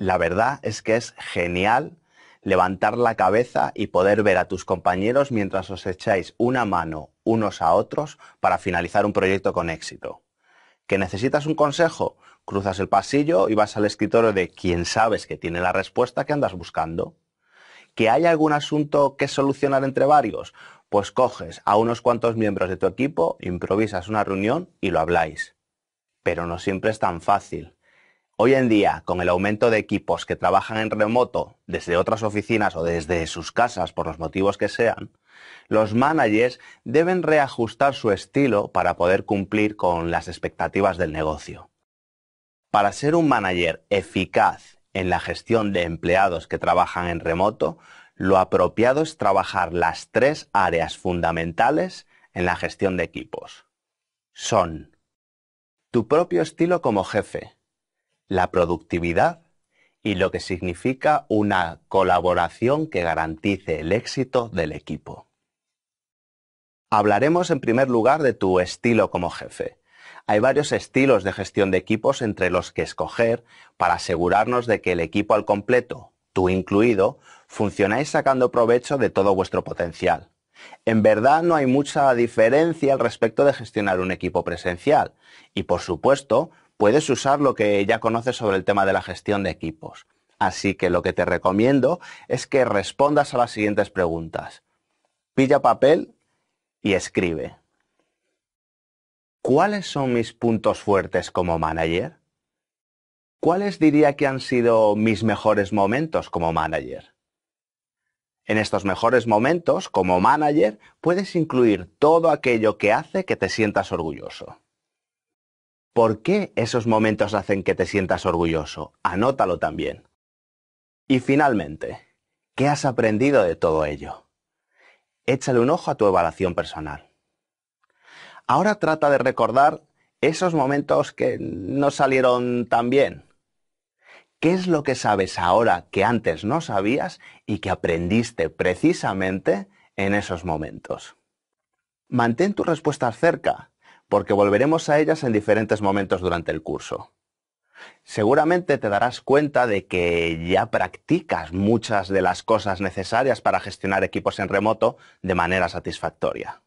La verdad es que es genial levantar la cabeza y poder ver a tus compañeros mientras os echáis una mano unos a otros para finalizar un proyecto con éxito. ¿Que necesitas un consejo? Cruzas el pasillo y vas al escritorio de quien sabes que tiene la respuesta que andas buscando. ¿Que hay algún asunto que solucionar entre varios? Pues coges a unos cuantos miembros de tu equipo, improvisas una reunión y lo habláis. Pero no siempre es tan fácil. Hoy en día, con el aumento de equipos que trabajan en remoto desde otras oficinas o desde sus casas por los motivos que sean, los managers deben reajustar su estilo para poder cumplir con las expectativas del negocio. Para ser un manager eficaz en la gestión de empleados que trabajan en remoto, lo apropiado es trabajar las tres áreas fundamentales en la gestión de equipos. Son tu propio estilo como jefe, la productividad y lo que significa una colaboración que garantice el éxito del equipo. Hablaremos en primer lugar de tu estilo como jefe. Hay varios estilos de gestión de equipos entre los que escoger para asegurarnos de que el equipo al completo, tú incluido, funcionáis sacando provecho de todo vuestro potencial. En verdad no hay mucha diferencia al respecto de gestionar un equipo presencial y por supuesto puedes usar lo que ya conoces sobre el tema de la gestión de equipos. Así que lo que te recomiendo es que respondas a las siguientes preguntas. Pilla papel y escribe. ¿Cuáles son mis puntos fuertes como manager? ¿Cuáles diría que han sido mis mejores momentos como manager? En estos mejores momentos, como manager, puedes incluir todo aquello que hace que te sientas orgulloso. ¿Por qué esos momentos hacen que te sientas orgulloso? Anótalo también. Y finalmente, ¿qué has aprendido de todo ello? Échale un ojo a tu evaluación personal. Ahora trata de recordar esos momentos que no salieron tan bien. ¿Qué es lo que sabes ahora que antes no sabías y que aprendiste precisamente en esos momentos? Mantén tus respuestas cerca porque volveremos a ellas en diferentes momentos durante el curso. Seguramente te darás cuenta de que ya practicas muchas de las cosas necesarias para gestionar equipos en remoto de manera satisfactoria.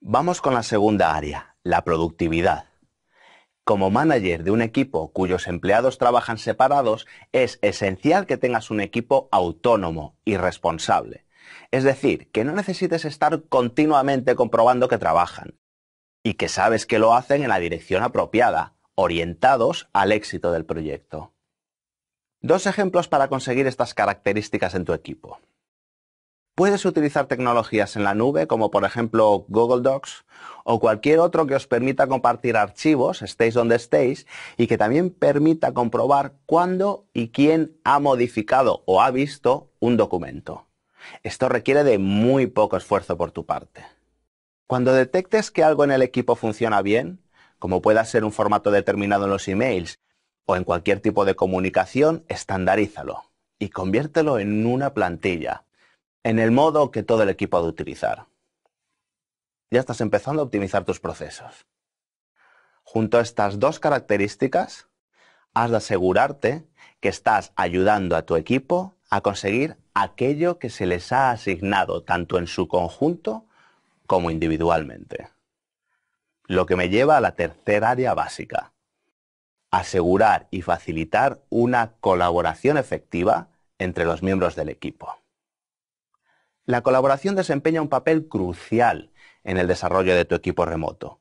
Vamos con la segunda área, la productividad. Como manager de un equipo cuyos empleados trabajan separados, es esencial que tengas un equipo autónomo y responsable. Es decir, que no necesites estar continuamente comprobando que trabajan, y que sabes que lo hacen en la dirección apropiada, orientados al éxito del proyecto. Dos ejemplos para conseguir estas características en tu equipo. Puedes utilizar tecnologías en la nube como por ejemplo Google Docs o cualquier otro que os permita compartir archivos, estéis donde estéis, y que también permita comprobar cuándo y quién ha modificado o ha visto un documento. Esto requiere de muy poco esfuerzo por tu parte. Cuando detectes que algo en el equipo funciona bien, como pueda ser un formato determinado en los emails o en cualquier tipo de comunicación, estandarízalo y conviértelo en una plantilla, en el modo que todo el equipo ha de utilizar. Ya estás empezando a optimizar tus procesos. Junto a estas dos características, has de asegurarte que estás ayudando a tu equipo a conseguir aquello que se les ha asignado tanto en su conjunto como individualmente. Lo que me lleva a la tercera área básica, asegurar y facilitar una colaboración efectiva entre los miembros del equipo. La colaboración desempeña un papel crucial en el desarrollo de tu equipo remoto.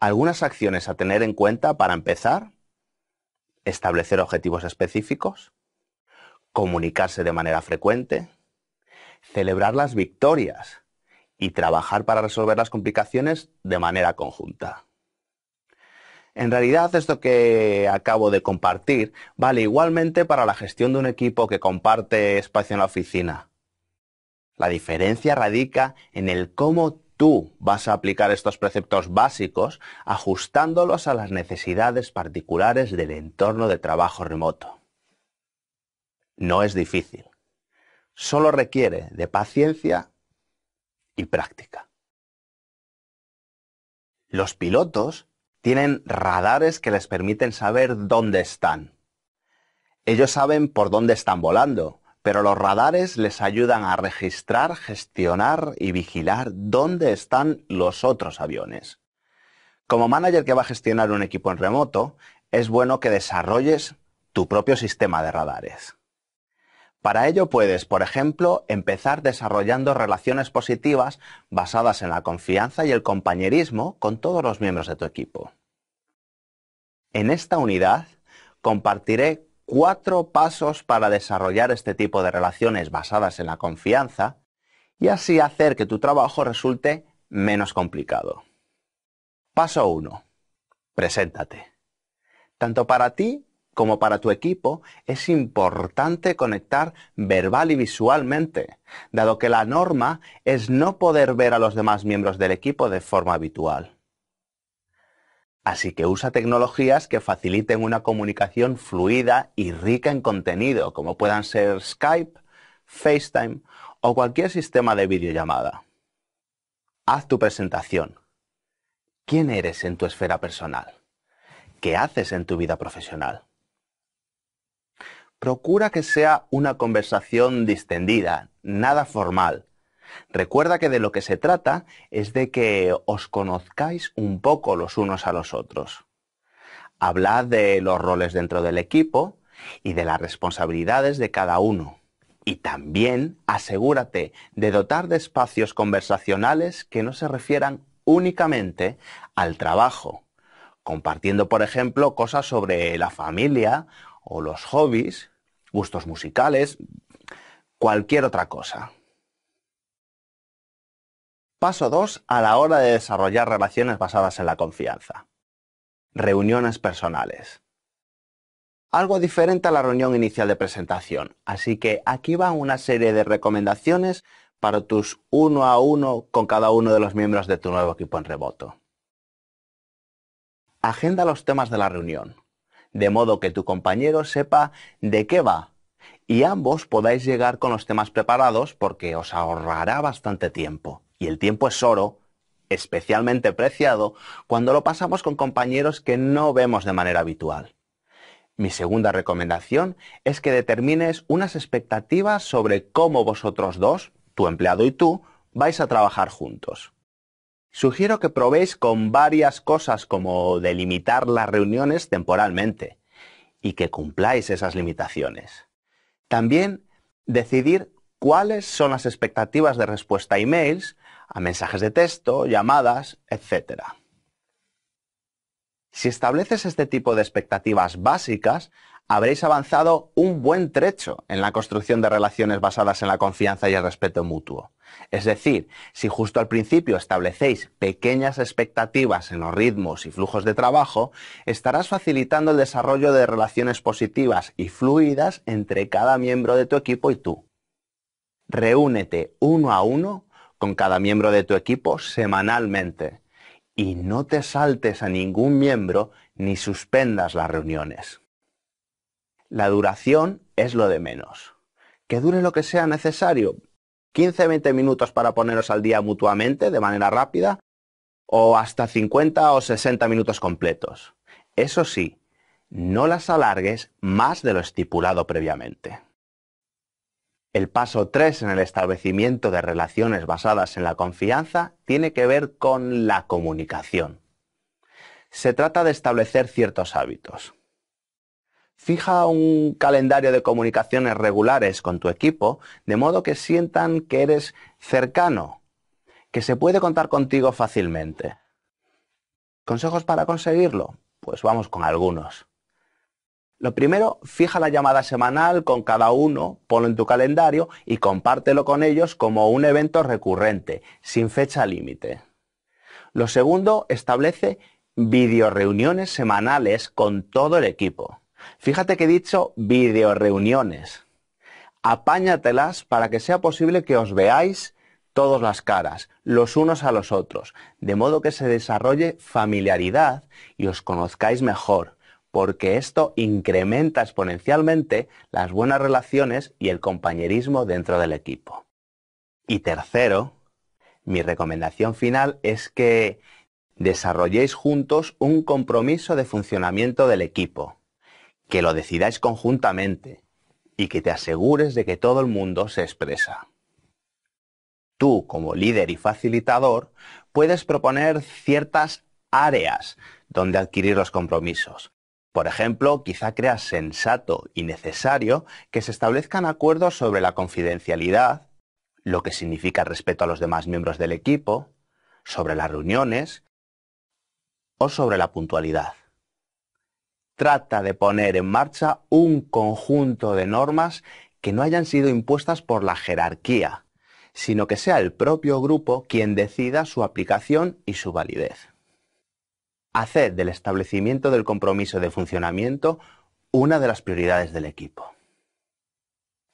Algunas acciones a tener en cuenta para empezar. Establecer objetivos específicos. Comunicarse de manera frecuente. Celebrar las victorias y trabajar para resolver las complicaciones de manera conjunta. En realidad, esto que acabo de compartir vale igualmente para la gestión de un equipo que comparte espacio en la oficina. La diferencia radica en el cómo tú vas a aplicar estos preceptos básicos ajustándolos a las necesidades particulares del entorno de trabajo remoto. No es difícil. Solo requiere de paciencia y práctica. Los pilotos tienen radares que les permiten saber dónde están. Ellos saben por dónde están volando, pero los radares les ayudan a registrar, gestionar y vigilar dónde están los otros aviones. Como manager que va a gestionar un equipo en remoto, es bueno que desarrolles tu propio sistema de radares. Para ello puedes, por ejemplo, empezar desarrollando relaciones positivas basadas en la confianza y el compañerismo con todos los miembros de tu equipo. En esta unidad compartiré cuatro pasos para desarrollar este tipo de relaciones basadas en la confianza y así hacer que tu trabajo resulte menos complicado. Paso 1. Preséntate. Tanto para ti como para tu equipo, es importante conectar verbal y visualmente, dado que la norma es no poder ver a los demás miembros del equipo de forma habitual. Así que usa tecnologías que faciliten una comunicación fluida y rica en contenido, como puedan ser Skype, FaceTime o cualquier sistema de videollamada. Haz tu presentación. ¿Quién eres en tu esfera personal? ¿Qué haces en tu vida profesional? Procura que sea una conversación distendida, nada formal. Recuerda que de lo que se trata es de que os conozcáis un poco los unos a los otros. Hablad de los roles dentro del equipo y de las responsabilidades de cada uno. Y también asegúrate de dotar de espacios conversacionales que no se refieran únicamente al trabajo, compartiendo, por ejemplo, cosas sobre la familia o los hobbies gustos musicales, cualquier otra cosa. Paso 2 a la hora de desarrollar relaciones basadas en la confianza. Reuniones personales. Algo diferente a la reunión inicial de presentación, así que aquí va una serie de recomendaciones para tus uno a uno con cada uno de los miembros de tu nuevo equipo en reboto. Agenda los temas de la reunión de modo que tu compañero sepa de qué va y ambos podáis llegar con los temas preparados porque os ahorrará bastante tiempo. Y el tiempo es oro, especialmente preciado cuando lo pasamos con compañeros que no vemos de manera habitual. Mi segunda recomendación es que determines unas expectativas sobre cómo vosotros dos, tu empleado y tú, vais a trabajar juntos. Sugiero que probéis con varias cosas como delimitar las reuniones temporalmente y que cumpláis esas limitaciones. También decidir cuáles son las expectativas de respuesta a emails, a mensajes de texto, llamadas, etc. Si estableces este tipo de expectativas básicas, habréis avanzado un buen trecho en la construcción de relaciones basadas en la confianza y el respeto mutuo. Es decir, si justo al principio establecéis pequeñas expectativas en los ritmos y flujos de trabajo, estarás facilitando el desarrollo de relaciones positivas y fluidas entre cada miembro de tu equipo y tú. Reúnete uno a uno con cada miembro de tu equipo semanalmente y no te saltes a ningún miembro ni suspendas las reuniones. La duración es lo de menos. Que dure lo que sea necesario. 15-20 minutos para poneros al día mutuamente de manera rápida o hasta 50 o 60 minutos completos. Eso sí, no las alargues más de lo estipulado previamente. El paso 3 en el establecimiento de relaciones basadas en la confianza tiene que ver con la comunicación. Se trata de establecer ciertos hábitos. Fija un calendario de comunicaciones regulares con tu equipo, de modo que sientan que eres cercano, que se puede contar contigo fácilmente. ¿Consejos para conseguirlo? Pues vamos con algunos. Lo primero, fija la llamada semanal con cada uno, ponlo en tu calendario y compártelo con ellos como un evento recurrente, sin fecha límite. Lo segundo, establece videoreuniones semanales con todo el equipo. Fíjate que he dicho videoreuniones. Apáñatelas para que sea posible que os veáis todas las caras, los unos a los otros, de modo que se desarrolle familiaridad y os conozcáis mejor, porque esto incrementa exponencialmente las buenas relaciones y el compañerismo dentro del equipo. Y tercero, mi recomendación final es que desarrolléis juntos un compromiso de funcionamiento del equipo que lo decidáis conjuntamente y que te asegures de que todo el mundo se expresa. Tú, como líder y facilitador, puedes proponer ciertas áreas donde adquirir los compromisos. Por ejemplo, quizá creas sensato y necesario que se establezcan acuerdos sobre la confidencialidad, lo que significa respeto a los demás miembros del equipo, sobre las reuniones o sobre la puntualidad trata de poner en marcha un conjunto de normas que no hayan sido impuestas por la jerarquía, sino que sea el propio grupo quien decida su aplicación y su validez. Haced del establecimiento del compromiso de funcionamiento una de las prioridades del equipo.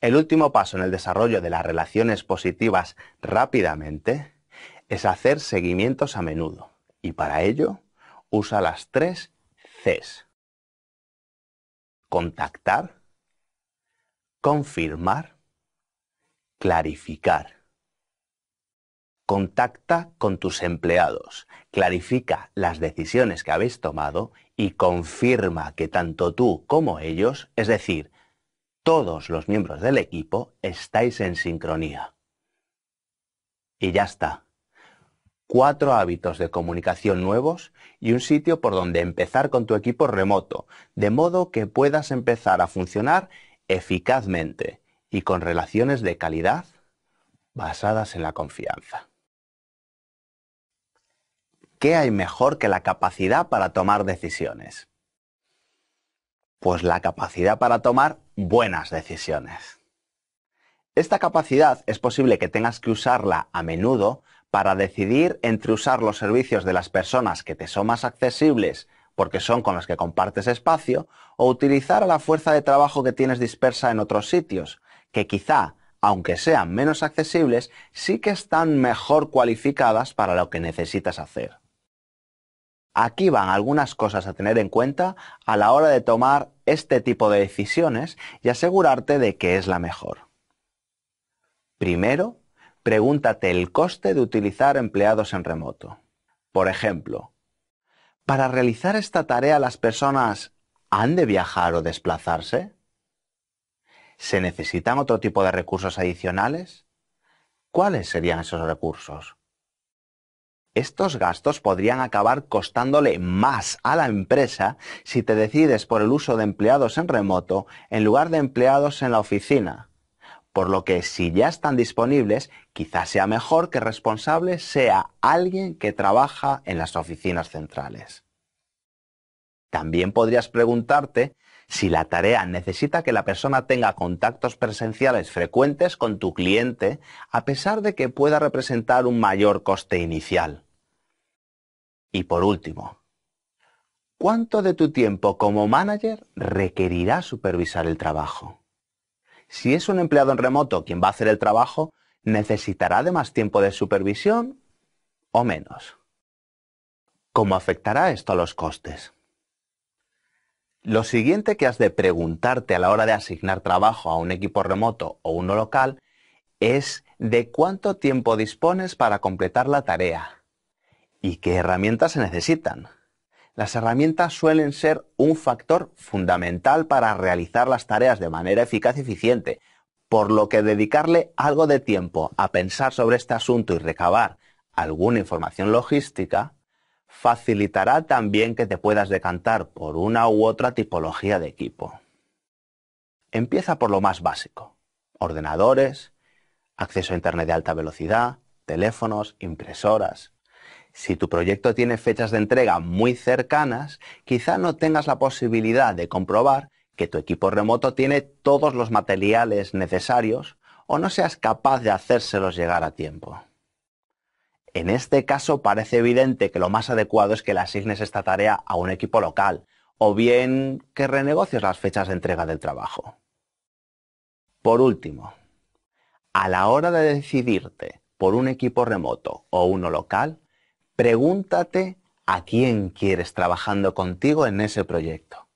El último paso en el desarrollo de las relaciones positivas rápidamente es hacer seguimientos a menudo, y para ello usa las tres Cs contactar, confirmar, clarificar. Contacta con tus empleados, clarifica las decisiones que habéis tomado y confirma que tanto tú como ellos, es decir, todos los miembros del equipo, estáis en sincronía. Y ya está cuatro hábitos de comunicación nuevos y un sitio por donde empezar con tu equipo remoto, de modo que puedas empezar a funcionar eficazmente y con relaciones de calidad basadas en la confianza. ¿Qué hay mejor que la capacidad para tomar decisiones? Pues la capacidad para tomar buenas decisiones. Esta capacidad es posible que tengas que usarla a menudo para decidir entre usar los servicios de las personas que te son más accesibles porque son con las que compartes espacio o utilizar a la fuerza de trabajo que tienes dispersa en otros sitios, que quizá, aunque sean menos accesibles, sí que están mejor cualificadas para lo que necesitas hacer. Aquí van algunas cosas a tener en cuenta a la hora de tomar este tipo de decisiones y asegurarte de que es la mejor. Primero, pregúntate el coste de utilizar empleados en remoto. Por ejemplo, ¿para realizar esta tarea las personas han de viajar o desplazarse? ¿Se necesitan otro tipo de recursos adicionales? ¿Cuáles serían esos recursos? Estos gastos podrían acabar costándole más a la empresa si te decides por el uso de empleados en remoto en lugar de empleados en la oficina por lo que si ya están disponibles, quizás sea mejor que responsable sea alguien que trabaja en las oficinas centrales. También podrías preguntarte si la tarea necesita que la persona tenga contactos presenciales frecuentes con tu cliente, a pesar de que pueda representar un mayor coste inicial. Y por último, ¿cuánto de tu tiempo como manager requerirá supervisar el trabajo? Si es un empleado en remoto quien va a hacer el trabajo, ¿necesitará de más tiempo de supervisión o menos? ¿Cómo afectará esto a los costes? Lo siguiente que has de preguntarte a la hora de asignar trabajo a un equipo remoto o uno local es de cuánto tiempo dispones para completar la tarea y qué herramientas se necesitan las herramientas suelen ser un factor fundamental para realizar las tareas de manera eficaz y eficiente, por lo que dedicarle algo de tiempo a pensar sobre este asunto y recabar alguna información logística facilitará también que te puedas decantar por una u otra tipología de equipo. Empieza por lo más básico. Ordenadores, acceso a Internet de alta velocidad, teléfonos, impresoras, si tu proyecto tiene fechas de entrega muy cercanas, quizá no tengas la posibilidad de comprobar que tu equipo remoto tiene todos los materiales necesarios o no seas capaz de hacérselos llegar a tiempo. En este caso parece evidente que lo más adecuado es que le asignes esta tarea a un equipo local o bien que renegocies las fechas de entrega del trabajo. Por último, a la hora de decidirte por un equipo remoto o uno local, Pregúntate a quién quieres trabajando contigo en ese proyecto.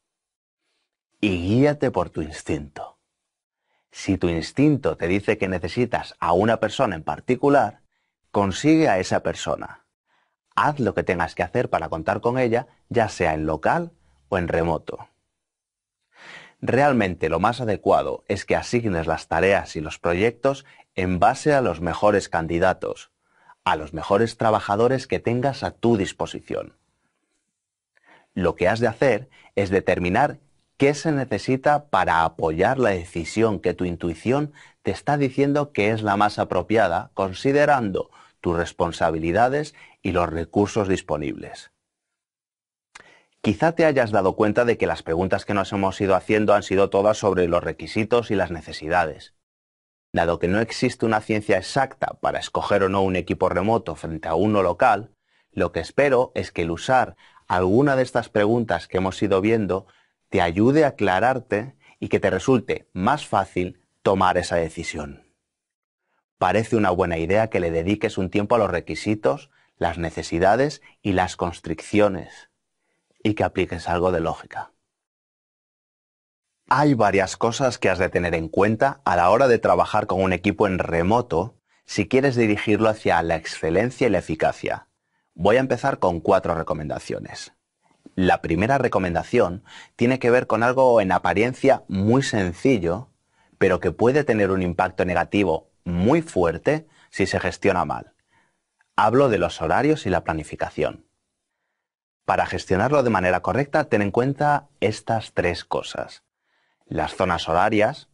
Y guíate por tu instinto. Si tu instinto te dice que necesitas a una persona en particular, consigue a esa persona. Haz lo que tengas que hacer para contar con ella, ya sea en local o en remoto. Realmente lo más adecuado es que asignes las tareas y los proyectos en base a los mejores candidatos, a los mejores trabajadores que tengas a tu disposición. Lo que has de hacer es determinar qué se necesita para apoyar la decisión que tu intuición te está diciendo que es la más apropiada, considerando tus responsabilidades y los recursos disponibles. Quizá te hayas dado cuenta de que las preguntas que nos hemos ido haciendo han sido todas sobre los requisitos y las necesidades. Dado que no existe una ciencia exacta para escoger o no un equipo remoto frente a uno local, lo que espero es que el usar alguna de estas preguntas que hemos ido viendo te ayude a aclararte y que te resulte más fácil tomar esa decisión. Parece una buena idea que le dediques un tiempo a los requisitos, las necesidades y las constricciones y que apliques algo de lógica hay varias cosas que has de tener en cuenta a la hora de trabajar con un equipo en remoto si quieres dirigirlo hacia la excelencia y la eficacia. Voy a empezar con cuatro recomendaciones. La primera recomendación tiene que ver con algo en apariencia muy sencillo, pero que puede tener un impacto negativo muy fuerte si se gestiona mal. Hablo de los horarios y la planificación. Para gestionarlo de manera correcta, ten en cuenta estas tres cosas las zonas horarias,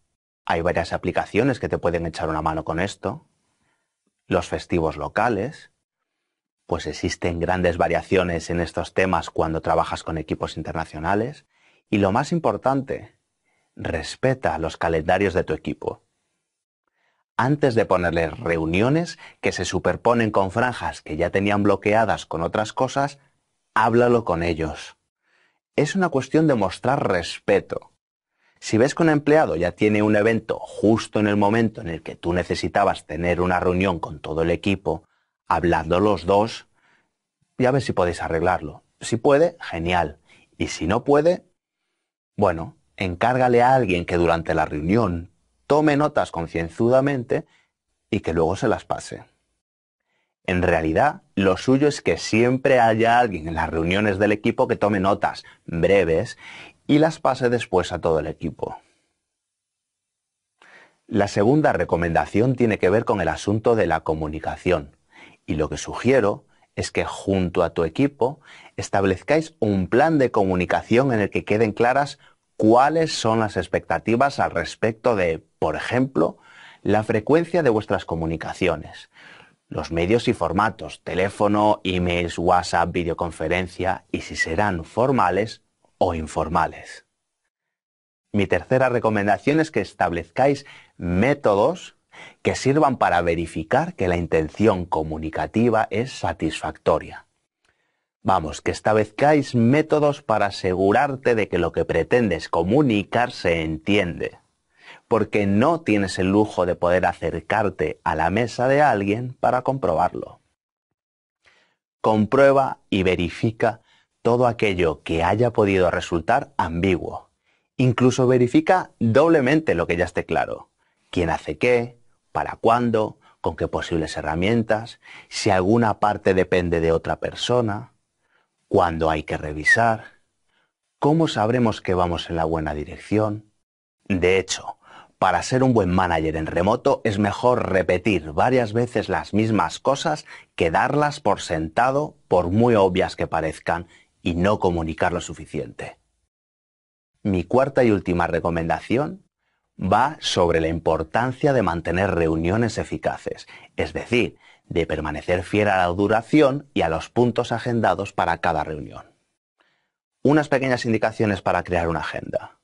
hay varias aplicaciones que te pueden echar una mano con esto, los festivos locales, pues existen grandes variaciones en estos temas cuando trabajas con equipos internacionales y lo más importante, respeta los calendarios de tu equipo. Antes de ponerle reuniones que se superponen con franjas que ya tenían bloqueadas con otras cosas, háblalo con ellos. Es una cuestión de mostrar respeto si ves que un empleado ya tiene un evento justo en el momento en el que tú necesitabas tener una reunión con todo el equipo, hablando los dos, ya ves si podéis arreglarlo. Si puede, genial. Y si no puede, bueno, encárgale a alguien que durante la reunión tome notas concienzudamente y que luego se las pase. En realidad, lo suyo es que siempre haya alguien en las reuniones del equipo que tome notas breves y las pase después a todo el equipo. La segunda recomendación tiene que ver con el asunto de la comunicación y lo que sugiero es que junto a tu equipo establezcáis un plan de comunicación en el que queden claras cuáles son las expectativas al respecto de, por ejemplo, la frecuencia de vuestras comunicaciones, los medios y formatos, teléfono, emails, WhatsApp, videoconferencia, y si serán formales, o informales. Mi tercera recomendación es que establezcáis métodos que sirvan para verificar que la intención comunicativa es satisfactoria. Vamos, que establezcáis métodos para asegurarte de que lo que pretendes comunicar se entiende, porque no tienes el lujo de poder acercarte a la mesa de alguien para comprobarlo. Comprueba y verifica todo aquello que haya podido resultar ambiguo. Incluso verifica doblemente lo que ya esté claro. ¿Quién hace qué? ¿Para cuándo? ¿Con qué posibles herramientas? ¿Si alguna parte depende de otra persona? ¿Cuándo hay que revisar? ¿Cómo sabremos que vamos en la buena dirección? De hecho, para ser un buen manager en remoto es mejor repetir varias veces las mismas cosas que darlas por sentado, por muy obvias que parezcan, y no comunicar lo suficiente. Mi cuarta y última recomendación va sobre la importancia de mantener reuniones eficaces, es decir, de permanecer fiel a la duración y a los puntos agendados para cada reunión. Unas pequeñas indicaciones para crear una agenda.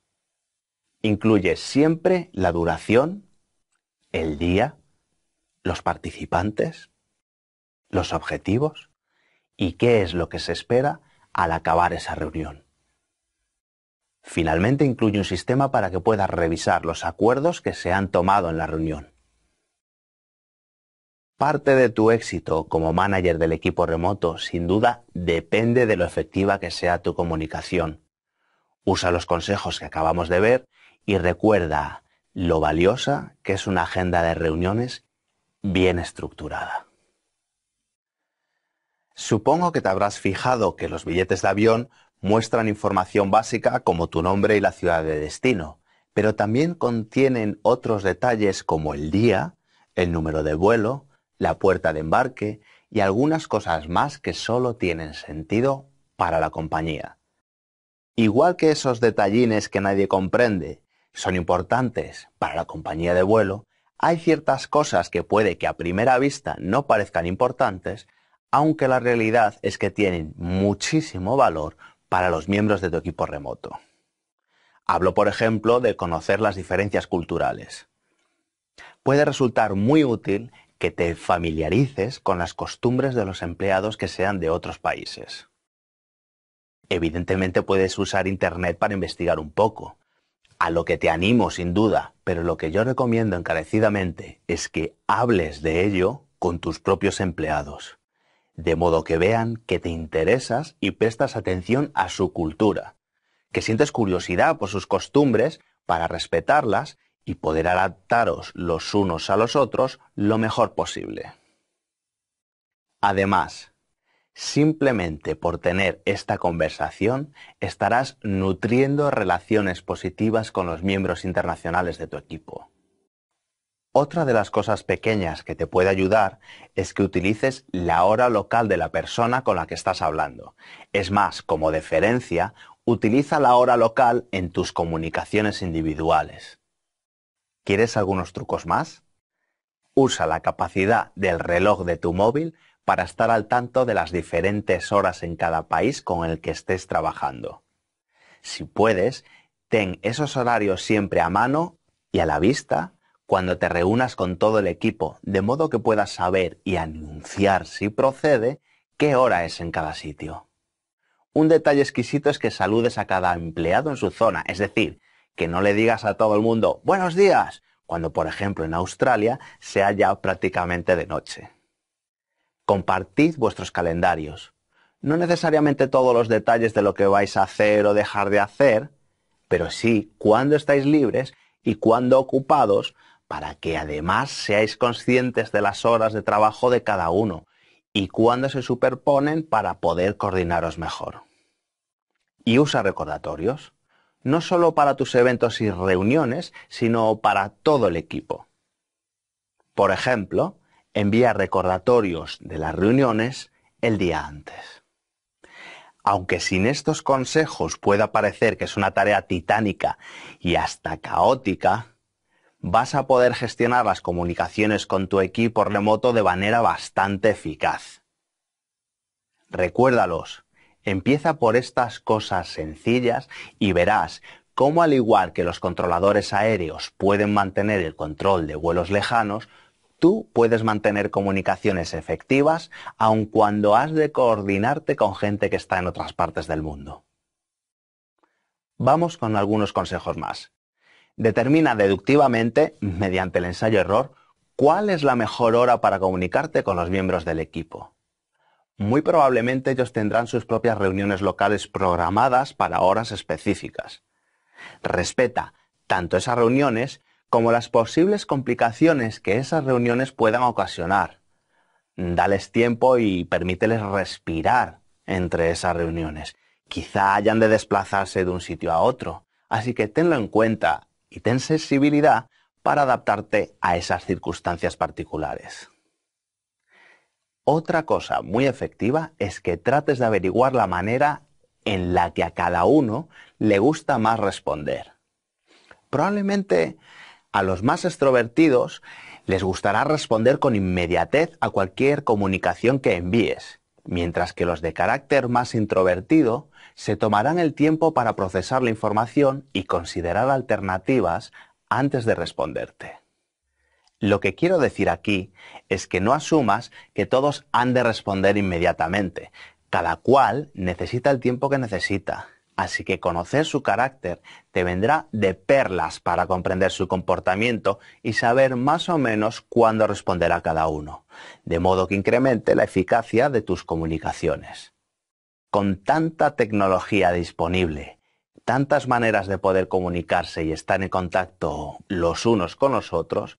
Incluye siempre la duración, el día, los participantes, los objetivos y qué es lo que se espera al acabar esa reunión. Finalmente incluye un sistema para que puedas revisar los acuerdos que se han tomado en la reunión. Parte de tu éxito como manager del equipo remoto sin duda depende de lo efectiva que sea tu comunicación. Usa los consejos que acabamos de ver y recuerda lo valiosa que es una agenda de reuniones bien estructurada. Supongo que te habrás fijado que los billetes de avión muestran información básica como tu nombre y la ciudad de destino, pero también contienen otros detalles como el día, el número de vuelo, la puerta de embarque y algunas cosas más que solo tienen sentido para la compañía. Igual que esos detallines que nadie comprende son importantes para la compañía de vuelo, hay ciertas cosas que puede que a primera vista no parezcan importantes, aunque la realidad es que tienen muchísimo valor para los miembros de tu equipo remoto. Hablo, por ejemplo, de conocer las diferencias culturales. Puede resultar muy útil que te familiarices con las costumbres de los empleados que sean de otros países. Evidentemente puedes usar Internet para investigar un poco, a lo que te animo sin duda, pero lo que yo recomiendo encarecidamente es que hables de ello con tus propios empleados de modo que vean que te interesas y prestas atención a su cultura, que sientes curiosidad por sus costumbres para respetarlas y poder adaptaros los unos a los otros lo mejor posible. Además, simplemente por tener esta conversación estarás nutriendo relaciones positivas con los miembros internacionales de tu equipo. Otra de las cosas pequeñas que te puede ayudar es que utilices la hora local de la persona con la que estás hablando. Es más, como deferencia, utiliza la hora local en tus comunicaciones individuales. ¿Quieres algunos trucos más? Usa la capacidad del reloj de tu móvil para estar al tanto de las diferentes horas en cada país con el que estés trabajando. Si puedes, ten esos horarios siempre a mano y a la vista cuando te reúnas con todo el equipo, de modo que puedas saber y anunciar si procede qué hora es en cada sitio. Un detalle exquisito es que saludes a cada empleado en su zona, es decir, que no le digas a todo el mundo buenos días, cuando por ejemplo en Australia se ya prácticamente de noche. Compartid vuestros calendarios. No necesariamente todos los detalles de lo que vais a hacer o dejar de hacer, pero sí cuándo estáis libres y cuándo ocupados para que además seáis conscientes de las horas de trabajo de cada uno y cuándo se superponen para poder coordinaros mejor. Y usa recordatorios, no solo para tus eventos y reuniones, sino para todo el equipo. Por ejemplo, envía recordatorios de las reuniones el día antes. Aunque sin estos consejos pueda parecer que es una tarea titánica y hasta caótica, vas a poder gestionar las comunicaciones con tu equipo remoto de manera bastante eficaz. Recuérdalos, empieza por estas cosas sencillas y verás cómo al igual que los controladores aéreos pueden mantener el control de vuelos lejanos, tú puedes mantener comunicaciones efectivas aun cuando has de coordinarte con gente que está en otras partes del mundo. Vamos con algunos consejos más. Determina deductivamente, mediante el ensayo-error, cuál es la mejor hora para comunicarte con los miembros del equipo. Muy probablemente ellos tendrán sus propias reuniones locales programadas para horas específicas. Respeta tanto esas reuniones como las posibles complicaciones que esas reuniones puedan ocasionar. Dales tiempo y permíteles respirar entre esas reuniones. Quizá hayan de desplazarse de un sitio a otro, así que tenlo en cuenta y ten sensibilidad para adaptarte a esas circunstancias particulares. Otra cosa muy efectiva es que trates de averiguar la manera en la que a cada uno le gusta más responder. Probablemente a los más extrovertidos les gustará responder con inmediatez a cualquier comunicación que envíes, mientras que los de carácter más introvertido se tomarán el tiempo para procesar la información y considerar alternativas antes de responderte. Lo que quiero decir aquí es que no asumas que todos han de responder inmediatamente. Cada cual necesita el tiempo que necesita. Así que conocer su carácter te vendrá de perlas para comprender su comportamiento y saber más o menos cuándo responderá cada uno, de modo que incremente la eficacia de tus comunicaciones con tanta tecnología disponible, tantas maneras de poder comunicarse y estar en contacto los unos con los otros,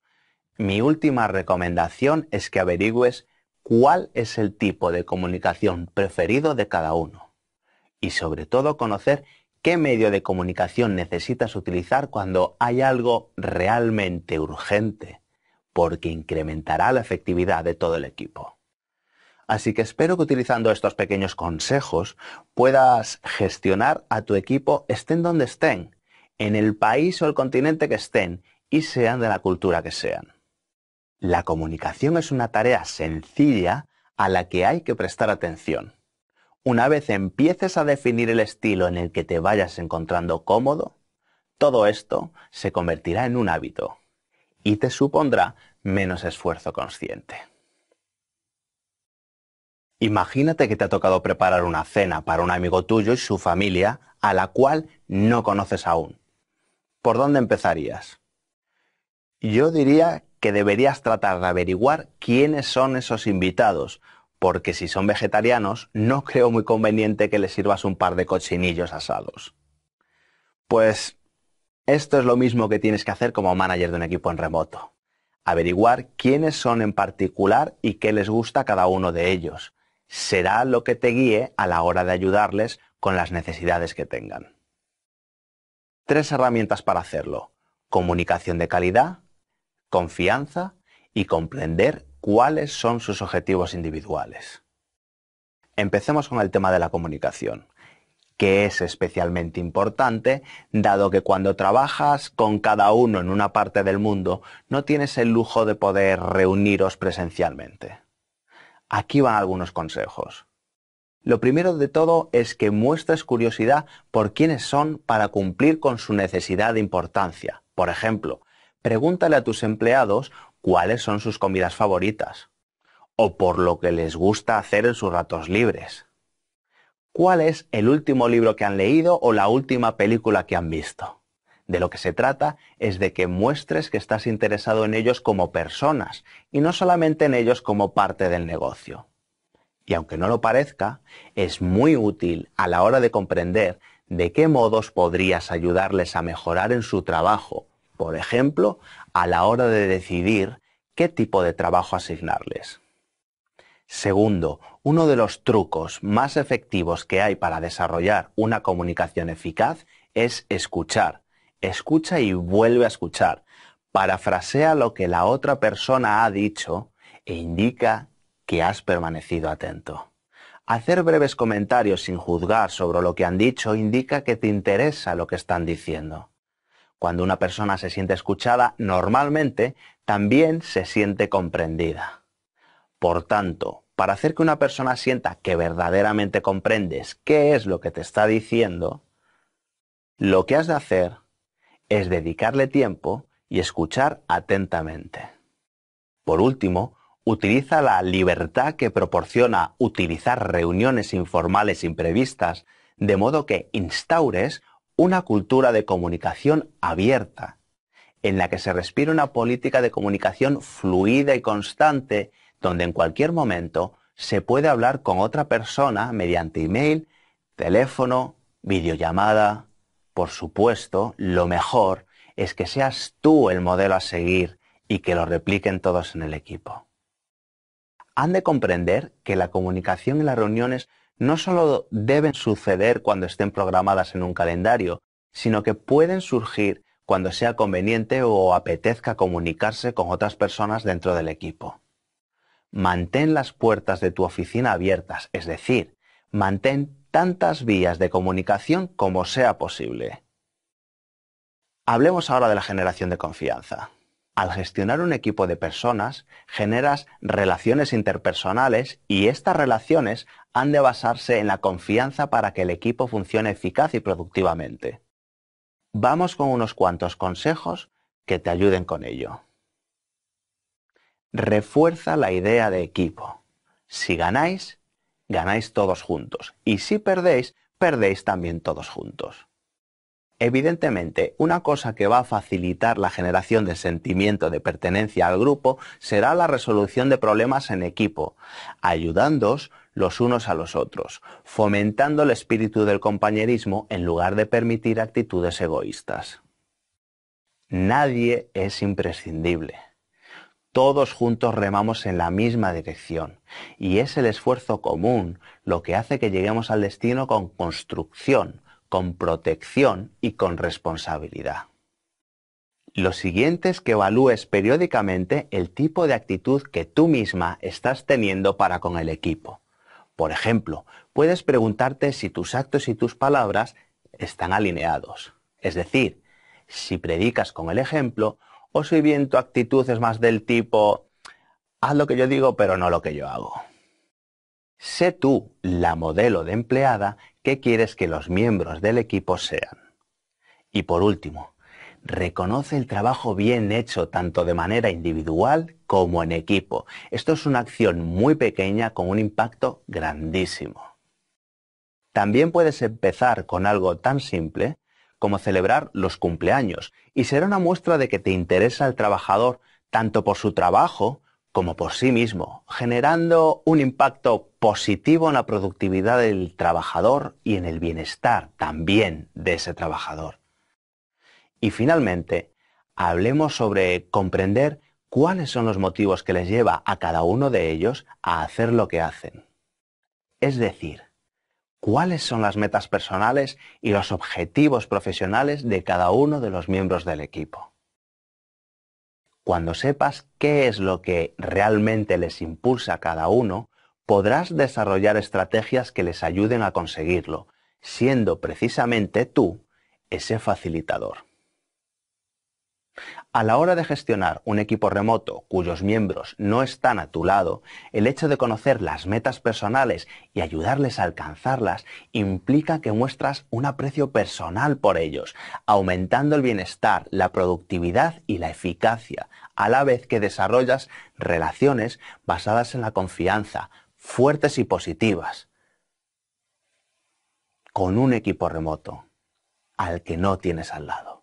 mi última recomendación es que averigües cuál es el tipo de comunicación preferido de cada uno y sobre todo conocer qué medio de comunicación necesitas utilizar cuando hay algo realmente urgente, porque incrementará la efectividad de todo el equipo. Así que espero que utilizando estos pequeños consejos puedas gestionar a tu equipo estén donde estén, en el país o el continente que estén y sean de la cultura que sean. La comunicación es una tarea sencilla a la que hay que prestar atención. Una vez empieces a definir el estilo en el que te vayas encontrando cómodo, todo esto se convertirá en un hábito y te supondrá menos esfuerzo consciente. Imagínate que te ha tocado preparar una cena para un amigo tuyo y su familia a la cual no conoces aún. ¿Por dónde empezarías? Yo diría que deberías tratar de averiguar quiénes son esos invitados, porque si son vegetarianos no creo muy conveniente que les sirvas un par de cochinillos asados. Pues esto es lo mismo que tienes que hacer como manager de un equipo en remoto. Averiguar quiénes son en particular y qué les gusta a cada uno de ellos será lo que te guíe a la hora de ayudarles con las necesidades que tengan. Tres herramientas para hacerlo. Comunicación de calidad, confianza y comprender cuáles son sus objetivos individuales. Empecemos con el tema de la comunicación, que es especialmente importante, dado que cuando trabajas con cada uno en una parte del mundo, no tienes el lujo de poder reuniros presencialmente. Aquí van algunos consejos. Lo primero de todo es que muestres curiosidad por quiénes son para cumplir con su necesidad de importancia. Por ejemplo, pregúntale a tus empleados cuáles son sus comidas favoritas o por lo que les gusta hacer en sus ratos libres. ¿Cuál es el último libro que han leído o la última película que han visto? De lo que se trata es de que muestres que estás interesado en ellos como personas y no solamente en ellos como parte del negocio. Y aunque no lo parezca, es muy útil a la hora de comprender de qué modos podrías ayudarles a mejorar en su trabajo, por ejemplo, a la hora de decidir qué tipo de trabajo asignarles. Segundo, uno de los trucos más efectivos que hay para desarrollar una comunicación eficaz es escuchar, escucha y vuelve a escuchar. Parafrasea lo que la otra persona ha dicho e indica que has permanecido atento. Hacer breves comentarios sin juzgar sobre lo que han dicho indica que te interesa lo que están diciendo. Cuando una persona se siente escuchada, normalmente también se siente comprendida. Por tanto, para hacer que una persona sienta que verdaderamente comprendes qué es lo que te está diciendo, lo que has de hacer es dedicarle tiempo y escuchar atentamente. Por último, utiliza la libertad que proporciona utilizar reuniones informales imprevistas, de modo que instaures una cultura de comunicación abierta, en la que se respire una política de comunicación fluida y constante, donde en cualquier momento se puede hablar con otra persona mediante email, teléfono, videollamada, por supuesto, lo mejor es que seas tú el modelo a seguir y que lo repliquen todos en el equipo. Han de comprender que la comunicación y las reuniones no solo deben suceder cuando estén programadas en un calendario, sino que pueden surgir cuando sea conveniente o apetezca comunicarse con otras personas dentro del equipo. Mantén las puertas de tu oficina abiertas, es decir, mantén tantas vías de comunicación como sea posible. Hablemos ahora de la generación de confianza. Al gestionar un equipo de personas, generas relaciones interpersonales y estas relaciones han de basarse en la confianza para que el equipo funcione eficaz y productivamente. Vamos con unos cuantos consejos que te ayuden con ello. Refuerza la idea de equipo. Si ganáis, ganáis todos juntos. Y si perdéis, perdéis también todos juntos. Evidentemente, una cosa que va a facilitar la generación de sentimiento de pertenencia al grupo será la resolución de problemas en equipo, ayudándoos los unos a los otros, fomentando el espíritu del compañerismo en lugar de permitir actitudes egoístas. Nadie es imprescindible todos juntos remamos en la misma dirección y es el esfuerzo común lo que hace que lleguemos al destino con construcción, con protección y con responsabilidad. Lo siguiente es que evalúes periódicamente el tipo de actitud que tú misma estás teniendo para con el equipo. Por ejemplo, puedes preguntarte si tus actos y tus palabras están alineados. Es decir, si predicas con el ejemplo, o si bien tu actitud es más del tipo, haz lo que yo digo, pero no lo que yo hago. Sé tú la modelo de empleada que quieres que los miembros del equipo sean. Y por último, reconoce el trabajo bien hecho tanto de manera individual como en equipo. Esto es una acción muy pequeña con un impacto grandísimo. También puedes empezar con algo tan simple como celebrar los cumpleaños, y será una muestra de que te interesa el trabajador tanto por su trabajo como por sí mismo, generando un impacto positivo en la productividad del trabajador y en el bienestar también de ese trabajador. Y finalmente, hablemos sobre comprender cuáles son los motivos que les lleva a cada uno de ellos a hacer lo que hacen. Es decir, cuáles son las metas personales y los objetivos profesionales de cada uno de los miembros del equipo. Cuando sepas qué es lo que realmente les impulsa a cada uno, podrás desarrollar estrategias que les ayuden a conseguirlo, siendo precisamente tú ese facilitador. A la hora de gestionar un equipo remoto cuyos miembros no están a tu lado, el hecho de conocer las metas personales y ayudarles a alcanzarlas implica que muestras un aprecio personal por ellos, aumentando el bienestar, la productividad y la eficacia, a la vez que desarrollas relaciones basadas en la confianza, fuertes y positivas, con un equipo remoto al que no tienes al lado.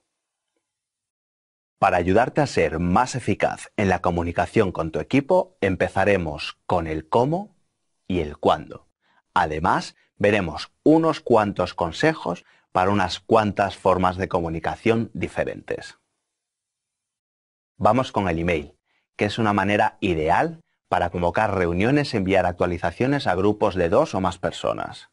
Para ayudarte a ser más eficaz en la comunicación con tu equipo, empezaremos con el cómo y el cuándo. Además, veremos unos cuantos consejos para unas cuantas formas de comunicación diferentes. Vamos con el email, que es una manera ideal para convocar reuniones y enviar actualizaciones a grupos de dos o más personas.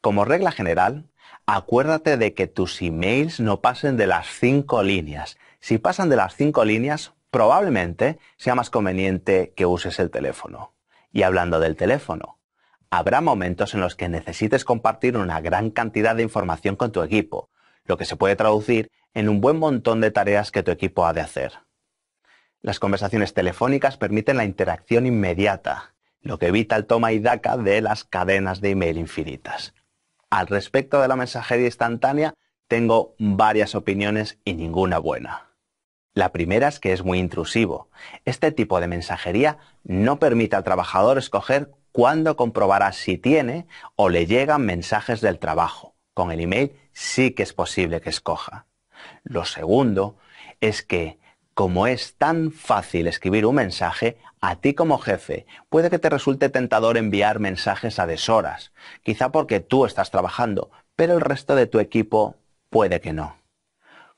Como regla general, acuérdate de que tus emails no pasen de las cinco líneas si pasan de las cinco líneas, probablemente sea más conveniente que uses el teléfono. Y hablando del teléfono, habrá momentos en los que necesites compartir una gran cantidad de información con tu equipo, lo que se puede traducir en un buen montón de tareas que tu equipo ha de hacer. Las conversaciones telefónicas permiten la interacción inmediata, lo que evita el toma y daca de las cadenas de email infinitas. Al respecto de la mensajería instantánea, tengo varias opiniones y ninguna buena. La primera es que es muy intrusivo. Este tipo de mensajería no permite al trabajador escoger cuándo comprobará si tiene o le llegan mensajes del trabajo. Con el email sí que es posible que escoja. Lo segundo es que, como es tan fácil escribir un mensaje, a ti como jefe puede que te resulte tentador enviar mensajes a deshoras, quizá porque tú estás trabajando, pero el resto de tu equipo puede que no.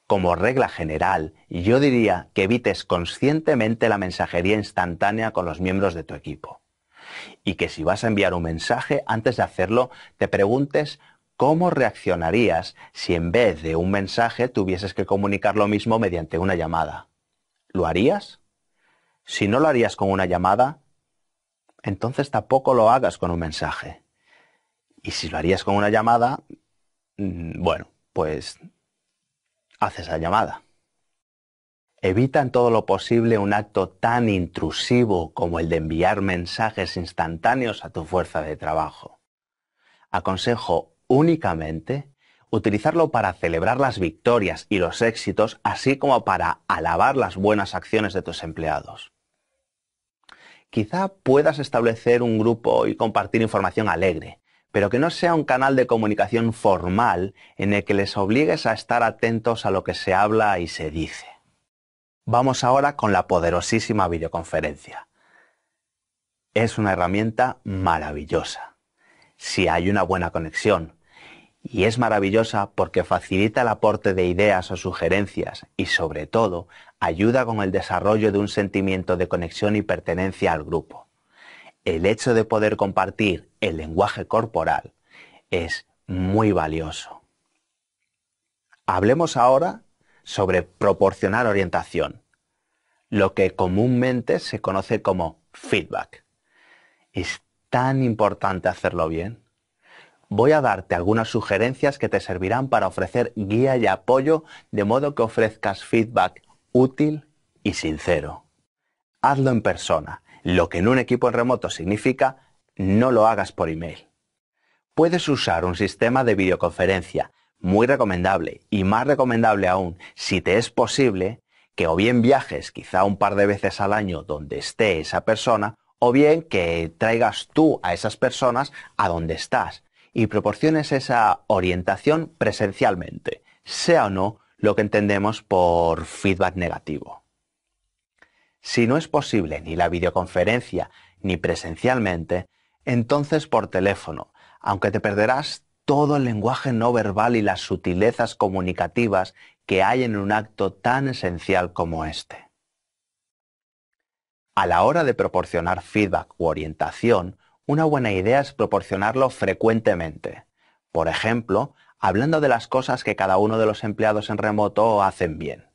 Como regla general, yo diría que evites conscientemente la mensajería instantánea con los miembros de tu equipo. Y que si vas a enviar un mensaje, antes de hacerlo, te preguntes cómo reaccionarías si en vez de un mensaje tuvieses que comunicar lo mismo mediante una llamada. ¿Lo harías? Si no lo harías con una llamada, entonces tampoco lo hagas con un mensaje. Y si lo harías con una llamada, mm, bueno, pues haces la llamada. Evita en todo lo posible un acto tan intrusivo como el de enviar mensajes instantáneos a tu fuerza de trabajo. Aconsejo únicamente utilizarlo para celebrar las victorias y los éxitos, así como para alabar las buenas acciones de tus empleados. Quizá puedas establecer un grupo y compartir información alegre, pero que no sea un canal de comunicación formal en el que les obligues a estar atentos a lo que se habla y se dice. Vamos ahora con la poderosísima videoconferencia. Es una herramienta maravillosa, si hay una buena conexión. Y es maravillosa porque facilita el aporte de ideas o sugerencias y sobre todo ayuda con el desarrollo de un sentimiento de conexión y pertenencia al grupo el hecho de poder compartir el lenguaje corporal es muy valioso. Hablemos ahora sobre proporcionar orientación, lo que comúnmente se conoce como feedback. Es tan importante hacerlo bien. Voy a darte algunas sugerencias que te servirán para ofrecer guía y apoyo de modo que ofrezcas feedback útil y sincero. Hazlo en persona lo que en un equipo en remoto significa no lo hagas por email. Puedes usar un sistema de videoconferencia, muy recomendable y más recomendable aún, si te es posible, que o bien viajes quizá un par de veces al año donde esté esa persona, o bien que traigas tú a esas personas a donde estás y proporciones esa orientación presencialmente, sea o no lo que entendemos por feedback negativo. Si no es posible ni la videoconferencia ni presencialmente, entonces por teléfono, aunque te perderás todo el lenguaje no verbal y las sutilezas comunicativas que hay en un acto tan esencial como este. A la hora de proporcionar feedback u orientación, una buena idea es proporcionarlo frecuentemente. Por ejemplo, hablando de las cosas que cada uno de los empleados en remoto hacen bien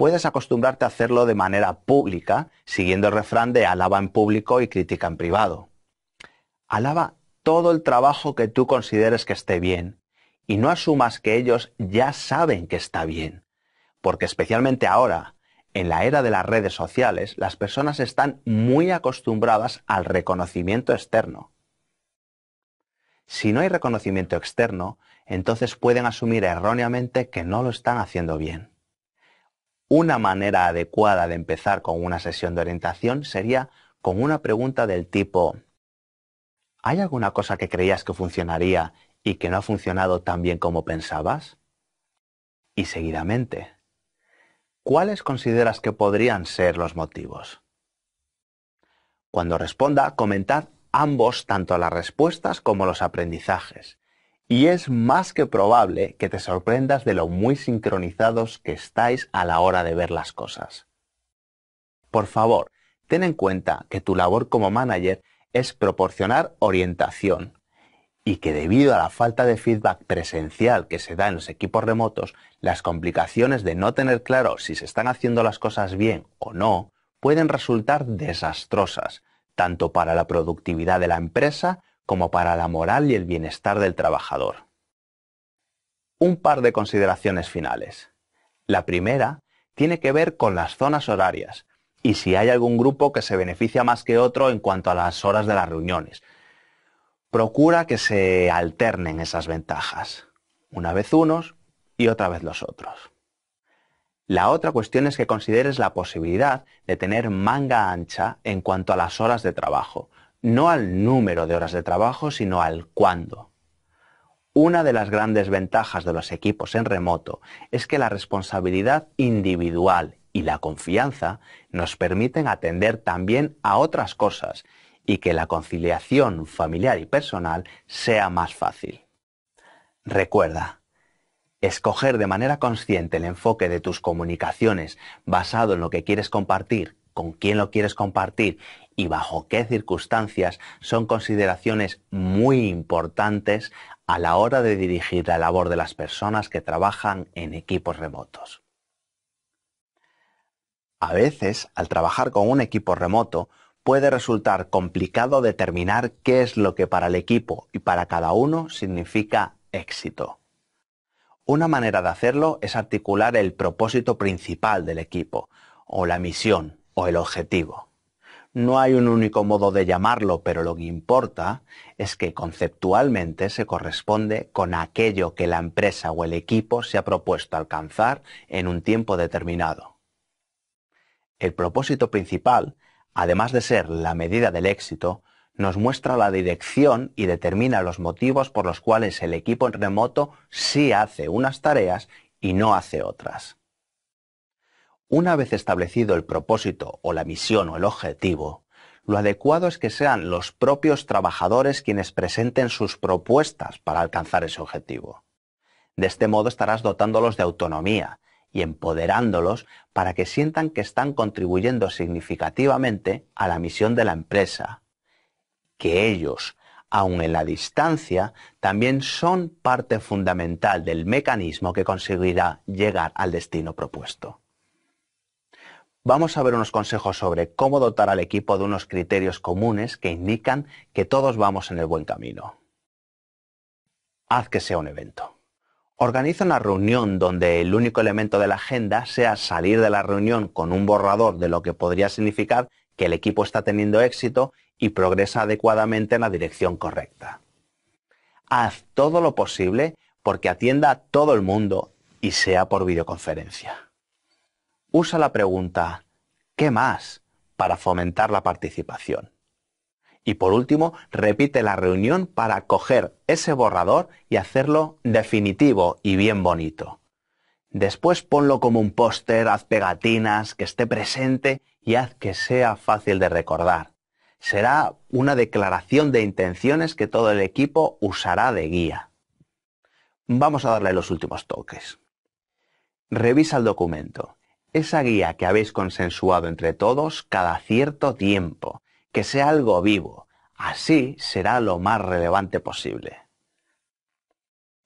puedes acostumbrarte a hacerlo de manera pública, siguiendo el refrán de alaba en público y crítica en privado. Alaba todo el trabajo que tú consideres que esté bien y no asumas que ellos ya saben que está bien, porque especialmente ahora, en la era de las redes sociales, las personas están muy acostumbradas al reconocimiento externo. Si no hay reconocimiento externo, entonces pueden asumir erróneamente que no lo están haciendo bien. Una manera adecuada de empezar con una sesión de orientación sería con una pregunta del tipo, ¿hay alguna cosa que creías que funcionaría y que no ha funcionado tan bien como pensabas? Y seguidamente, ¿cuáles consideras que podrían ser los motivos? Cuando responda, comentad ambos, tanto las respuestas como los aprendizajes. Y es más que probable que te sorprendas de lo muy sincronizados que estáis a la hora de ver las cosas. Por favor, ten en cuenta que tu labor como manager es proporcionar orientación y que debido a la falta de feedback presencial que se da en los equipos remotos, las complicaciones de no tener claro si se están haciendo las cosas bien o no pueden resultar desastrosas, tanto para la productividad de la empresa como para la moral y el bienestar del trabajador. Un par de consideraciones finales. La primera tiene que ver con las zonas horarias y si hay algún grupo que se beneficia más que otro en cuanto a las horas de las reuniones. Procura que se alternen esas ventajas, una vez unos y otra vez los otros. La otra cuestión es que consideres la posibilidad de tener manga ancha en cuanto a las horas de trabajo no al número de horas de trabajo, sino al cuándo. Una de las grandes ventajas de los equipos en remoto es que la responsabilidad individual y la confianza nos permiten atender también a otras cosas y que la conciliación familiar y personal sea más fácil. Recuerda, escoger de manera consciente el enfoque de tus comunicaciones basado en lo que quieres compartir, con quién lo quieres compartir y bajo qué circunstancias son consideraciones muy importantes a la hora de dirigir la labor de las personas que trabajan en equipos remotos. A veces, al trabajar con un equipo remoto, puede resultar complicado determinar qué es lo que para el equipo y para cada uno significa éxito. Una manera de hacerlo es articular el propósito principal del equipo, o la misión, o el objetivo. No hay un único modo de llamarlo, pero lo que importa es que conceptualmente se corresponde con aquello que la empresa o el equipo se ha propuesto alcanzar en un tiempo determinado. El propósito principal, además de ser la medida del éxito, nos muestra la dirección y determina los motivos por los cuales el equipo en remoto sí hace unas tareas y no hace otras. Una vez establecido el propósito o la misión o el objetivo, lo adecuado es que sean los propios trabajadores quienes presenten sus propuestas para alcanzar ese objetivo. De este modo estarás dotándolos de autonomía y empoderándolos para que sientan que están contribuyendo significativamente a la misión de la empresa, que ellos, aun en la distancia, también son parte fundamental del mecanismo que conseguirá llegar al destino propuesto. Vamos a ver unos consejos sobre cómo dotar al equipo de unos criterios comunes que indican que todos vamos en el buen camino. Haz que sea un evento. Organiza una reunión donde el único elemento de la agenda sea salir de la reunión con un borrador de lo que podría significar que el equipo está teniendo éxito y progresa adecuadamente en la dirección correcta. Haz todo lo posible porque atienda a todo el mundo y sea por videoconferencia usa la pregunta ¿qué más? para fomentar la participación. Y por último, repite la reunión para coger ese borrador y hacerlo definitivo y bien bonito. Después ponlo como un póster, haz pegatinas, que esté presente y haz que sea fácil de recordar. Será una declaración de intenciones que todo el equipo usará de guía. Vamos a darle los últimos toques. Revisa el documento esa guía que habéis consensuado entre todos cada cierto tiempo, que sea algo vivo, así será lo más relevante posible.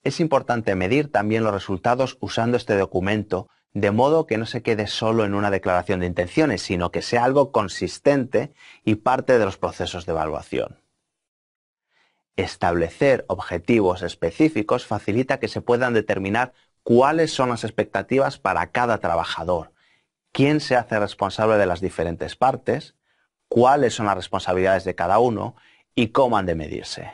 Es importante medir también los resultados usando este documento, de modo que no se quede solo en una declaración de intenciones, sino que sea algo consistente y parte de los procesos de evaluación. Establecer objetivos específicos facilita que se puedan determinar cuáles son las expectativas para cada trabajador, quién se hace responsable de las diferentes partes, cuáles son las responsabilidades de cada uno y cómo han de medirse.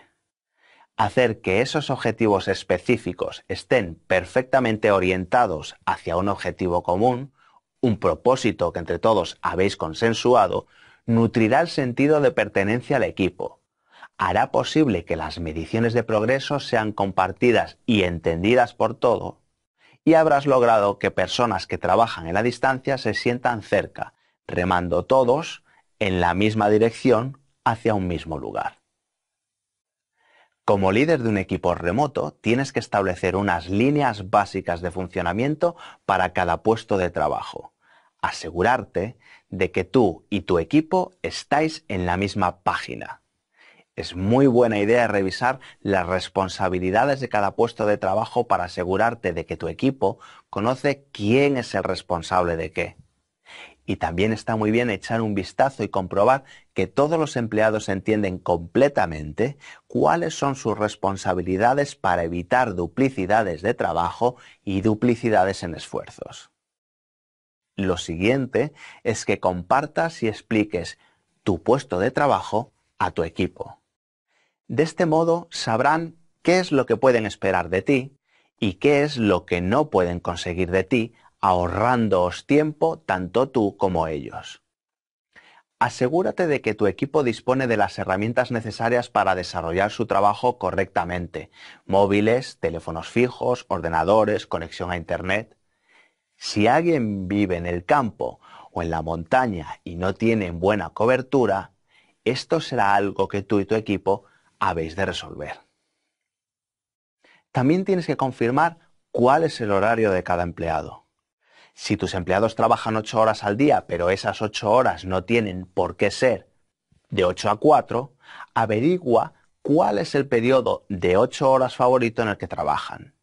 Hacer que esos objetivos específicos estén perfectamente orientados hacia un objetivo común, un propósito que entre todos habéis consensuado, nutrirá el sentido de pertenencia al equipo. Hará posible que las mediciones de progreso sean compartidas y entendidas por todo, habrás logrado que personas que trabajan en la distancia se sientan cerca, remando todos en la misma dirección hacia un mismo lugar. Como líder de un equipo remoto, tienes que establecer unas líneas básicas de funcionamiento para cada puesto de trabajo. Asegurarte de que tú y tu equipo estáis en la misma página es muy buena idea revisar las responsabilidades de cada puesto de trabajo para asegurarte de que tu equipo conoce quién es el responsable de qué. Y también está muy bien echar un vistazo y comprobar que todos los empleados entienden completamente cuáles son sus responsabilidades para evitar duplicidades de trabajo y duplicidades en esfuerzos. Lo siguiente es que compartas y expliques tu puesto de trabajo a tu equipo. De este modo sabrán qué es lo que pueden esperar de ti y qué es lo que no pueden conseguir de ti, ahorrándoos tiempo tanto tú como ellos. Asegúrate de que tu equipo dispone de las herramientas necesarias para desarrollar su trabajo correctamente, móviles, teléfonos fijos, ordenadores, conexión a Internet. Si alguien vive en el campo o en la montaña y no tiene buena cobertura, esto será algo que tú y tu equipo habéis de resolver. También tienes que confirmar cuál es el horario de cada empleado. Si tus empleados trabajan 8 horas al día, pero esas 8 horas no tienen por qué ser de 8 a 4, averigua cuál es el periodo de 8 horas favorito en el que trabajan.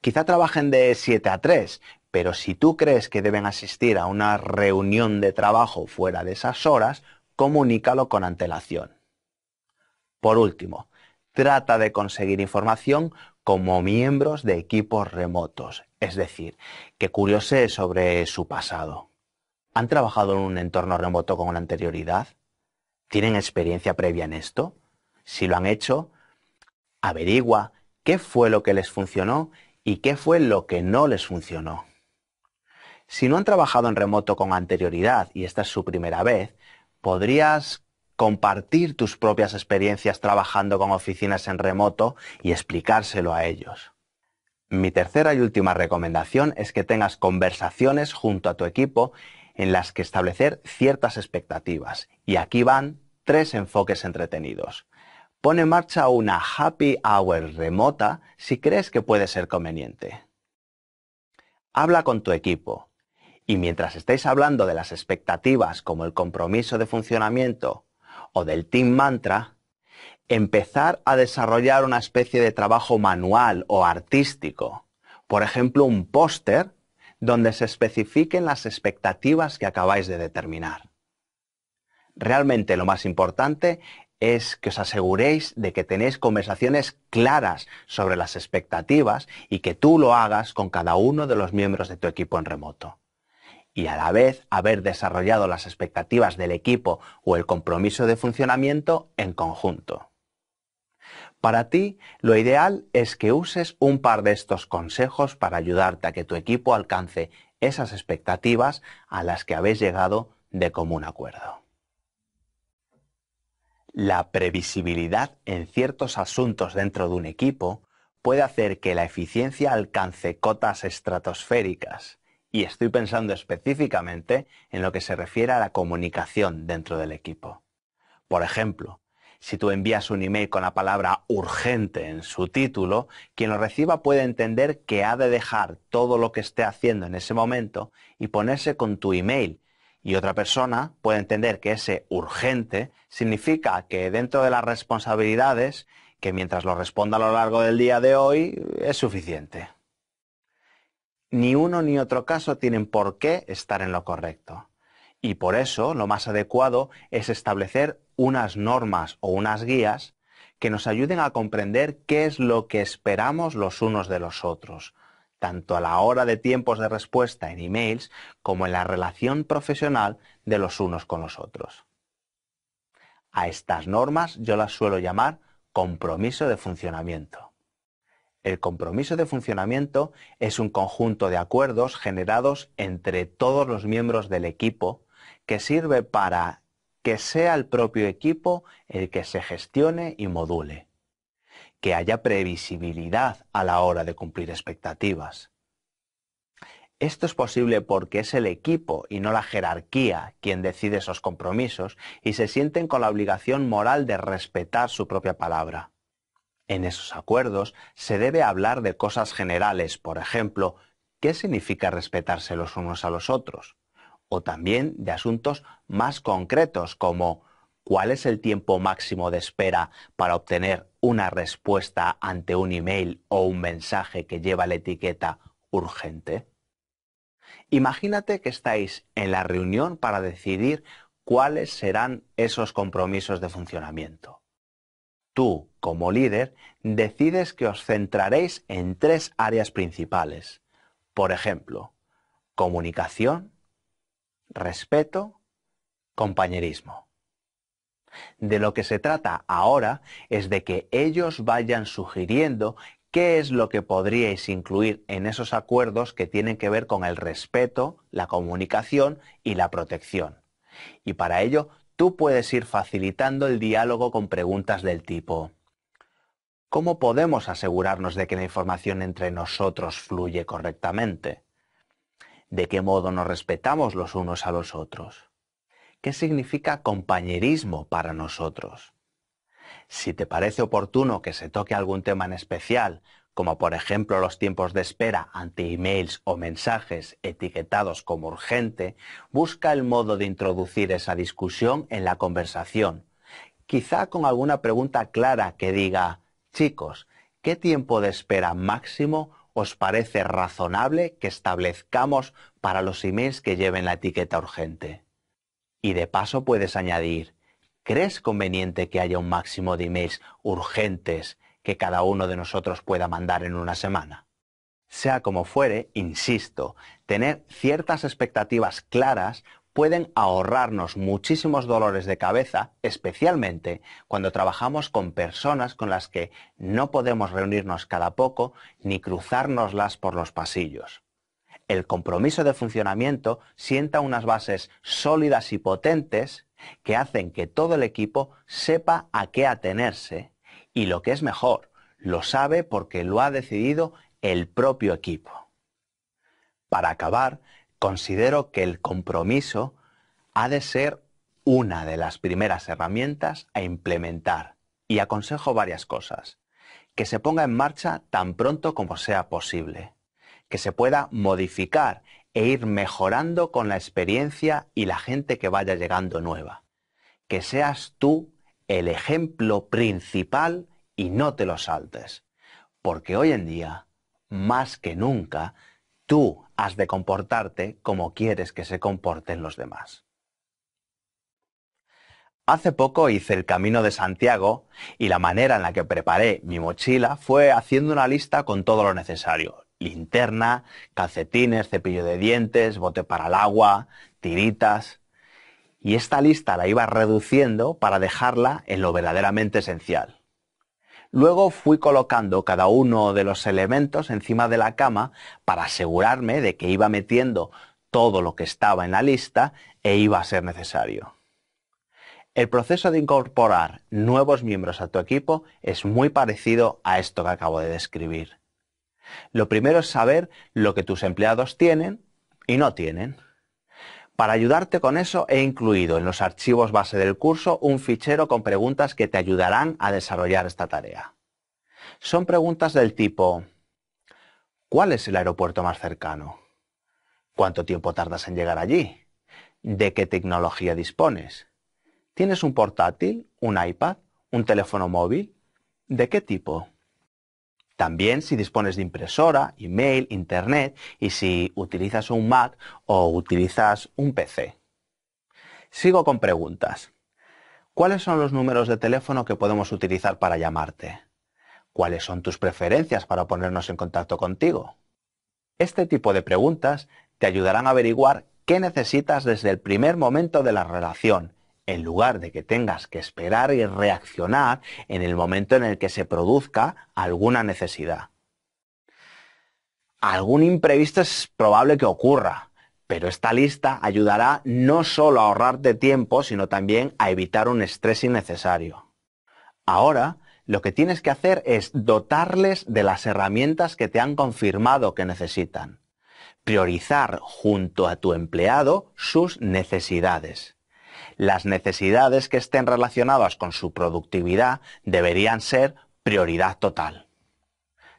Quizá trabajen de 7 a 3, pero si tú crees que deben asistir a una reunión de trabajo fuera de esas horas, comunícalo con antelación. Por último, trata de conseguir información como miembros de equipos remotos, es decir, que curiose sobre su pasado. ¿Han trabajado en un entorno remoto con anterioridad? ¿Tienen experiencia previa en esto? Si lo han hecho, averigua qué fue lo que les funcionó y qué fue lo que no les funcionó. Si no han trabajado en remoto con anterioridad y esta es su primera vez, podrías compartir tus propias experiencias trabajando con oficinas en remoto y explicárselo a ellos. Mi tercera y última recomendación es que tengas conversaciones junto a tu equipo en las que establecer ciertas expectativas. Y aquí van tres enfoques entretenidos. Pone en marcha una happy hour remota si crees que puede ser conveniente. Habla con tu equipo. Y mientras estéis hablando de las expectativas como el compromiso de funcionamiento, o del Team Mantra, empezar a desarrollar una especie de trabajo manual o artístico. Por ejemplo, un póster donde se especifiquen las expectativas que acabáis de determinar. Realmente lo más importante es que os aseguréis de que tenéis conversaciones claras sobre las expectativas y que tú lo hagas con cada uno de los miembros de tu equipo en remoto y a la vez haber desarrollado las expectativas del equipo o el compromiso de funcionamiento en conjunto. Para ti, lo ideal es que uses un par de estos consejos para ayudarte a que tu equipo alcance esas expectativas a las que habéis llegado de común acuerdo. La previsibilidad en ciertos asuntos dentro de un equipo puede hacer que la eficiencia alcance cotas estratosféricas y estoy pensando específicamente en lo que se refiere a la comunicación dentro del equipo. Por ejemplo, si tú envías un email con la palabra urgente en su título, quien lo reciba puede entender que ha de dejar todo lo que esté haciendo en ese momento y ponerse con tu email. Y otra persona puede entender que ese urgente significa que dentro de las responsabilidades, que mientras lo responda a lo largo del día de hoy, es suficiente. Ni uno ni otro caso tienen por qué estar en lo correcto. Y por eso lo más adecuado es establecer unas normas o unas guías que nos ayuden a comprender qué es lo que esperamos los unos de los otros, tanto a la hora de tiempos de respuesta en emails como en la relación profesional de los unos con los otros. A estas normas yo las suelo llamar compromiso de funcionamiento. El compromiso de funcionamiento es un conjunto de acuerdos generados entre todos los miembros del equipo que sirve para que sea el propio equipo el que se gestione y module, que haya previsibilidad a la hora de cumplir expectativas. Esto es posible porque es el equipo y no la jerarquía quien decide esos compromisos y se sienten con la obligación moral de respetar su propia palabra. En esos acuerdos se debe hablar de cosas generales, por ejemplo, qué significa respetarse los unos a los otros, o también de asuntos más concretos como cuál es el tiempo máximo de espera para obtener una respuesta ante un email o un mensaje que lleva la etiqueta urgente. Imagínate que estáis en la reunión para decidir cuáles serán esos compromisos de funcionamiento. Tú, como líder, decides que os centraréis en tres áreas principales. Por ejemplo, comunicación, respeto, compañerismo. De lo que se trata ahora es de que ellos vayan sugiriendo qué es lo que podríais incluir en esos acuerdos que tienen que ver con el respeto, la comunicación y la protección. Y para ello tú puedes ir facilitando el diálogo con preguntas del tipo ¿Cómo podemos asegurarnos de que la información entre nosotros fluye correctamente? ¿De qué modo nos respetamos los unos a los otros? ¿Qué significa compañerismo para nosotros? Si te parece oportuno que se toque algún tema en especial como por ejemplo los tiempos de espera ante emails o mensajes etiquetados como urgente, busca el modo de introducir esa discusión en la conversación, quizá con alguna pregunta clara que diga, chicos, ¿qué tiempo de espera máximo os parece razonable que establezcamos para los emails que lleven la etiqueta urgente? Y de paso puedes añadir, ¿crees conveniente que haya un máximo de emails urgentes que cada uno de nosotros pueda mandar en una semana. Sea como fuere, insisto, tener ciertas expectativas claras pueden ahorrarnos muchísimos dolores de cabeza, especialmente cuando trabajamos con personas con las que no podemos reunirnos cada poco ni cruzárnoslas por los pasillos. El compromiso de funcionamiento sienta unas bases sólidas y potentes que hacen que todo el equipo sepa a qué atenerse y lo que es mejor, lo sabe porque lo ha decidido el propio equipo. Para acabar, considero que el compromiso ha de ser una de las primeras herramientas a implementar y aconsejo varias cosas. Que se ponga en marcha tan pronto como sea posible. Que se pueda modificar e ir mejorando con la experiencia y la gente que vaya llegando nueva. Que seas tú el ejemplo principal y no te lo saltes. Porque hoy en día, más que nunca, tú has de comportarte como quieres que se comporten los demás. Hace poco hice el Camino de Santiago y la manera en la que preparé mi mochila fue haciendo una lista con todo lo necesario. Linterna, calcetines, cepillo de dientes, bote para el agua, tiritas y esta lista la iba reduciendo para dejarla en lo verdaderamente esencial. Luego fui colocando cada uno de los elementos encima de la cama para asegurarme de que iba metiendo todo lo que estaba en la lista e iba a ser necesario. El proceso de incorporar nuevos miembros a tu equipo es muy parecido a esto que acabo de describir. Lo primero es saber lo que tus empleados tienen y no tienen. Para ayudarte con eso he incluido en los archivos base del curso un fichero con preguntas que te ayudarán a desarrollar esta tarea. Son preguntas del tipo ¿Cuál es el aeropuerto más cercano? ¿Cuánto tiempo tardas en llegar allí? ¿De qué tecnología dispones? ¿Tienes un portátil, un iPad, un teléfono móvil? ¿De qué tipo? También si dispones de impresora, email, internet y si utilizas un Mac o utilizas un PC. Sigo con preguntas. ¿Cuáles son los números de teléfono que podemos utilizar para llamarte? ¿Cuáles son tus preferencias para ponernos en contacto contigo? Este tipo de preguntas te ayudarán a averiguar qué necesitas desde el primer momento de la relación en lugar de que tengas que esperar y reaccionar en el momento en el que se produzca alguna necesidad. Algún imprevisto es probable que ocurra, pero esta lista ayudará no solo a ahorrarte tiempo, sino también a evitar un estrés innecesario. Ahora, lo que tienes que hacer es dotarles de las herramientas que te han confirmado que necesitan. Priorizar junto a tu empleado sus necesidades las necesidades que estén relacionadas con su productividad deberían ser prioridad total.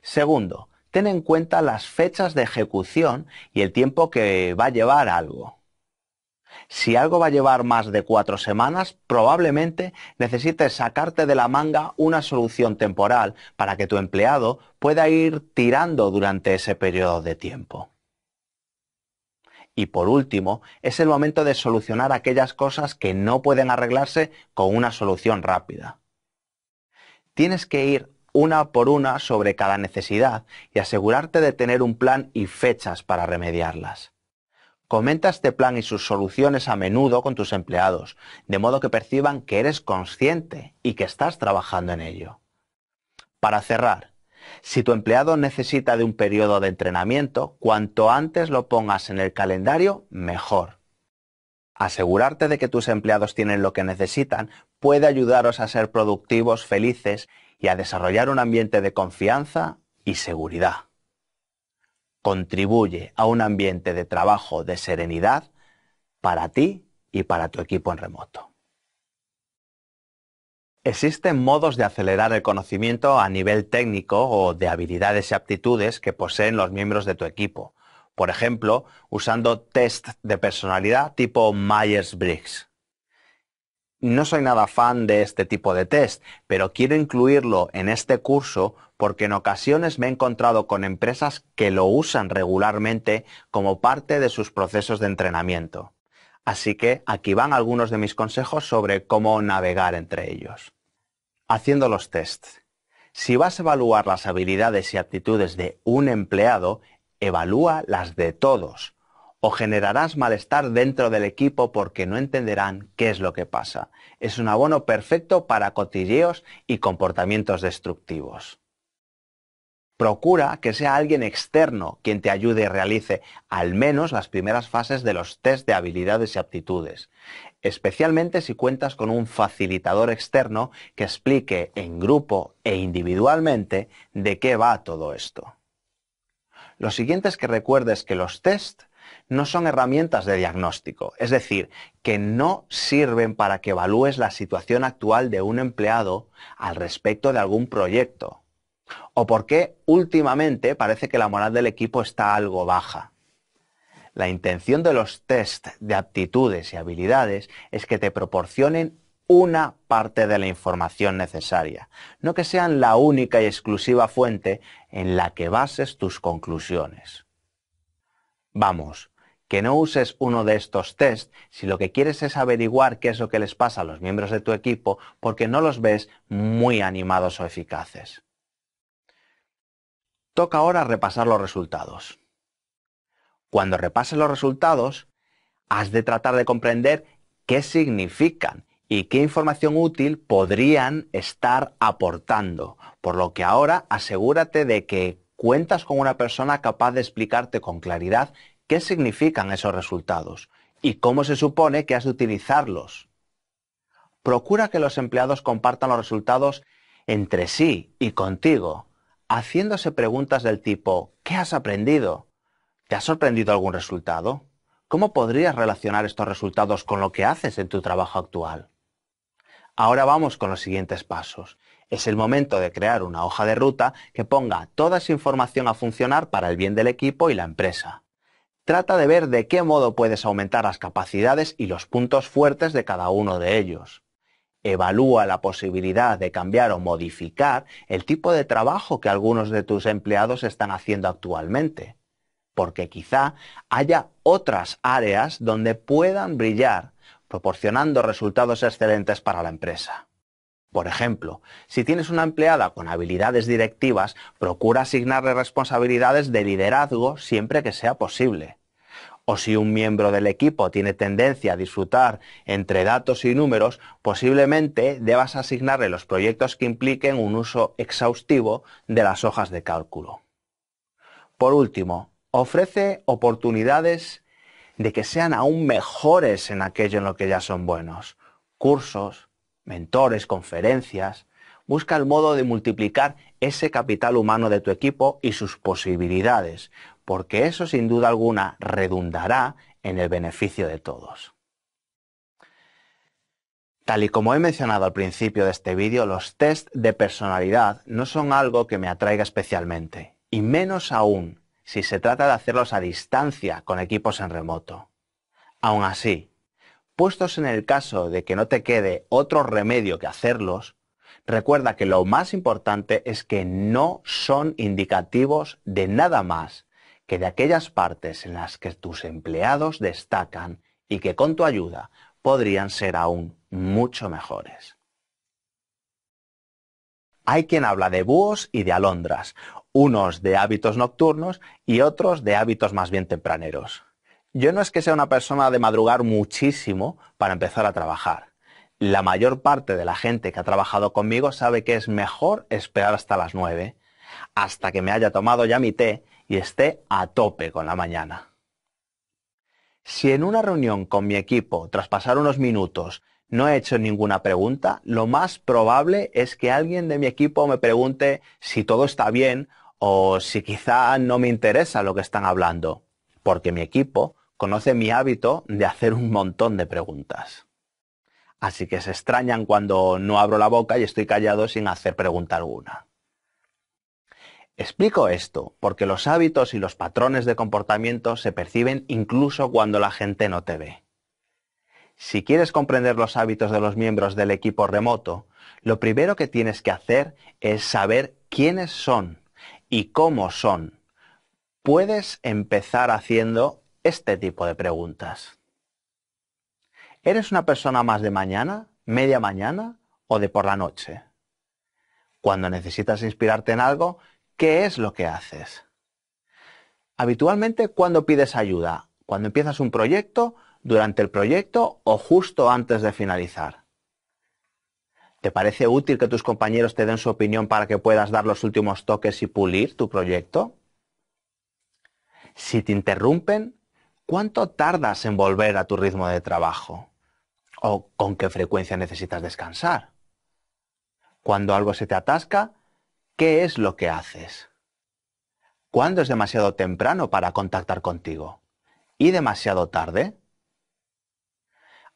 Segundo, ten en cuenta las fechas de ejecución y el tiempo que va a llevar algo. Si algo va a llevar más de cuatro semanas, probablemente necesites sacarte de la manga una solución temporal para que tu empleado pueda ir tirando durante ese periodo de tiempo. Y por último, es el momento de solucionar aquellas cosas que no pueden arreglarse con una solución rápida. Tienes que ir una por una sobre cada necesidad y asegurarte de tener un plan y fechas para remediarlas. Comenta este plan y sus soluciones a menudo con tus empleados, de modo que perciban que eres consciente y que estás trabajando en ello. Para cerrar, si tu empleado necesita de un periodo de entrenamiento, cuanto antes lo pongas en el calendario, mejor. Asegurarte de que tus empleados tienen lo que necesitan puede ayudaros a ser productivos, felices y a desarrollar un ambiente de confianza y seguridad. Contribuye a un ambiente de trabajo de serenidad para ti y para tu equipo en remoto. Existen modos de acelerar el conocimiento a nivel técnico o de habilidades y aptitudes que poseen los miembros de tu equipo. Por ejemplo, usando test de personalidad tipo Myers-Briggs. No soy nada fan de este tipo de test, pero quiero incluirlo en este curso porque en ocasiones me he encontrado con empresas que lo usan regularmente como parte de sus procesos de entrenamiento. Así que aquí van algunos de mis consejos sobre cómo navegar entre ellos haciendo los tests. Si vas a evaluar las habilidades y aptitudes de un empleado, evalúa las de todos o generarás malestar dentro del equipo porque no entenderán qué es lo que pasa. Es un abono perfecto para cotilleos y comportamientos destructivos. Procura que sea alguien externo quien te ayude y realice al menos las primeras fases de los test de habilidades y aptitudes especialmente si cuentas con un facilitador externo que explique en grupo e individualmente de qué va todo esto. Lo siguiente es que recuerdes que los test no son herramientas de diagnóstico, es decir, que no sirven para que evalúes la situación actual de un empleado al respecto de algún proyecto, o porque qué últimamente parece que la moral del equipo está algo baja. La intención de los test de aptitudes y habilidades es que te proporcionen una parte de la información necesaria, no que sean la única y exclusiva fuente en la que bases tus conclusiones. Vamos, que no uses uno de estos test si lo que quieres es averiguar qué es lo que les pasa a los miembros de tu equipo porque no los ves muy animados o eficaces. Toca ahora repasar los resultados. Cuando repases los resultados, has de tratar de comprender qué significan y qué información útil podrían estar aportando. Por lo que ahora asegúrate de que cuentas con una persona capaz de explicarte con claridad qué significan esos resultados y cómo se supone que has de utilizarlos. Procura que los empleados compartan los resultados entre sí y contigo, haciéndose preguntas del tipo ¿qué has aprendido? ¿Te ha sorprendido algún resultado? ¿Cómo podrías relacionar estos resultados con lo que haces en tu trabajo actual? Ahora vamos con los siguientes pasos. Es el momento de crear una hoja de ruta que ponga toda esa información a funcionar para el bien del equipo y la empresa. Trata de ver de qué modo puedes aumentar las capacidades y los puntos fuertes de cada uno de ellos. Evalúa la posibilidad de cambiar o modificar el tipo de trabajo que algunos de tus empleados están haciendo actualmente porque quizá haya otras áreas donde puedan brillar, proporcionando resultados excelentes para la empresa. Por ejemplo, si tienes una empleada con habilidades directivas, procura asignarle responsabilidades de liderazgo siempre que sea posible. O si un miembro del equipo tiene tendencia a disfrutar entre datos y números, posiblemente debas asignarle los proyectos que impliquen un uso exhaustivo de las hojas de cálculo. Por último, ofrece oportunidades de que sean aún mejores en aquello en lo que ya son buenos. Cursos, mentores, conferencias. Busca el modo de multiplicar ese capital humano de tu equipo y sus posibilidades, porque eso sin duda alguna redundará en el beneficio de todos. Tal y como he mencionado al principio de este vídeo, los test de personalidad no son algo que me atraiga especialmente, y menos aún si se trata de hacerlos a distancia con equipos en remoto. Aún así, puestos en el caso de que no te quede otro remedio que hacerlos, recuerda que lo más importante es que no son indicativos de nada más que de aquellas partes en las que tus empleados destacan y que con tu ayuda podrían ser aún mucho mejores. Hay quien habla de búhos y de alondras, unos de hábitos nocturnos y otros de hábitos más bien tempraneros. Yo no es que sea una persona de madrugar muchísimo para empezar a trabajar. La mayor parte de la gente que ha trabajado conmigo sabe que es mejor esperar hasta las 9, hasta que me haya tomado ya mi té y esté a tope con la mañana. Si en una reunión con mi equipo, tras pasar unos minutos, no he hecho ninguna pregunta, lo más probable es que alguien de mi equipo me pregunte si todo está bien o si quizá no me interesa lo que están hablando, porque mi equipo conoce mi hábito de hacer un montón de preguntas. Así que se extrañan cuando no abro la boca y estoy callado sin hacer pregunta alguna. Explico esto porque los hábitos y los patrones de comportamiento se perciben incluso cuando la gente no te ve. Si quieres comprender los hábitos de los miembros del equipo remoto, lo primero que tienes que hacer es saber quiénes son y cómo son, puedes empezar haciendo este tipo de preguntas. ¿Eres una persona más de mañana, media mañana o de por la noche? Cuando necesitas inspirarte en algo, ¿qué es lo que haces? Habitualmente, ¿cuándo pides ayuda? ¿Cuando empiezas un proyecto, durante el proyecto o justo antes de finalizar? ¿Te parece útil que tus compañeros te den su opinión para que puedas dar los últimos toques y pulir tu proyecto? Si te interrumpen, ¿cuánto tardas en volver a tu ritmo de trabajo? ¿O con qué frecuencia necesitas descansar? Cuando algo se te atasca, ¿qué es lo que haces? ¿Cuándo es demasiado temprano para contactar contigo? ¿Y demasiado tarde?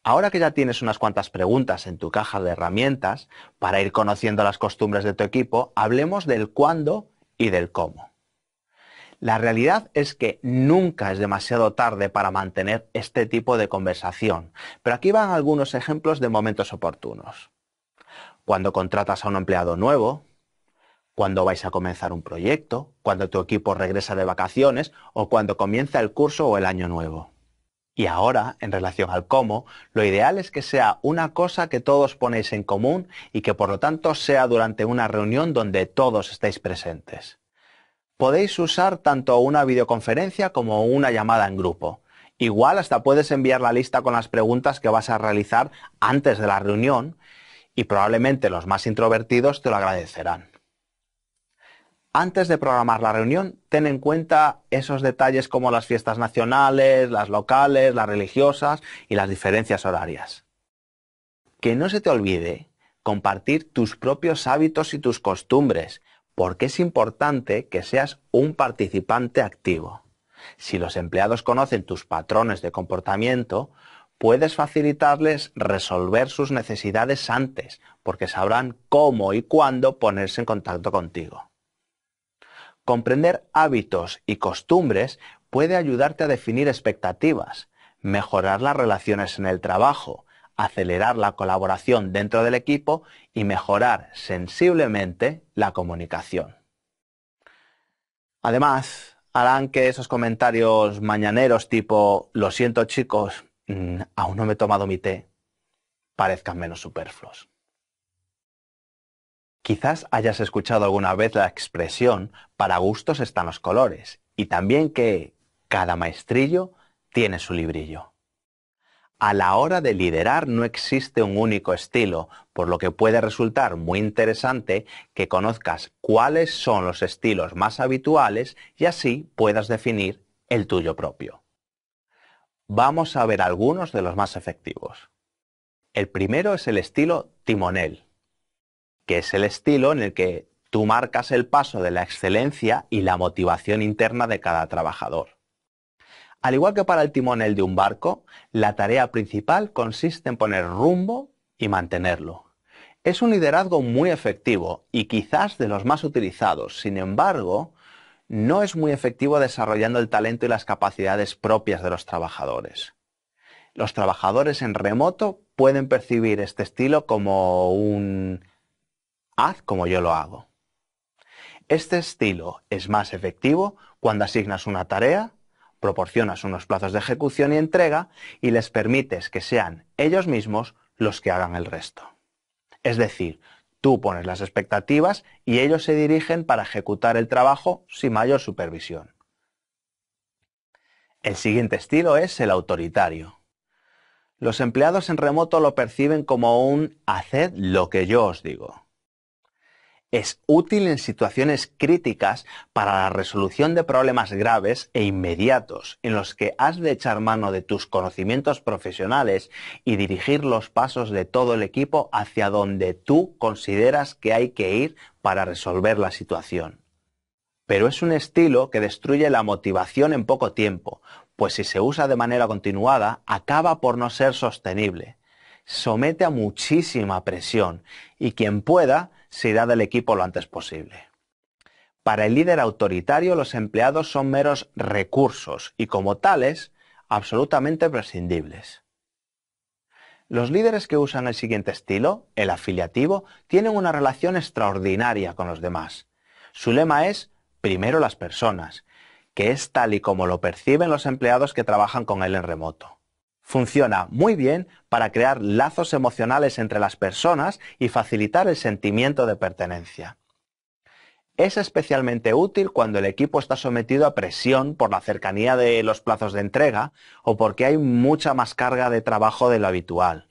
Ahora que ya tienes unas cuantas preguntas en tu caja de herramientas para ir conociendo las costumbres de tu equipo, hablemos del cuándo y del cómo. La realidad es que nunca es demasiado tarde para mantener este tipo de conversación, pero aquí van algunos ejemplos de momentos oportunos. Cuando contratas a un empleado nuevo, cuando vais a comenzar un proyecto, cuando tu equipo regresa de vacaciones o cuando comienza el curso o el año nuevo. Y ahora, en relación al cómo, lo ideal es que sea una cosa que todos ponéis en común y que por lo tanto sea durante una reunión donde todos estéis presentes. Podéis usar tanto una videoconferencia como una llamada en grupo. Igual hasta puedes enviar la lista con las preguntas que vas a realizar antes de la reunión y probablemente los más introvertidos te lo agradecerán. Antes de programar la reunión, ten en cuenta esos detalles como las fiestas nacionales, las locales, las religiosas y las diferencias horarias. Que no se te olvide compartir tus propios hábitos y tus costumbres, porque es importante que seas un participante activo. Si los empleados conocen tus patrones de comportamiento, puedes facilitarles resolver sus necesidades antes, porque sabrán cómo y cuándo ponerse en contacto contigo. Comprender hábitos y costumbres puede ayudarte a definir expectativas, mejorar las relaciones en el trabajo, acelerar la colaboración dentro del equipo y mejorar sensiblemente la comunicación. Además, harán que esos comentarios mañaneros tipo, lo siento chicos, mm, aún no me he tomado mi té, parezcan menos superfluos. Quizás hayas escuchado alguna vez la expresión para gustos están los colores y también que cada maestrillo tiene su librillo. A la hora de liderar no existe un único estilo, por lo que puede resultar muy interesante que conozcas cuáles son los estilos más habituales y así puedas definir el tuyo propio. Vamos a ver algunos de los más efectivos. El primero es el estilo timonel que es el estilo en el que tú marcas el paso de la excelencia y la motivación interna de cada trabajador. Al igual que para el timonel de un barco, la tarea principal consiste en poner rumbo y mantenerlo. Es un liderazgo muy efectivo y quizás de los más utilizados. Sin embargo, no es muy efectivo desarrollando el talento y las capacidades propias de los trabajadores. Los trabajadores en remoto pueden percibir este estilo como un haz como yo lo hago. Este estilo es más efectivo cuando asignas una tarea, proporcionas unos plazos de ejecución y entrega y les permites que sean ellos mismos los que hagan el resto. Es decir, tú pones las expectativas y ellos se dirigen para ejecutar el trabajo sin mayor supervisión. El siguiente estilo es el autoritario. Los empleados en remoto lo perciben como un haced lo que yo os digo es útil en situaciones críticas para la resolución de problemas graves e inmediatos en los que has de echar mano de tus conocimientos profesionales y dirigir los pasos de todo el equipo hacia donde tú consideras que hay que ir para resolver la situación. Pero es un estilo que destruye la motivación en poco tiempo, pues si se usa de manera continuada acaba por no ser sostenible. Somete a muchísima presión y quien pueda se irá del equipo lo antes posible. Para el líder autoritario los empleados son meros recursos y como tales absolutamente prescindibles. Los líderes que usan el siguiente estilo, el afiliativo, tienen una relación extraordinaria con los demás. Su lema es primero las personas, que es tal y como lo perciben los empleados que trabajan con él en remoto. Funciona muy bien para crear lazos emocionales entre las personas y facilitar el sentimiento de pertenencia. Es especialmente útil cuando el equipo está sometido a presión por la cercanía de los plazos de entrega o porque hay mucha más carga de trabajo de lo habitual.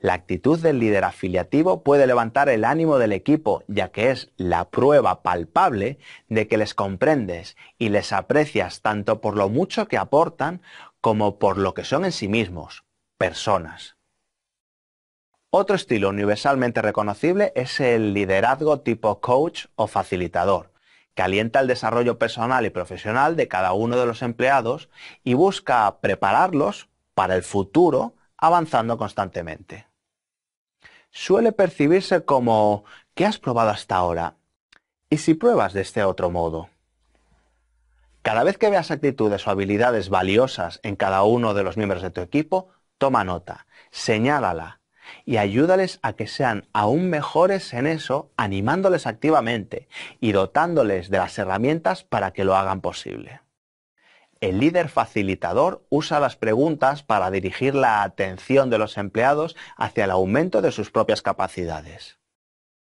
La actitud del líder afiliativo puede levantar el ánimo del equipo, ya que es la prueba palpable de que les comprendes y les aprecias tanto por lo mucho que aportan como por lo que son en sí mismos, personas. Otro estilo universalmente reconocible es el liderazgo tipo coach o facilitador, que alienta el desarrollo personal y profesional de cada uno de los empleados y busca prepararlos para el futuro avanzando constantemente. Suele percibirse como ¿qué has probado hasta ahora? ¿Y si pruebas de este otro modo? Cada vez que veas actitudes o habilidades valiosas en cada uno de los miembros de tu equipo, toma nota, señálala y ayúdales a que sean aún mejores en eso, animándoles activamente y dotándoles de las herramientas para que lo hagan posible. El líder facilitador usa las preguntas para dirigir la atención de los empleados hacia el aumento de sus propias capacidades.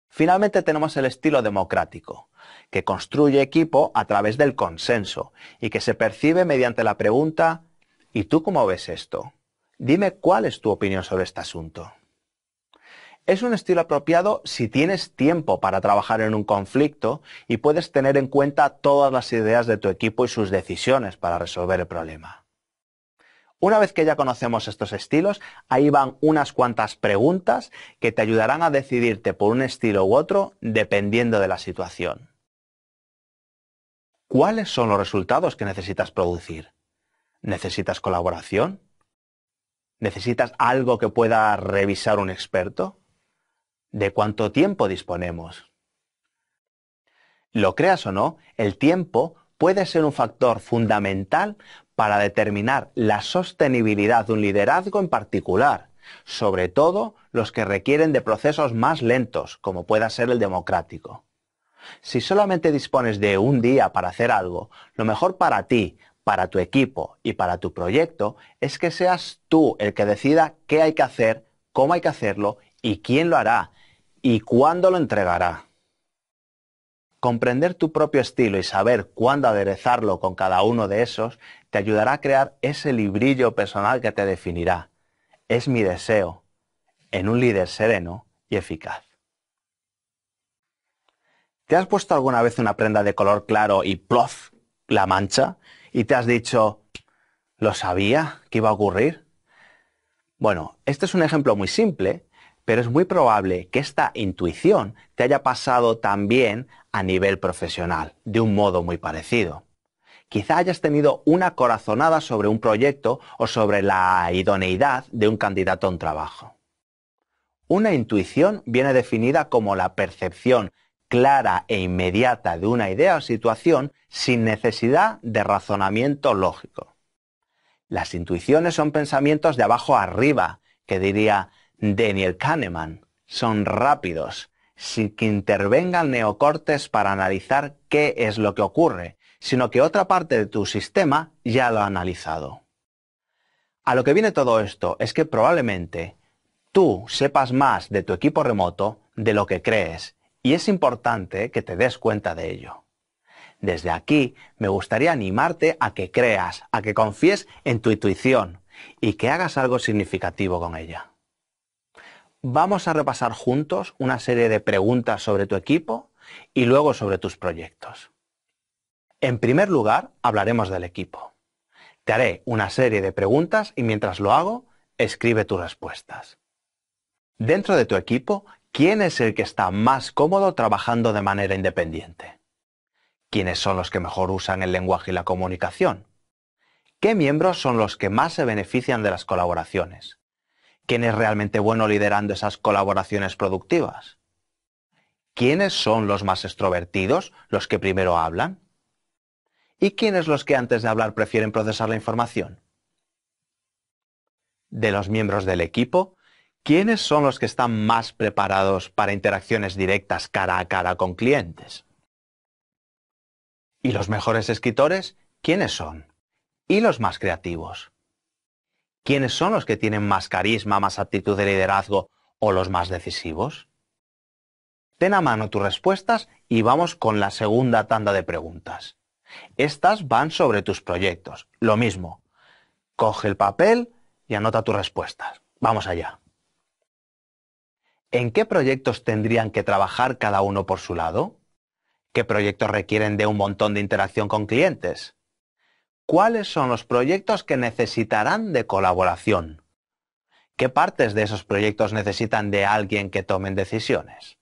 Finalmente tenemos el estilo democrático que construye equipo a través del consenso y que se percibe mediante la pregunta ¿Y tú cómo ves esto? Dime cuál es tu opinión sobre este asunto. Es un estilo apropiado si tienes tiempo para trabajar en un conflicto y puedes tener en cuenta todas las ideas de tu equipo y sus decisiones para resolver el problema. Una vez que ya conocemos estos estilos, ahí van unas cuantas preguntas que te ayudarán a decidirte por un estilo u otro dependiendo de la situación. ¿Cuáles son los resultados que necesitas producir? ¿Necesitas colaboración? ¿Necesitas algo que pueda revisar un experto? ¿De cuánto tiempo disponemos? Lo creas o no, el tiempo puede ser un factor fundamental para determinar la sostenibilidad de un liderazgo en particular, sobre todo los que requieren de procesos más lentos, como pueda ser el democrático. Si solamente dispones de un día para hacer algo, lo mejor para ti, para tu equipo y para tu proyecto es que seas tú el que decida qué hay que hacer, cómo hay que hacerlo y quién lo hará y cuándo lo entregará. Comprender tu propio estilo y saber cuándo aderezarlo con cada uno de esos te ayudará a crear ese librillo personal que te definirá. Es mi deseo en un líder sereno y eficaz. ¿Te has puesto alguna vez una prenda de color claro y plof, la mancha? ¿Y te has dicho, lo sabía que iba a ocurrir? Bueno, este es un ejemplo muy simple, pero es muy probable que esta intuición te haya pasado también a nivel profesional, de un modo muy parecido. Quizá hayas tenido una corazonada sobre un proyecto o sobre la idoneidad de un candidato a un trabajo. Una intuición viene definida como la percepción clara e inmediata de una idea o situación sin necesidad de razonamiento lógico. Las intuiciones son pensamientos de abajo arriba, que diría Daniel Kahneman. Son rápidos, sin que intervengan neocortes para analizar qué es lo que ocurre, sino que otra parte de tu sistema ya lo ha analizado. A lo que viene todo esto es que probablemente tú sepas más de tu equipo remoto de lo que crees y es importante que te des cuenta de ello. Desde aquí me gustaría animarte a que creas, a que confíes en tu intuición y que hagas algo significativo con ella. Vamos a repasar juntos una serie de preguntas sobre tu equipo y luego sobre tus proyectos. En primer lugar, hablaremos del equipo. Te haré una serie de preguntas y mientras lo hago, escribe tus respuestas. Dentro de tu equipo, ¿Quién es el que está más cómodo trabajando de manera independiente? ¿Quiénes son los que mejor usan el lenguaje y la comunicación? ¿Qué miembros son los que más se benefician de las colaboraciones? ¿Quién es realmente bueno liderando esas colaboraciones productivas? ¿Quiénes son los más extrovertidos, los que primero hablan? ¿Y quiénes los que antes de hablar prefieren procesar la información? De los miembros del equipo, ¿quiénes son los que están más preparados para interacciones directas cara a cara con clientes? ¿Y los mejores escritores? ¿Quiénes son? ¿Y los más creativos? ¿Quiénes son los que tienen más carisma, más aptitud de liderazgo o los más decisivos? Ten a mano tus respuestas y vamos con la segunda tanda de preguntas. Estas van sobre tus proyectos. Lo mismo. Coge el papel y anota tus respuestas. Vamos allá. ¿En qué proyectos tendrían que trabajar cada uno por su lado? ¿Qué proyectos requieren de un montón de interacción con clientes? ¿Cuáles son los proyectos que necesitarán de colaboración? ¿Qué partes de esos proyectos necesitan de alguien que tomen decisiones?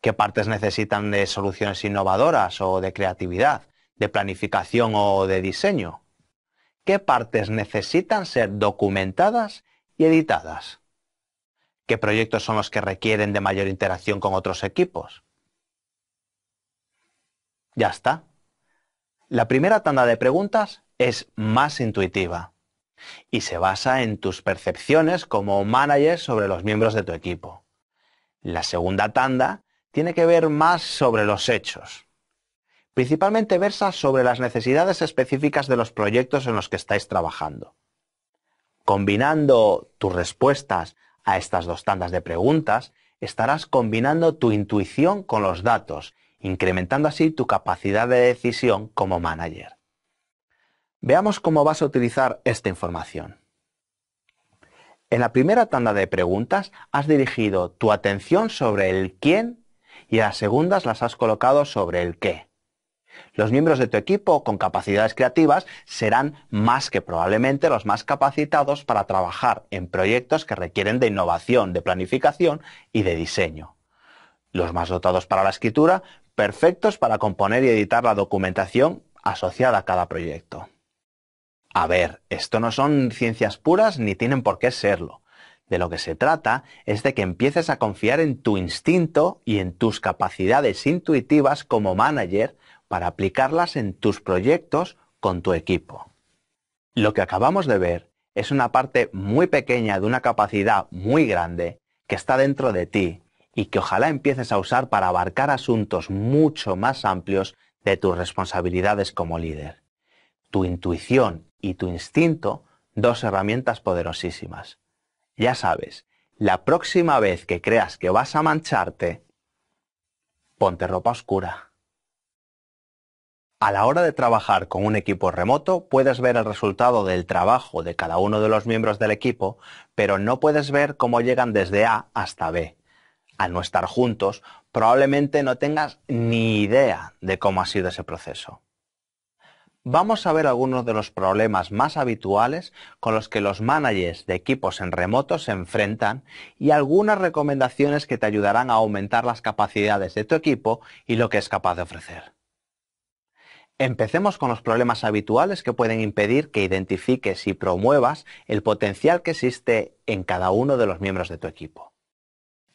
¿Qué partes necesitan de soluciones innovadoras o de creatividad, de planificación o de diseño? ¿Qué partes necesitan ser documentadas y editadas? qué proyectos son los que requieren de mayor interacción con otros equipos. Ya está. La primera tanda de preguntas es más intuitiva y se basa en tus percepciones como manager sobre los miembros de tu equipo. La segunda tanda tiene que ver más sobre los hechos. Principalmente versa sobre las necesidades específicas de los proyectos en los que estáis trabajando. Combinando tus respuestas a estas dos tandas de preguntas, estarás combinando tu intuición con los datos, incrementando así tu capacidad de decisión como manager. Veamos cómo vas a utilizar esta información. En la primera tanda de preguntas has dirigido tu atención sobre el quién y en las segundas las has colocado sobre el qué. Los miembros de tu equipo con capacidades creativas serán más que probablemente los más capacitados para trabajar en proyectos que requieren de innovación, de planificación y de diseño. Los más dotados para la escritura, perfectos para componer y editar la documentación asociada a cada proyecto. A ver, esto no son ciencias puras ni tienen por qué serlo. De lo que se trata es de que empieces a confiar en tu instinto y en tus capacidades intuitivas como manager para aplicarlas en tus proyectos con tu equipo. Lo que acabamos de ver es una parte muy pequeña de una capacidad muy grande que está dentro de ti y que ojalá empieces a usar para abarcar asuntos mucho más amplios de tus responsabilidades como líder. Tu intuición y tu instinto, dos herramientas poderosísimas. Ya sabes, la próxima vez que creas que vas a mancharte, ponte ropa oscura. A la hora de trabajar con un equipo remoto, puedes ver el resultado del trabajo de cada uno de los miembros del equipo, pero no puedes ver cómo llegan desde A hasta B. Al no estar juntos, probablemente no tengas ni idea de cómo ha sido ese proceso. Vamos a ver algunos de los problemas más habituales con los que los managers de equipos en remoto se enfrentan y algunas recomendaciones que te ayudarán a aumentar las capacidades de tu equipo y lo que es capaz de ofrecer. Empecemos con los problemas habituales que pueden impedir que identifiques y promuevas el potencial que existe en cada uno de los miembros de tu equipo.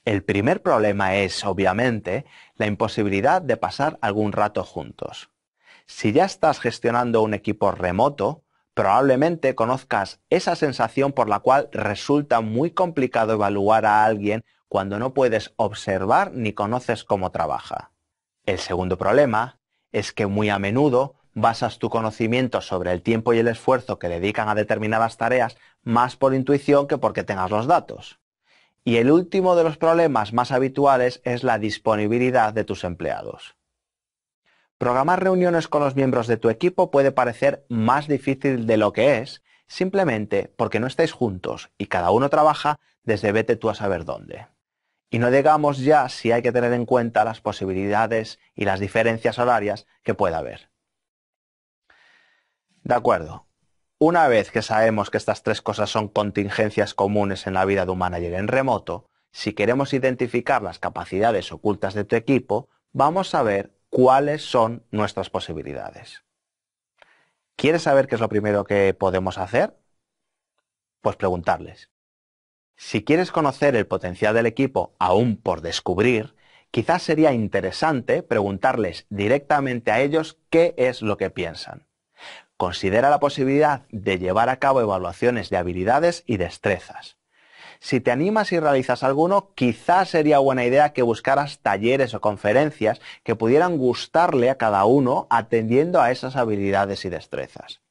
El primer problema es, obviamente, la imposibilidad de pasar algún rato juntos. Si ya estás gestionando un equipo remoto, probablemente conozcas esa sensación por la cual resulta muy complicado evaluar a alguien cuando no puedes observar ni conoces cómo trabaja. El segundo problema es que muy a menudo basas tu conocimiento sobre el tiempo y el esfuerzo que dedican a determinadas tareas más por intuición que porque tengas los datos. Y el último de los problemas más habituales es la disponibilidad de tus empleados. Programar reuniones con los miembros de tu equipo puede parecer más difícil de lo que es, simplemente porque no estáis juntos y cada uno trabaja desde vete tú a saber dónde. Y no digamos ya si hay que tener en cuenta las posibilidades y las diferencias horarias que pueda haber. De acuerdo. Una vez que sabemos que estas tres cosas son contingencias comunes en la vida de un manager en remoto, si queremos identificar las capacidades ocultas de tu equipo, vamos a ver cuáles son nuestras posibilidades. ¿Quieres saber qué es lo primero que podemos hacer? Pues preguntarles. Si quieres conocer el potencial del equipo aún por descubrir, quizás sería interesante preguntarles directamente a ellos qué es lo que piensan. Considera la posibilidad de llevar a cabo evaluaciones de habilidades y destrezas. Si te animas y realizas alguno, quizás sería buena idea que buscaras talleres o conferencias que pudieran gustarle a cada uno atendiendo a esas habilidades y destrezas.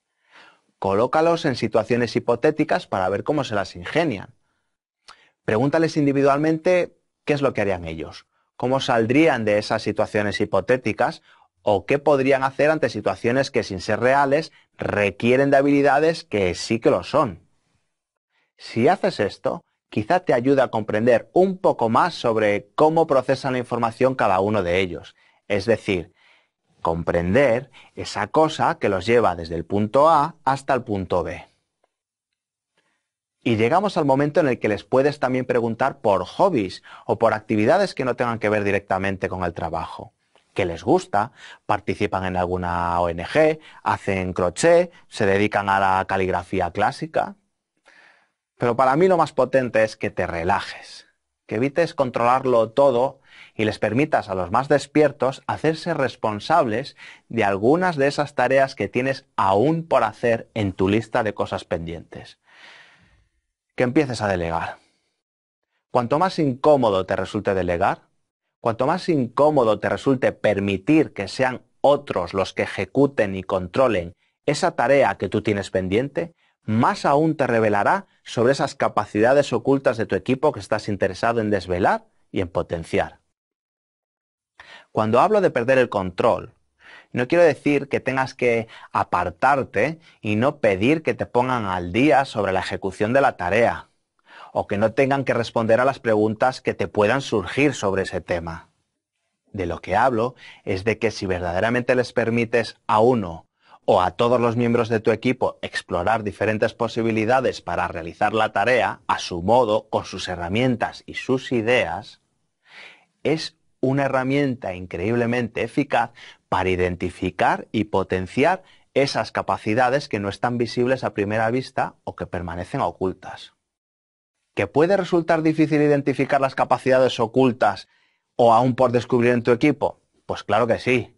Colócalos en situaciones hipotéticas para ver cómo se las ingenian. Pregúntales individualmente qué es lo que harían ellos, cómo saldrían de esas situaciones hipotéticas o qué podrían hacer ante situaciones que sin ser reales requieren de habilidades que sí que lo son. Si haces esto, quizá te ayude a comprender un poco más sobre cómo procesan la información cada uno de ellos. Es decir, comprender esa cosa que los lleva desde el punto A hasta el punto B. Y llegamos al momento en el que les puedes también preguntar por hobbies o por actividades que no tengan que ver directamente con el trabajo que les gusta, participan en alguna ONG, hacen crochet, se dedican a la caligrafía clásica. Pero para mí lo más potente es que te relajes, que evites controlarlo todo y les permitas a los más despiertos hacerse responsables de algunas de esas tareas que tienes aún por hacer en tu lista de cosas pendientes que empieces a delegar. Cuanto más incómodo te resulte delegar, cuanto más incómodo te resulte permitir que sean otros los que ejecuten y controlen esa tarea que tú tienes pendiente, más aún te revelará sobre esas capacidades ocultas de tu equipo que estás interesado en desvelar y en potenciar. Cuando hablo de perder el control, no quiero decir que tengas que apartarte y no pedir que te pongan al día sobre la ejecución de la tarea o que no tengan que responder a las preguntas que te puedan surgir sobre ese tema. De lo que hablo es de que si verdaderamente les permites a uno o a todos los miembros de tu equipo explorar diferentes posibilidades para realizar la tarea a su modo, con sus herramientas y sus ideas, es una herramienta increíblemente eficaz para identificar y potenciar esas capacidades que no están visibles a primera vista o que permanecen ocultas. ¿Que puede resultar difícil identificar las capacidades ocultas o aún por descubrir en tu equipo? Pues claro que sí.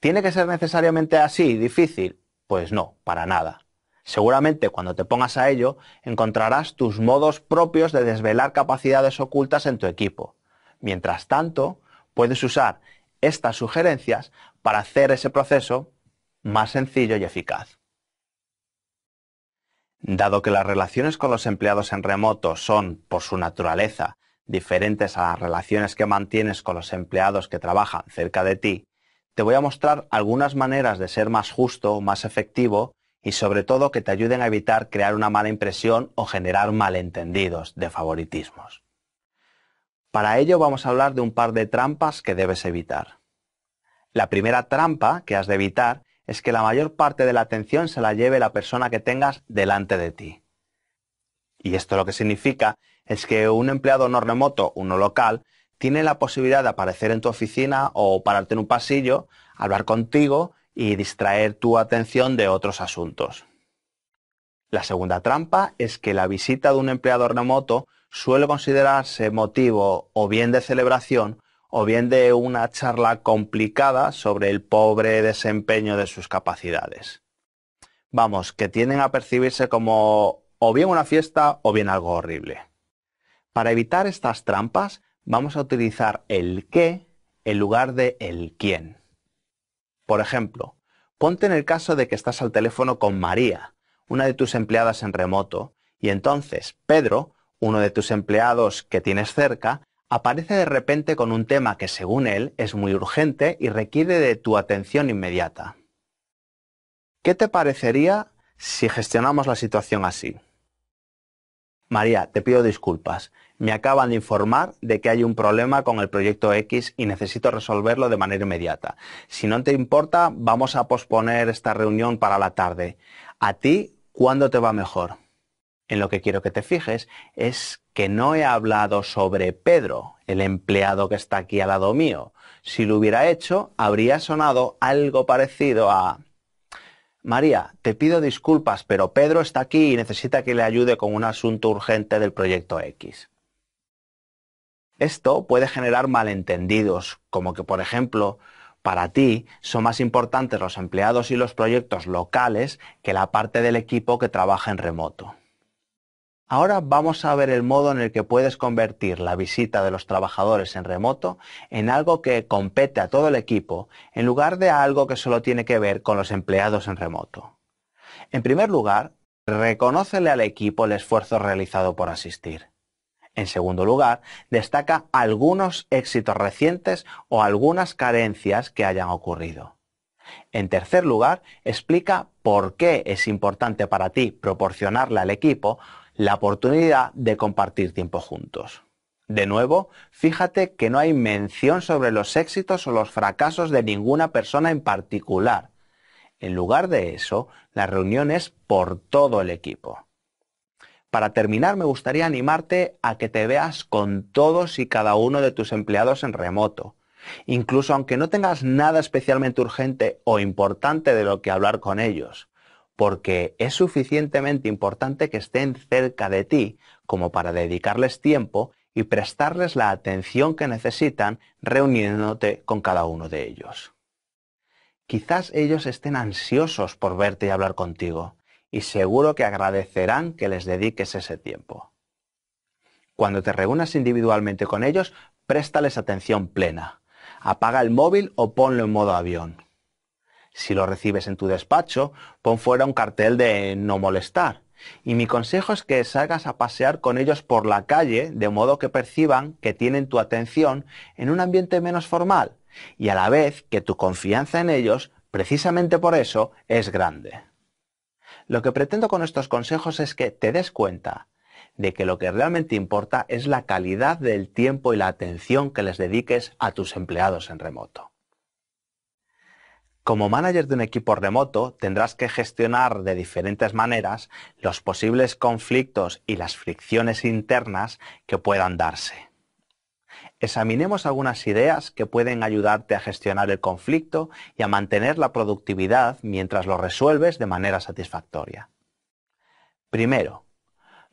¿Tiene que ser necesariamente así, difícil? Pues no, para nada. Seguramente cuando te pongas a ello encontrarás tus modos propios de desvelar capacidades ocultas en tu equipo. Mientras tanto, puedes usar estas sugerencias para hacer ese proceso más sencillo y eficaz. Dado que las relaciones con los empleados en remoto son, por su naturaleza, diferentes a las relaciones que mantienes con los empleados que trabajan cerca de ti, te voy a mostrar algunas maneras de ser más justo, más efectivo y sobre todo que te ayuden a evitar crear una mala impresión o generar malentendidos de favoritismos. Para ello vamos a hablar de un par de trampas que debes evitar. La primera trampa que has de evitar es que la mayor parte de la atención se la lleve la persona que tengas delante de ti. Y esto lo que significa es que un empleado no remoto, uno local, tiene la posibilidad de aparecer en tu oficina o pararte en un pasillo, hablar contigo y distraer tu atención de otros asuntos. La segunda trampa es que la visita de un empleado remoto suele considerarse motivo o bien de celebración o bien de una charla complicada sobre el pobre desempeño de sus capacidades. Vamos, que tienden a percibirse como o bien una fiesta o bien algo horrible. Para evitar estas trampas, vamos a utilizar el qué en lugar de el quién. Por ejemplo, ponte en el caso de que estás al teléfono con María, una de tus empleadas en remoto, y entonces Pedro, uno de tus empleados que tienes cerca, aparece de repente con un tema que según él es muy urgente y requiere de tu atención inmediata. ¿Qué te parecería si gestionamos la situación así? María, te pido disculpas. Me acaban de informar de que hay un problema con el proyecto X y necesito resolverlo de manera inmediata. Si no te importa, vamos a posponer esta reunión para la tarde. ¿A ti cuándo te va mejor? en lo que quiero que te fijes es que no he hablado sobre Pedro, el empleado que está aquí al lado mío. Si lo hubiera hecho, habría sonado algo parecido a María, te pido disculpas, pero Pedro está aquí y necesita que le ayude con un asunto urgente del proyecto X. Esto puede generar malentendidos, como que, por ejemplo, para ti son más importantes los empleados y los proyectos locales que la parte del equipo que trabaja en remoto. Ahora vamos a ver el modo en el que puedes convertir la visita de los trabajadores en remoto en algo que compete a todo el equipo en lugar de algo que solo tiene que ver con los empleados en remoto. En primer lugar, reconócele al equipo el esfuerzo realizado por asistir. En segundo lugar, destaca algunos éxitos recientes o algunas carencias que hayan ocurrido. En tercer lugar, explica por qué es importante para ti proporcionarle al equipo la oportunidad de compartir tiempo juntos. De nuevo, fíjate que no hay mención sobre los éxitos o los fracasos de ninguna persona en particular. En lugar de eso, la reunión es por todo el equipo. Para terminar, me gustaría animarte a que te veas con todos y cada uno de tus empleados en remoto. Incluso aunque no tengas nada especialmente urgente o importante de lo que hablar con ellos porque es suficientemente importante que estén cerca de ti como para dedicarles tiempo y prestarles la atención que necesitan reuniéndote con cada uno de ellos. Quizás ellos estén ansiosos por verte y hablar contigo, y seguro que agradecerán que les dediques ese tiempo. Cuando te reúnas individualmente con ellos, préstales atención plena. Apaga el móvil o ponlo en modo avión. Si lo recibes en tu despacho, pon fuera un cartel de no molestar. Y mi consejo es que salgas a pasear con ellos por la calle, de modo que perciban que tienen tu atención en un ambiente menos formal, y a la vez que tu confianza en ellos, precisamente por eso, es grande. Lo que pretendo con estos consejos es que te des cuenta de que lo que realmente importa es la calidad del tiempo y la atención que les dediques a tus empleados en remoto. Como manager de un equipo remoto, tendrás que gestionar de diferentes maneras los posibles conflictos y las fricciones internas que puedan darse. Examinemos algunas ideas que pueden ayudarte a gestionar el conflicto y a mantener la productividad mientras lo resuelves de manera satisfactoria. Primero,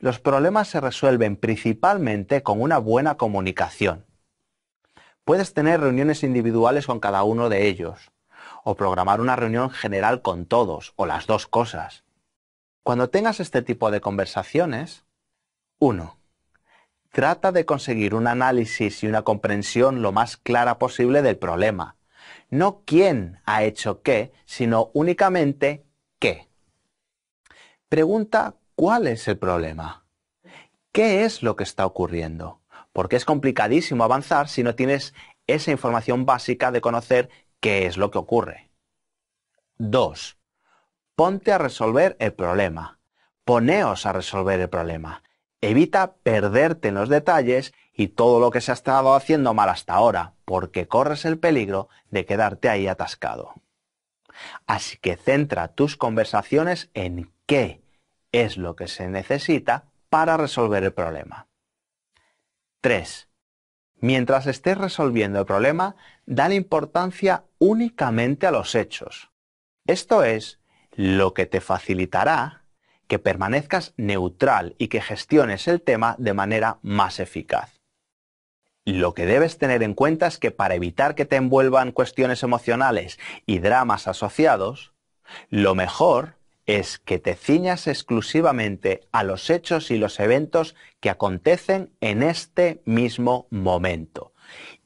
los problemas se resuelven principalmente con una buena comunicación. Puedes tener reuniones individuales con cada uno de ellos, o programar una reunión general con todos, o las dos cosas. Cuando tengas este tipo de conversaciones, uno, Trata de conseguir un análisis y una comprensión lo más clara posible del problema. No quién ha hecho qué, sino únicamente qué. Pregunta cuál es el problema. ¿Qué es lo que está ocurriendo? Porque es complicadísimo avanzar si no tienes esa información básica de conocer qué es lo que ocurre. 2. Ponte a resolver el problema. Poneos a resolver el problema. Evita perderte en los detalles y todo lo que se ha estado haciendo mal hasta ahora, porque corres el peligro de quedarte ahí atascado. Así que centra tus conversaciones en qué es lo que se necesita para resolver el problema. 3. Mientras estés resolviendo el problema, dan importancia únicamente a los hechos. Esto es lo que te facilitará que permanezcas neutral y que gestiones el tema de manera más eficaz. Lo que debes tener en cuenta es que para evitar que te envuelvan cuestiones emocionales y dramas asociados, lo mejor es que te ciñas exclusivamente a los hechos y los eventos que acontecen en este mismo momento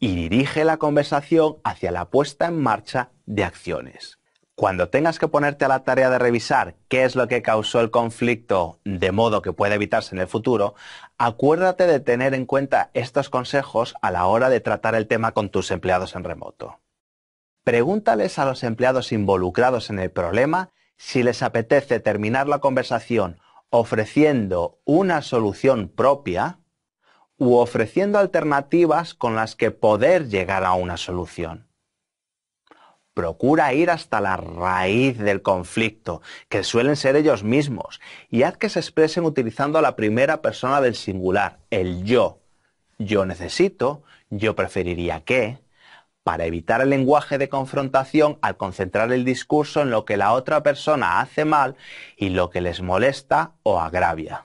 y dirige la conversación hacia la puesta en marcha de acciones. Cuando tengas que ponerte a la tarea de revisar qué es lo que causó el conflicto de modo que pueda evitarse en el futuro, acuérdate de tener en cuenta estos consejos a la hora de tratar el tema con tus empleados en remoto. Pregúntales a los empleados involucrados en el problema si les apetece terminar la conversación ofreciendo una solución propia u ofreciendo alternativas con las que poder llegar a una solución. Procura ir hasta la raíz del conflicto, que suelen ser ellos mismos, y haz que se expresen utilizando la primera persona del singular, el yo. Yo necesito, yo preferiría que, para evitar el lenguaje de confrontación al concentrar el discurso en lo que la otra persona hace mal y lo que les molesta o agravia.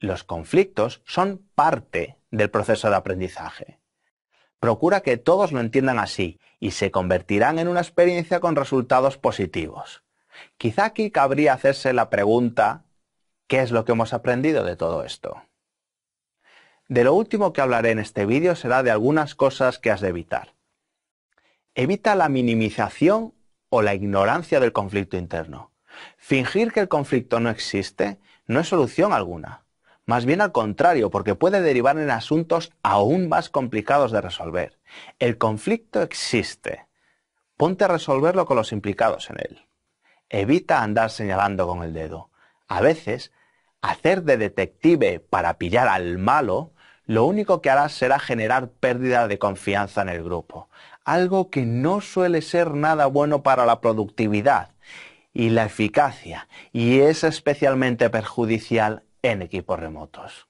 Los conflictos son parte del proceso de aprendizaje. Procura que todos lo entiendan así y se convertirán en una experiencia con resultados positivos. Quizá aquí cabría hacerse la pregunta, ¿qué es lo que hemos aprendido de todo esto? De lo último que hablaré en este vídeo será de algunas cosas que has de evitar. Evita la minimización o la ignorancia del conflicto interno. Fingir que el conflicto no existe no es solución alguna. Más bien al contrario, porque puede derivar en asuntos aún más complicados de resolver. El conflicto existe. Ponte a resolverlo con los implicados en él. Evita andar señalando con el dedo. A veces, hacer de detective para pillar al malo lo único que harás será generar pérdida de confianza en el grupo, algo que no suele ser nada bueno para la productividad y la eficacia, y es especialmente perjudicial en equipos remotos.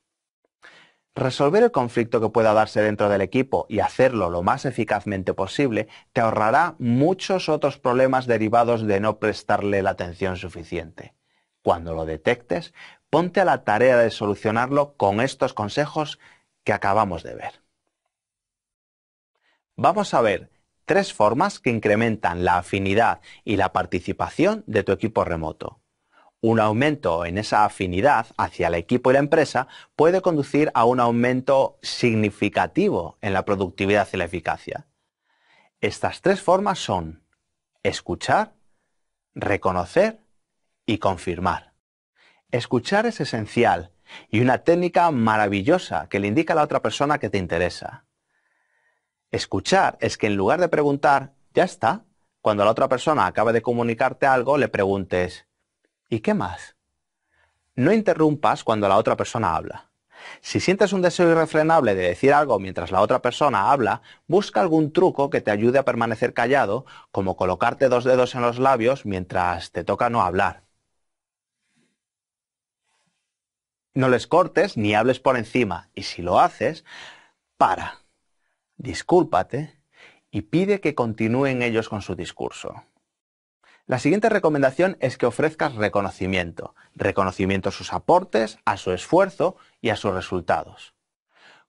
Resolver el conflicto que pueda darse dentro del equipo y hacerlo lo más eficazmente posible te ahorrará muchos otros problemas derivados de no prestarle la atención suficiente. Cuando lo detectes, ponte a la tarea de solucionarlo con estos consejos que acabamos de ver. Vamos a ver tres formas que incrementan la afinidad y la participación de tu equipo remoto. Un aumento en esa afinidad hacia el equipo y la empresa puede conducir a un aumento significativo en la productividad y la eficacia. Estas tres formas son escuchar, reconocer y confirmar. Escuchar es esencial y una técnica maravillosa que le indica a la otra persona que te interesa. Escuchar es que en lugar de preguntar, ya está, cuando la otra persona acabe de comunicarte algo, le preguntes, ¿y qué más? No interrumpas cuando la otra persona habla. Si sientes un deseo irrefrenable de decir algo mientras la otra persona habla, busca algún truco que te ayude a permanecer callado, como colocarte dos dedos en los labios mientras te toca no hablar. No les cortes ni hables por encima. Y si lo haces, para, discúlpate y pide que continúen ellos con su discurso. La siguiente recomendación es que ofrezcas reconocimiento, reconocimiento a sus aportes, a su esfuerzo y a sus resultados.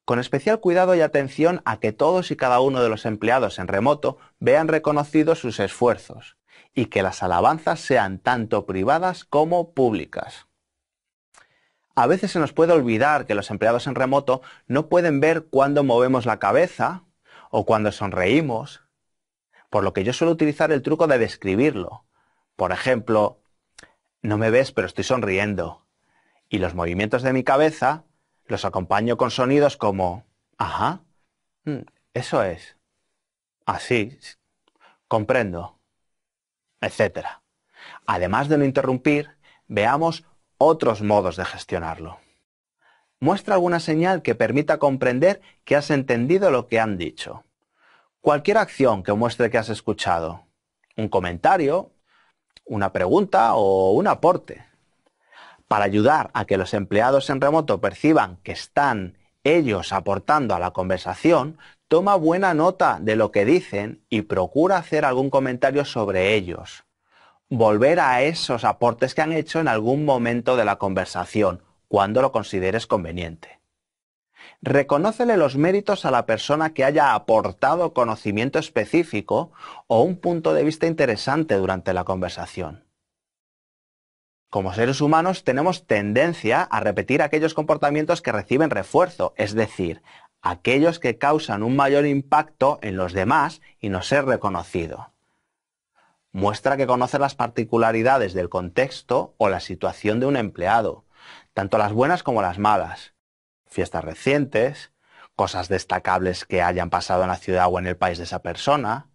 Con especial cuidado y atención a que todos y cada uno de los empleados en remoto vean reconocidos sus esfuerzos y que las alabanzas sean tanto privadas como públicas a veces se nos puede olvidar que los empleados en remoto no pueden ver cuando movemos la cabeza o cuando sonreímos, por lo que yo suelo utilizar el truco de describirlo. Por ejemplo, no me ves pero estoy sonriendo y los movimientos de mi cabeza los acompaño con sonidos como, ajá, mm, eso es, así, comprendo, etc. Además de no interrumpir, veamos otros modos de gestionarlo. Muestra alguna señal que permita comprender que has entendido lo que han dicho. Cualquier acción que muestre que has escuchado. Un comentario, una pregunta o un aporte. Para ayudar a que los empleados en remoto perciban que están ellos aportando a la conversación, toma buena nota de lo que dicen y procura hacer algún comentario sobre ellos volver a esos aportes que han hecho en algún momento de la conversación, cuando lo consideres conveniente. Reconócele los méritos a la persona que haya aportado conocimiento específico o un punto de vista interesante durante la conversación. Como seres humanos tenemos tendencia a repetir aquellos comportamientos que reciben refuerzo, es decir, aquellos que causan un mayor impacto en los demás y no ser reconocido muestra que conoce las particularidades del contexto o la situación de un empleado, tanto las buenas como las malas, fiestas recientes, cosas destacables que hayan pasado en la ciudad o en el país de esa persona,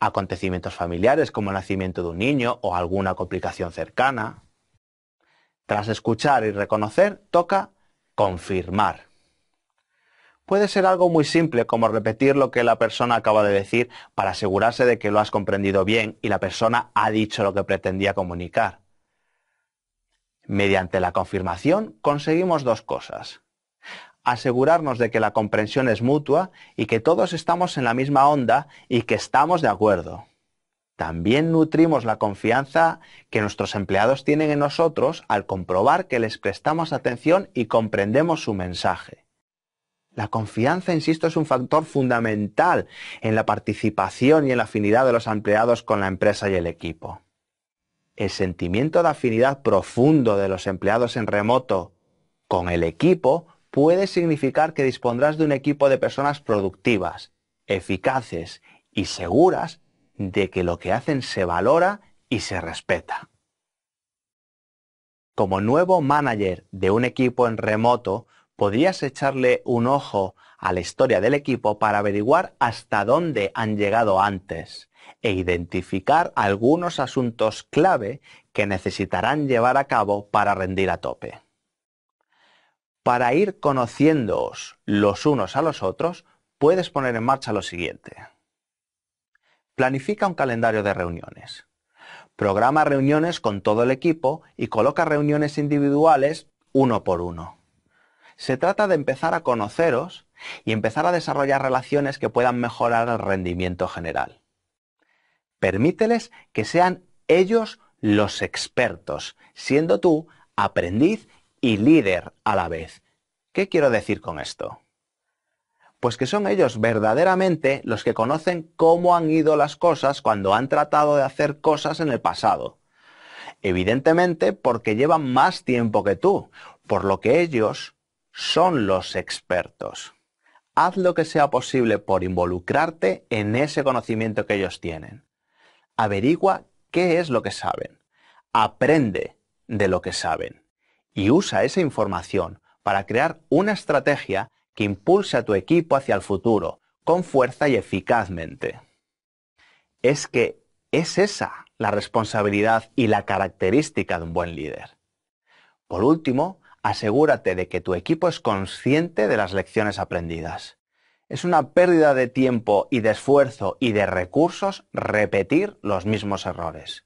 acontecimientos familiares como el nacimiento de un niño o alguna complicación cercana. Tras escuchar y reconocer, toca confirmar. Puede ser algo muy simple como repetir lo que la persona acaba de decir para asegurarse de que lo has comprendido bien y la persona ha dicho lo que pretendía comunicar. Mediante la confirmación conseguimos dos cosas. Asegurarnos de que la comprensión es mutua y que todos estamos en la misma onda y que estamos de acuerdo. También nutrimos la confianza que nuestros empleados tienen en nosotros al comprobar que les prestamos atención y comprendemos su mensaje. La confianza, insisto, es un factor fundamental en la participación y en la afinidad de los empleados con la empresa y el equipo. El sentimiento de afinidad profundo de los empleados en remoto con el equipo puede significar que dispondrás de un equipo de personas productivas, eficaces y seguras de que lo que hacen se valora y se respeta. Como nuevo manager de un equipo en remoto, podrías echarle un ojo a la historia del equipo para averiguar hasta dónde han llegado antes e identificar algunos asuntos clave que necesitarán llevar a cabo para rendir a tope. Para ir conociéndoos los unos a los otros, puedes poner en marcha lo siguiente. Planifica un calendario de reuniones. Programa reuniones con todo el equipo y coloca reuniones individuales uno por uno se trata de empezar a conoceros y empezar a desarrollar relaciones que puedan mejorar el rendimiento general. Permíteles que sean ellos los expertos, siendo tú aprendiz y líder a la vez. ¿Qué quiero decir con esto? Pues que son ellos verdaderamente los que conocen cómo han ido las cosas cuando han tratado de hacer cosas en el pasado. Evidentemente porque llevan más tiempo que tú, por lo que ellos son los expertos. Haz lo que sea posible por involucrarte en ese conocimiento que ellos tienen. Averigua qué es lo que saben. Aprende de lo que saben. Y usa esa información para crear una estrategia que impulse a tu equipo hacia el futuro, con fuerza y eficazmente. Es que es esa la responsabilidad y la característica de un buen líder. Por último, asegúrate de que tu equipo es consciente de las lecciones aprendidas. Es una pérdida de tiempo y de esfuerzo y de recursos repetir los mismos errores.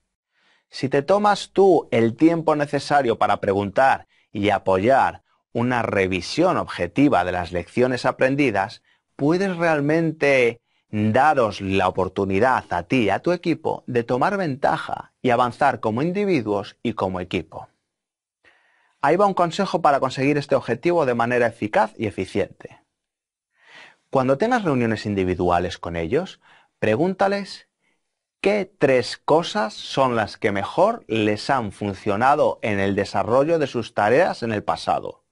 Si te tomas tú el tiempo necesario para preguntar y apoyar una revisión objetiva de las lecciones aprendidas, puedes realmente daros la oportunidad a ti y a tu equipo de tomar ventaja y avanzar como individuos y como equipo. Ahí va un consejo para conseguir este objetivo de manera eficaz y eficiente. Cuando tengas reuniones individuales con ellos, pregúntales qué tres cosas son las que mejor les han funcionado en el desarrollo de sus tareas en el pasado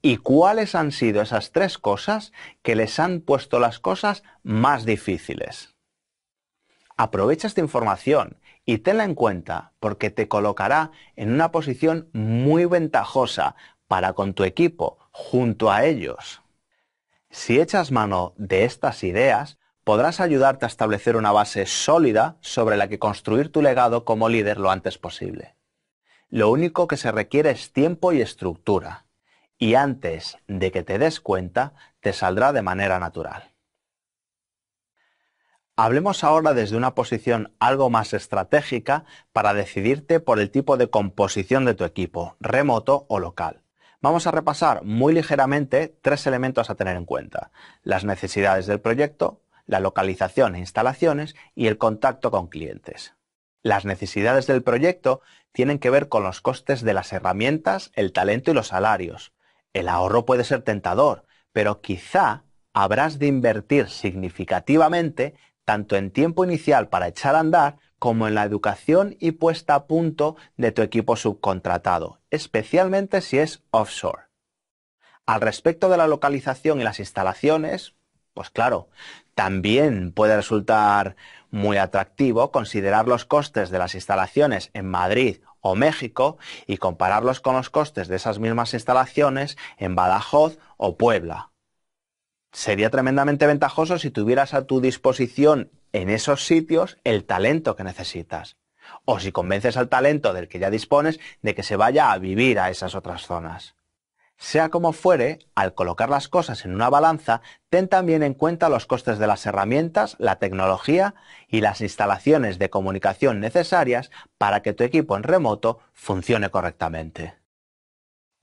y cuáles han sido esas tres cosas que les han puesto las cosas más difíciles. Aprovecha esta información y tenla en cuenta porque te colocará en una posición muy ventajosa para con tu equipo junto a ellos. Si echas mano de estas ideas, podrás ayudarte a establecer una base sólida sobre la que construir tu legado como líder lo antes posible. Lo único que se requiere es tiempo y estructura, y antes de que te des cuenta, te saldrá de manera natural. Hablemos ahora desde una posición algo más estratégica para decidirte por el tipo de composición de tu equipo, remoto o local. Vamos a repasar muy ligeramente tres elementos a tener en cuenta. Las necesidades del proyecto, la localización e instalaciones y el contacto con clientes. Las necesidades del proyecto tienen que ver con los costes de las herramientas, el talento y los salarios. El ahorro puede ser tentador, pero quizá habrás de invertir significativamente tanto en tiempo inicial para echar a andar como en la educación y puesta a punto de tu equipo subcontratado, especialmente si es offshore. Al respecto de la localización y las instalaciones, pues claro, también puede resultar muy atractivo considerar los costes de las instalaciones en Madrid o México y compararlos con los costes de esas mismas instalaciones en Badajoz o Puebla sería tremendamente ventajoso si tuvieras a tu disposición en esos sitios el talento que necesitas. O si convences al talento del que ya dispones de que se vaya a vivir a esas otras zonas. Sea como fuere, al colocar las cosas en una balanza, ten también en cuenta los costes de las herramientas, la tecnología y las instalaciones de comunicación necesarias para que tu equipo en remoto funcione correctamente.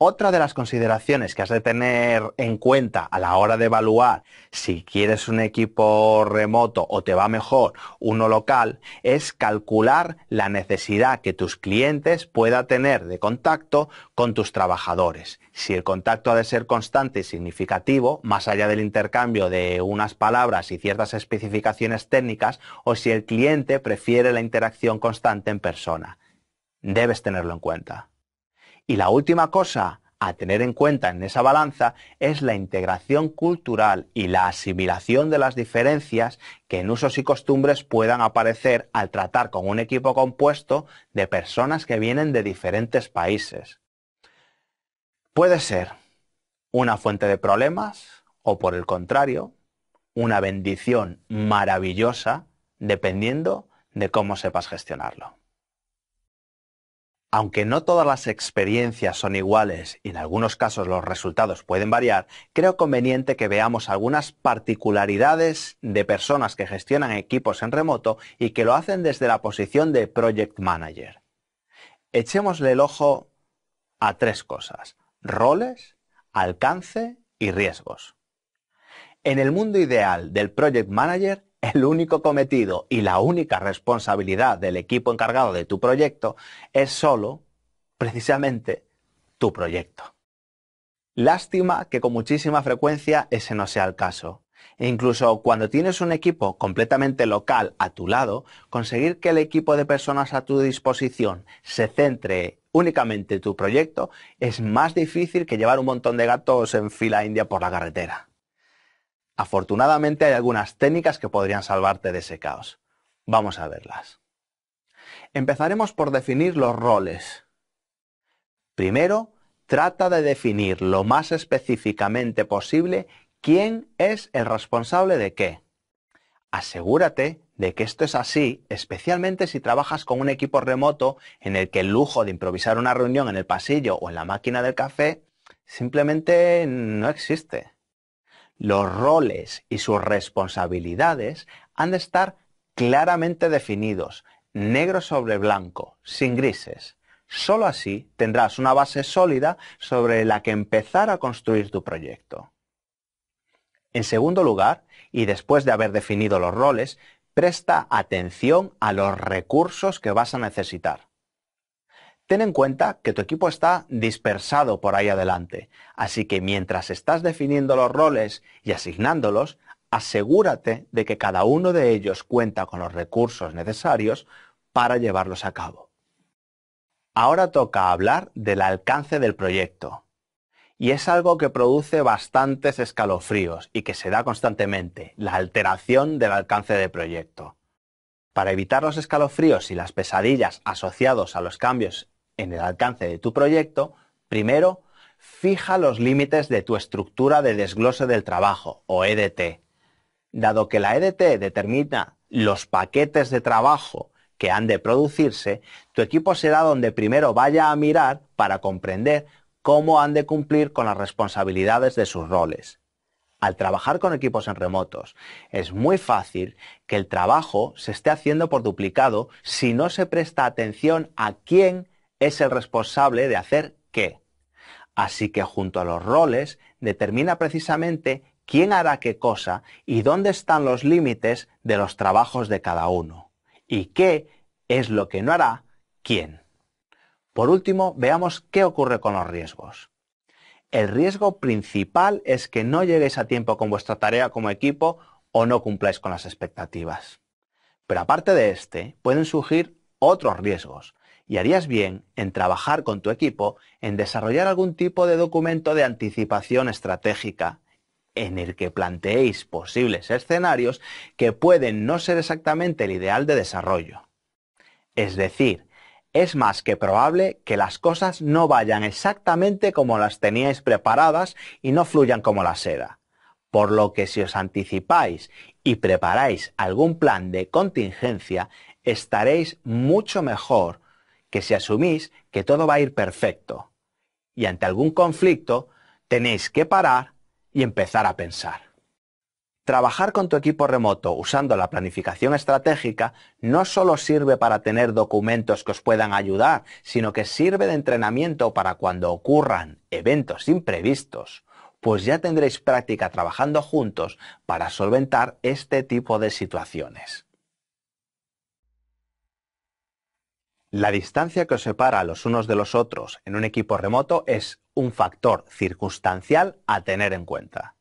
Otra de las consideraciones que has de tener en cuenta a la hora de evaluar si quieres un equipo remoto o te va mejor uno local es calcular la necesidad que tus clientes pueda tener de contacto con tus trabajadores. Si el contacto ha de ser constante y significativo, más allá del intercambio de unas palabras y ciertas especificaciones técnicas, o si el cliente prefiere la interacción constante en persona. Debes tenerlo en cuenta. Y la última cosa a tener en cuenta en esa balanza es la integración cultural y la asimilación de las diferencias que en usos y costumbres puedan aparecer al tratar con un equipo compuesto de personas que vienen de diferentes países. Puede ser una fuente de problemas o por el contrario, una bendición maravillosa dependiendo de cómo sepas gestionarlo. Aunque no todas las experiencias son iguales y en algunos casos los resultados pueden variar, creo conveniente que veamos algunas particularidades de personas que gestionan equipos en remoto y que lo hacen desde la posición de Project Manager. Echémosle el ojo a tres cosas, roles, alcance y riesgos. En el mundo ideal del Project Manager, el único cometido y la única responsabilidad del equipo encargado de tu proyecto es solo, precisamente, tu proyecto. Lástima que con muchísima frecuencia ese no sea el caso. E incluso cuando tienes un equipo completamente local a tu lado, conseguir que el equipo de personas a tu disposición se centre únicamente en tu proyecto es más difícil que llevar un montón de gatos en fila india por la carretera. Afortunadamente hay algunas técnicas que podrían salvarte de ese caos. Vamos a verlas. Empezaremos por definir los roles. Primero, trata de definir lo más específicamente posible quién es el responsable de qué. Asegúrate de que esto es así, especialmente si trabajas con un equipo remoto en el que el lujo de improvisar una reunión en el pasillo o en la máquina del café simplemente no existe los roles y sus responsabilidades han de estar claramente definidos, negro sobre blanco, sin grises. Solo así tendrás una base sólida sobre la que empezar a construir tu proyecto. En segundo lugar, y después de haber definido los roles, presta atención a los recursos que vas a necesitar. Ten en cuenta que tu equipo está dispersado por ahí adelante, así que mientras estás definiendo los roles y asignándolos, asegúrate de que cada uno de ellos cuenta con los recursos necesarios para llevarlos a cabo. Ahora toca hablar del alcance del proyecto. Y es algo que produce bastantes escalofríos y que se da constantemente, la alteración del alcance del proyecto. Para evitar los escalofríos y las pesadillas asociados a los cambios en el alcance de tu proyecto, primero, fija los límites de tu estructura de desglose del trabajo, o EDT. Dado que la EDT determina los paquetes de trabajo que han de producirse, tu equipo será donde primero vaya a mirar para comprender cómo han de cumplir con las responsabilidades de sus roles. Al trabajar con equipos en remotos, es muy fácil que el trabajo se esté haciendo por duplicado si no se presta atención a quién es el responsable de hacer qué. Así que junto a los roles determina precisamente quién hará qué cosa y dónde están los límites de los trabajos de cada uno y qué es lo que no hará quién. Por último, veamos qué ocurre con los riesgos. El riesgo principal es que no lleguéis a tiempo con vuestra tarea como equipo o no cumpláis con las expectativas. Pero aparte de este, pueden surgir otros riesgos, y harías bien en trabajar con tu equipo en desarrollar algún tipo de documento de anticipación estratégica en el que planteéis posibles escenarios que pueden no ser exactamente el ideal de desarrollo. Es decir, es más que probable que las cosas no vayan exactamente como las teníais preparadas y no fluyan como la seda. Por lo que si os anticipáis y preparáis algún plan de contingencia, estaréis mucho mejor que si asumís que todo va a ir perfecto y ante algún conflicto, tenéis que parar y empezar a pensar. Trabajar con tu equipo remoto usando la planificación estratégica no solo sirve para tener documentos que os puedan ayudar, sino que sirve de entrenamiento para cuando ocurran eventos imprevistos, pues ya tendréis práctica trabajando juntos para solventar este tipo de situaciones. La distancia que os separa los unos de los otros en un equipo remoto es un factor circunstancial a tener en cuenta.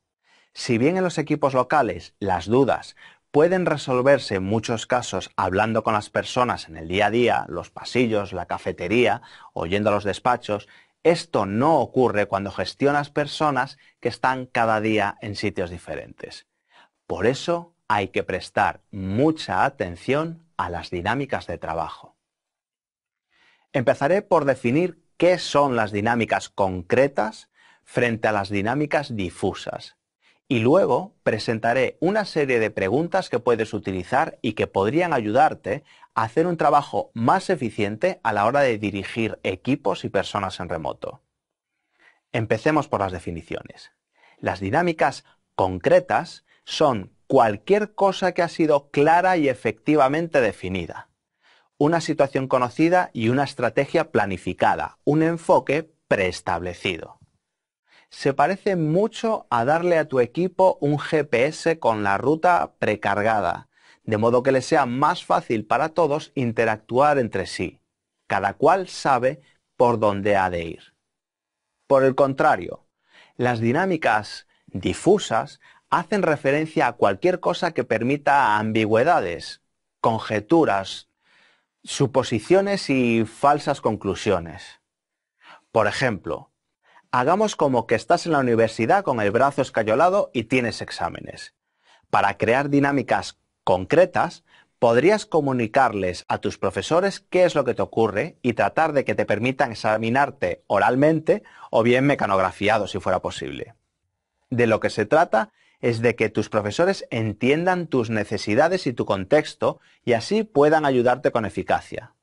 Si bien en los equipos locales las dudas pueden resolverse en muchos casos hablando con las personas en el día a día, los pasillos, la cafetería, oyendo a los despachos, esto no ocurre cuando gestionas personas que están cada día en sitios diferentes. Por eso hay que prestar mucha atención a las dinámicas de trabajo. Empezaré por definir qué son las dinámicas concretas frente a las dinámicas difusas. Y luego presentaré una serie de preguntas que puedes utilizar y que podrían ayudarte a hacer un trabajo más eficiente a la hora de dirigir equipos y personas en remoto. Empecemos por las definiciones. Las dinámicas concretas son cualquier cosa que ha sido clara y efectivamente definida una situación conocida y una estrategia planificada, un enfoque preestablecido. Se parece mucho a darle a tu equipo un GPS con la ruta precargada, de modo que le sea más fácil para todos interactuar entre sí. Cada cual sabe por dónde ha de ir. Por el contrario, las dinámicas difusas hacen referencia a cualquier cosa que permita ambigüedades, conjeturas, Suposiciones y falsas conclusiones. Por ejemplo, hagamos como que estás en la universidad con el brazo escayolado y tienes exámenes. Para crear dinámicas concretas, podrías comunicarles a tus profesores qué es lo que te ocurre y tratar de que te permitan examinarte oralmente o bien mecanografiado si fuera posible. De lo que se trata es de que tus profesores entiendan tus necesidades y tu contexto y así puedan ayudarte con eficacia.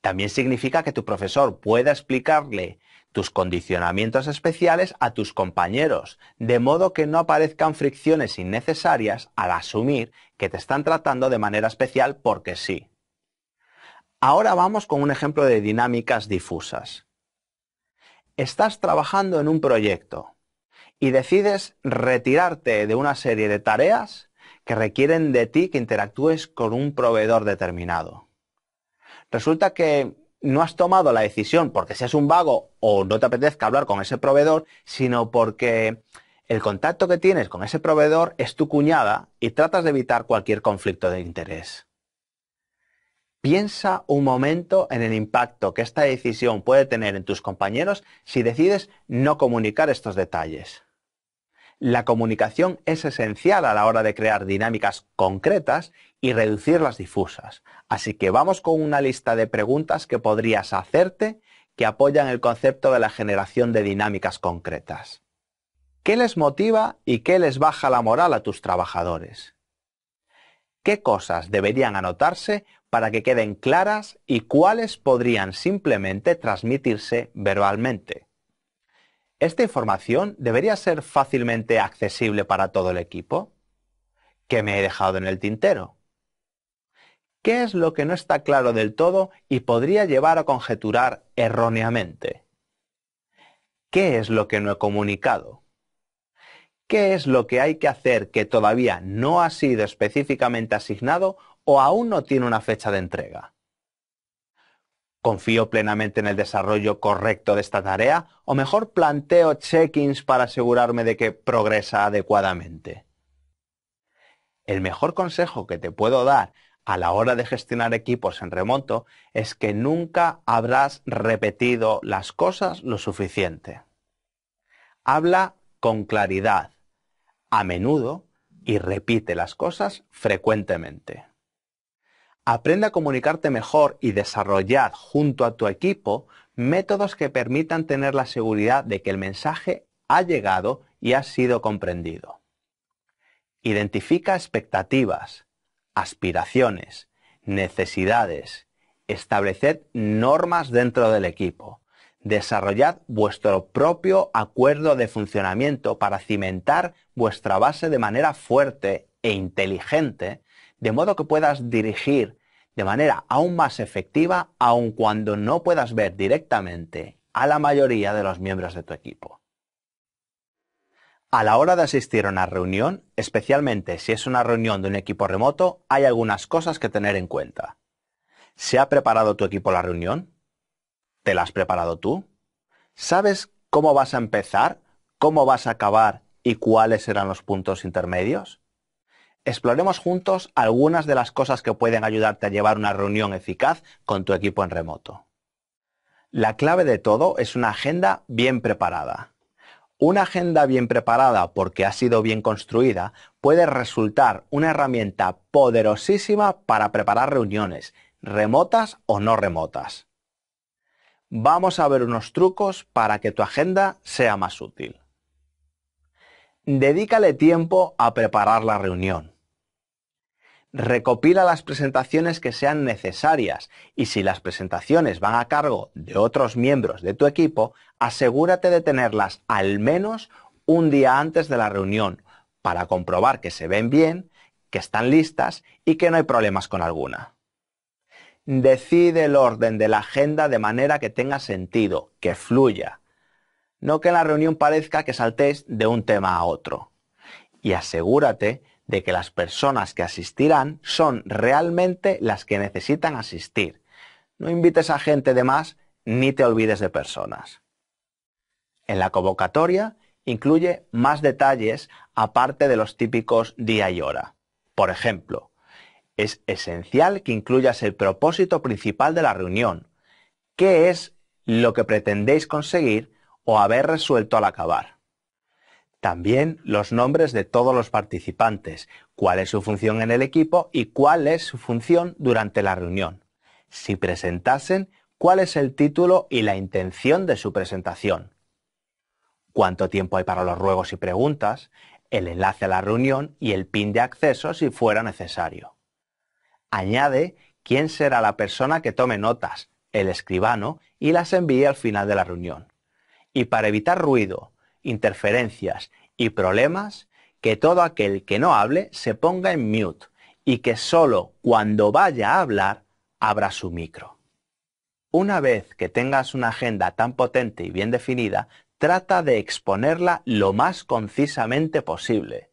También significa que tu profesor pueda explicarle tus condicionamientos especiales a tus compañeros, de modo que no aparezcan fricciones innecesarias al asumir que te están tratando de manera especial porque sí. Ahora vamos con un ejemplo de dinámicas difusas. Estás trabajando en un proyecto, y decides retirarte de una serie de tareas que requieren de ti que interactúes con un proveedor determinado. Resulta que no has tomado la decisión porque seas un vago o no te apetezca hablar con ese proveedor, sino porque el contacto que tienes con ese proveedor es tu cuñada y tratas de evitar cualquier conflicto de interés. Piensa un momento en el impacto que esta decisión puede tener en tus compañeros si decides no comunicar estos detalles. La comunicación es esencial a la hora de crear dinámicas concretas y reducir las difusas. Así que vamos con una lista de preguntas que podrías hacerte que apoyan el concepto de la generación de dinámicas concretas. ¿Qué les motiva y qué les baja la moral a tus trabajadores? ¿Qué cosas deberían anotarse para que queden claras y cuáles podrían simplemente transmitirse verbalmente? ¿Esta información debería ser fácilmente accesible para todo el equipo? ¿Qué me he dejado en el tintero? ¿Qué es lo que no está claro del todo y podría llevar a conjeturar erróneamente? ¿Qué es lo que no he comunicado? ¿Qué es lo que hay que hacer que todavía no ha sido específicamente asignado o aún no tiene una fecha de entrega? ¿Confío plenamente en el desarrollo correcto de esta tarea? ¿O mejor planteo check-ins para asegurarme de que progresa adecuadamente? El mejor consejo que te puedo dar a la hora de gestionar equipos en remoto es que nunca habrás repetido las cosas lo suficiente. Habla con claridad, a menudo, y repite las cosas frecuentemente. Aprende a comunicarte mejor y desarrollad, junto a tu equipo métodos que permitan tener la seguridad de que el mensaje ha llegado y ha sido comprendido. Identifica expectativas, aspiraciones, necesidades, Estableced normas dentro del equipo, desarrollad vuestro propio acuerdo de funcionamiento para cimentar vuestra base de manera fuerte e inteligente de modo que puedas dirigir de manera aún más efectiva, aun cuando no puedas ver directamente a la mayoría de los miembros de tu equipo. A la hora de asistir a una reunión, especialmente si es una reunión de un equipo remoto, hay algunas cosas que tener en cuenta. ¿Se ha preparado tu equipo la reunión? ¿Te la has preparado tú? ¿Sabes cómo vas a empezar, cómo vas a acabar y cuáles serán los puntos intermedios? exploremos juntos algunas de las cosas que pueden ayudarte a llevar una reunión eficaz con tu equipo en remoto. La clave de todo es una agenda bien preparada. Una agenda bien preparada porque ha sido bien construida puede resultar una herramienta poderosísima para preparar reuniones, remotas o no remotas. Vamos a ver unos trucos para que tu agenda sea más útil. Dedícale tiempo a preparar la reunión recopila las presentaciones que sean necesarias y si las presentaciones van a cargo de otros miembros de tu equipo, asegúrate de tenerlas al menos un día antes de la reunión para comprobar que se ven bien, que están listas y que no hay problemas con alguna. Decide el orden de la agenda de manera que tenga sentido, que fluya. No que en la reunión parezca que saltéis de un tema a otro. Y asegúrate de que las personas que asistirán son realmente las que necesitan asistir. No invites a gente de más ni te olvides de personas. En la convocatoria incluye más detalles aparte de los típicos día y hora. Por ejemplo, es esencial que incluyas el propósito principal de la reunión. ¿Qué es lo que pretendéis conseguir o haber resuelto al acabar? También los nombres de todos los participantes, cuál es su función en el equipo y cuál es su función durante la reunión. Si presentasen, cuál es el título y la intención de su presentación. Cuánto tiempo hay para los ruegos y preguntas, el enlace a la reunión y el pin de acceso si fuera necesario. Añade quién será la persona que tome notas, el escribano, y las envíe al final de la reunión. Y para evitar ruido, interferencias y problemas, que todo aquel que no hable se ponga en mute y que solo cuando vaya a hablar abra su micro. Una vez que tengas una agenda tan potente y bien definida, trata de exponerla lo más concisamente posible,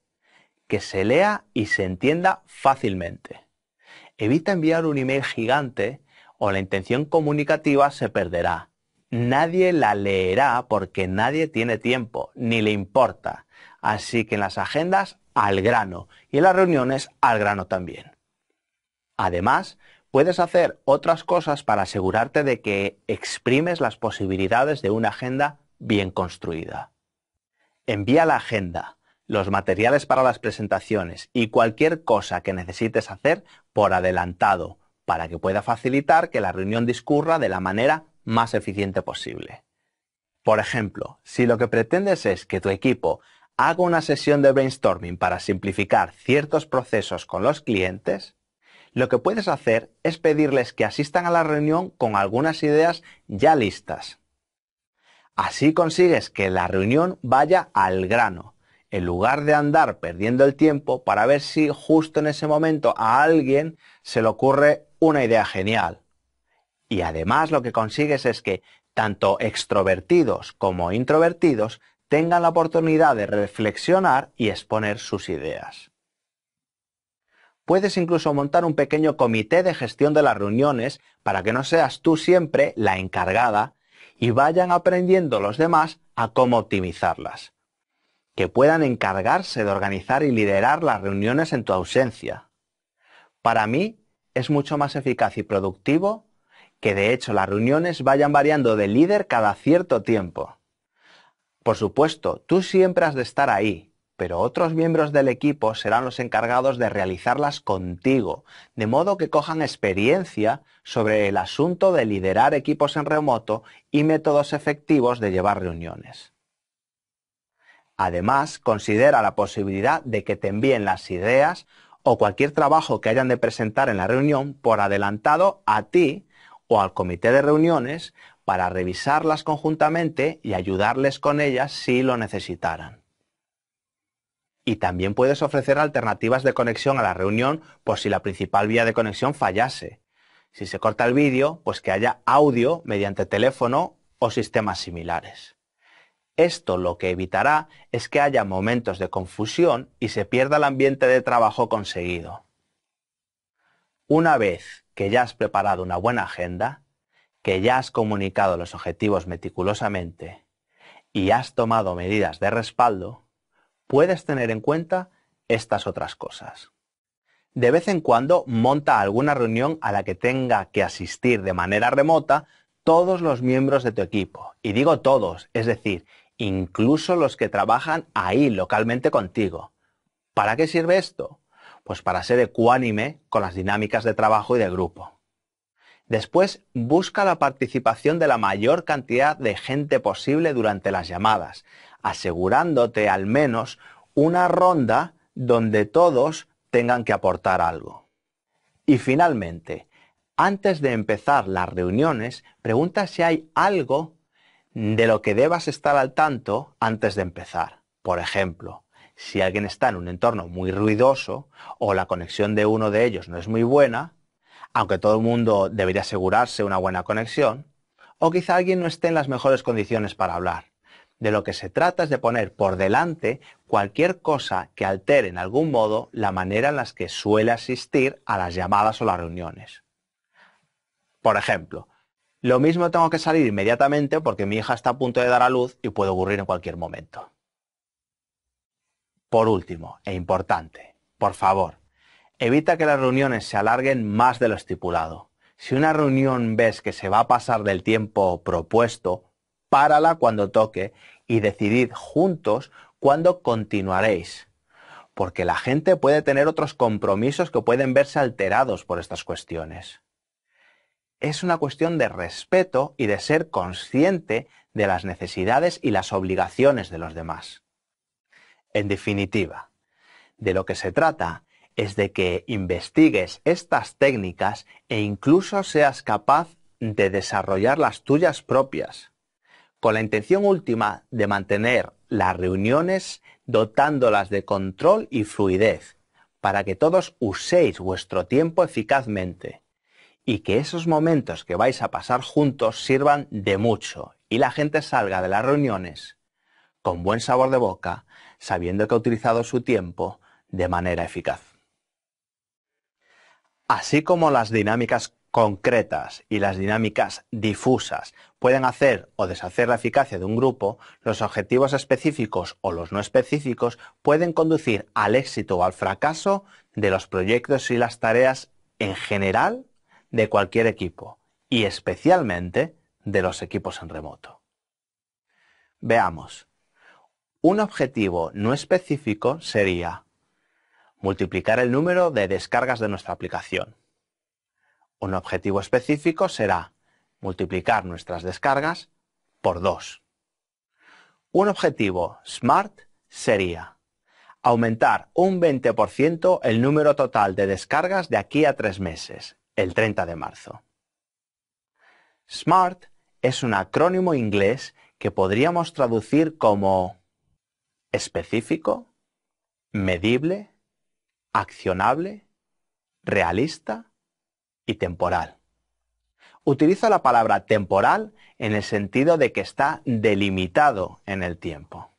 que se lea y se entienda fácilmente. Evita enviar un email gigante o la intención comunicativa se perderá nadie la leerá porque nadie tiene tiempo, ni le importa. Así que en las agendas al grano y en las reuniones al grano también. Además, puedes hacer otras cosas para asegurarte de que exprimes las posibilidades de una agenda bien construida. Envía la agenda, los materiales para las presentaciones y cualquier cosa que necesites hacer por adelantado para que pueda facilitar que la reunión discurra de la manera más eficiente posible. Por ejemplo, si lo que pretendes es que tu equipo haga una sesión de brainstorming para simplificar ciertos procesos con los clientes, lo que puedes hacer es pedirles que asistan a la reunión con algunas ideas ya listas. Así consigues que la reunión vaya al grano, en lugar de andar perdiendo el tiempo para ver si justo en ese momento a alguien se le ocurre una idea genial y además lo que consigues es que tanto extrovertidos como introvertidos tengan la oportunidad de reflexionar y exponer sus ideas. Puedes incluso montar un pequeño comité de gestión de las reuniones para que no seas tú siempre la encargada y vayan aprendiendo los demás a cómo optimizarlas. Que puedan encargarse de organizar y liderar las reuniones en tu ausencia. Para mí es mucho más eficaz y productivo que de hecho las reuniones vayan variando de líder cada cierto tiempo. Por supuesto, tú siempre has de estar ahí, pero otros miembros del equipo serán los encargados de realizarlas contigo, de modo que cojan experiencia sobre el asunto de liderar equipos en remoto y métodos efectivos de llevar reuniones. Además, considera la posibilidad de que te envíen las ideas o cualquier trabajo que hayan de presentar en la reunión por adelantado a ti o al comité de reuniones para revisarlas conjuntamente y ayudarles con ellas si lo necesitaran. Y también puedes ofrecer alternativas de conexión a la reunión por si la principal vía de conexión fallase. Si se corta el vídeo, pues que haya audio mediante teléfono o sistemas similares. Esto lo que evitará es que haya momentos de confusión y se pierda el ambiente de trabajo conseguido. Una vez que ya has preparado una buena agenda, que ya has comunicado los objetivos meticulosamente y has tomado medidas de respaldo, puedes tener en cuenta estas otras cosas. De vez en cuando monta alguna reunión a la que tenga que asistir de manera remota todos los miembros de tu equipo. Y digo todos, es decir, incluso los que trabajan ahí localmente contigo. ¿Para qué sirve esto? Pues para ser ecuánime con las dinámicas de trabajo y de grupo. Después, busca la participación de la mayor cantidad de gente posible durante las llamadas, asegurándote al menos una ronda donde todos tengan que aportar algo. Y finalmente, antes de empezar las reuniones, pregunta si hay algo de lo que debas estar al tanto antes de empezar. Por ejemplo, si alguien está en un entorno muy ruidoso o la conexión de uno de ellos no es muy buena, aunque todo el mundo debería asegurarse una buena conexión, o quizá alguien no esté en las mejores condiciones para hablar. De lo que se trata es de poner por delante cualquier cosa que altere en algún modo la manera en la que suele asistir a las llamadas o las reuniones. Por ejemplo, lo mismo tengo que salir inmediatamente porque mi hija está a punto de dar a luz y puede ocurrir en cualquier momento. Por último, e importante, por favor, evita que las reuniones se alarguen más de lo estipulado. Si una reunión ves que se va a pasar del tiempo propuesto, párala cuando toque y decidid juntos cuándo continuaréis. Porque la gente puede tener otros compromisos que pueden verse alterados por estas cuestiones. Es una cuestión de respeto y de ser consciente de las necesidades y las obligaciones de los demás. En definitiva, de lo que se trata es de que investigues estas técnicas e incluso seas capaz de desarrollar las tuyas propias, con la intención última de mantener las reuniones dotándolas de control y fluidez, para que todos uséis vuestro tiempo eficazmente y que esos momentos que vais a pasar juntos sirvan de mucho y la gente salga de las reuniones con buen sabor de boca, sabiendo que ha utilizado su tiempo de manera eficaz. Así como las dinámicas concretas y las dinámicas difusas pueden hacer o deshacer la eficacia de un grupo, los objetivos específicos o los no específicos pueden conducir al éxito o al fracaso de los proyectos y las tareas en general de cualquier equipo y especialmente de los equipos en remoto. Veamos, un objetivo no específico sería multiplicar el número de descargas de nuestra aplicación. Un objetivo específico será multiplicar nuestras descargas por dos. Un objetivo SMART sería aumentar un 20% el número total de descargas de aquí a tres meses, el 30 de marzo. SMART es un acrónimo inglés que podríamos traducir como específico, medible, accionable, realista y temporal. Utilizo la palabra temporal en el sentido de que está delimitado en el tiempo.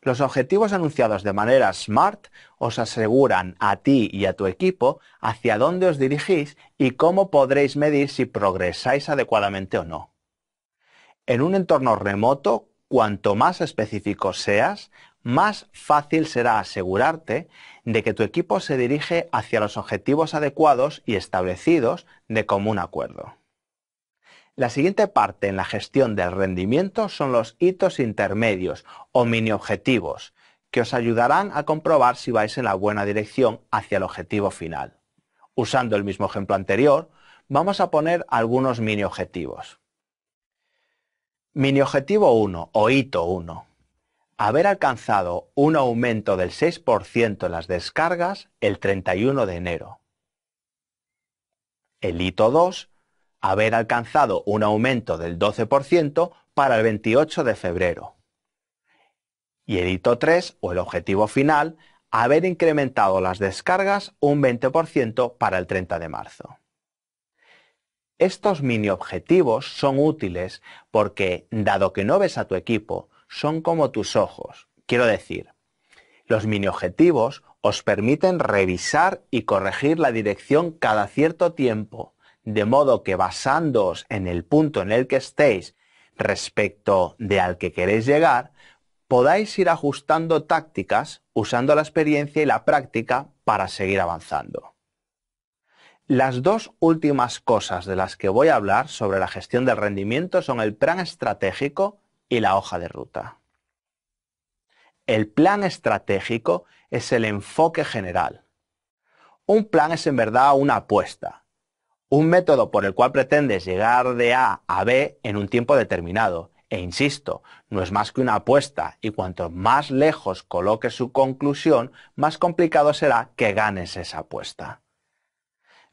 Los objetivos anunciados de manera SMART os aseguran a ti y a tu equipo hacia dónde os dirigís y cómo podréis medir si progresáis adecuadamente o no. En un entorno remoto cuanto más específico seas, más fácil será asegurarte de que tu equipo se dirige hacia los objetivos adecuados y establecidos de común acuerdo. La siguiente parte en la gestión del rendimiento son los hitos intermedios o mini objetivos, que os ayudarán a comprobar si vais en la buena dirección hacia el objetivo final. Usando el mismo ejemplo anterior, vamos a poner algunos mini objetivos. Mini objetivo 1 o hito 1. Haber alcanzado un aumento del 6% en las descargas el 31 de enero. El hito 2. Haber alcanzado un aumento del 12% para el 28 de febrero. Y el hito 3 o el objetivo final. Haber incrementado las descargas un 20% para el 30 de marzo. Estos mini objetivos son útiles porque, dado que no ves a tu equipo, son como tus ojos. Quiero decir, los mini objetivos os permiten revisar y corregir la dirección cada cierto tiempo, de modo que basándoos en el punto en el que estéis respecto de al que queréis llegar, podáis ir ajustando tácticas usando la experiencia y la práctica para seguir avanzando. Las dos últimas cosas de las que voy a hablar sobre la gestión del rendimiento son el plan estratégico y la hoja de ruta. El plan estratégico es el enfoque general. Un plan es en verdad una apuesta, un método por el cual pretendes llegar de A a B en un tiempo determinado. E insisto, no es más que una apuesta y cuanto más lejos coloques su conclusión, más complicado será que ganes esa apuesta.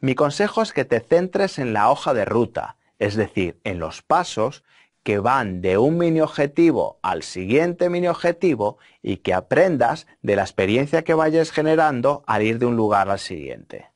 Mi consejo es que te centres en la hoja de ruta, es decir, en los pasos que van de un mini objetivo al siguiente mini objetivo y que aprendas de la experiencia que vayas generando al ir de un lugar al siguiente.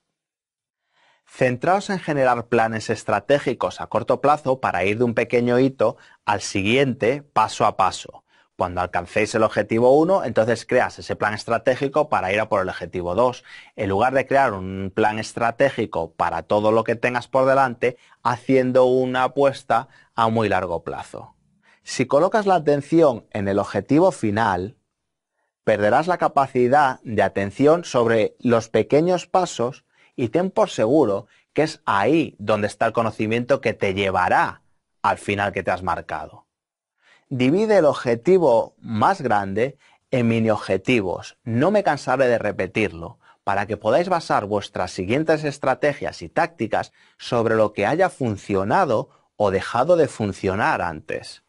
Centraos en generar planes estratégicos a corto plazo para ir de un pequeño hito al siguiente paso a paso. Cuando alcancéis el objetivo 1, entonces creas ese plan estratégico para ir a por el objetivo 2. En lugar de crear un plan estratégico para todo lo que tengas por delante, haciendo una apuesta a muy largo plazo. Si colocas la atención en el objetivo final, perderás la capacidad de atención sobre los pequeños pasos y ten por seguro que es ahí donde está el conocimiento que te llevará al final que te has marcado divide el objetivo más grande en mini objetivos. No me cansaré de repetirlo para que podáis basar vuestras siguientes estrategias y tácticas sobre lo que haya funcionado o dejado de funcionar antes.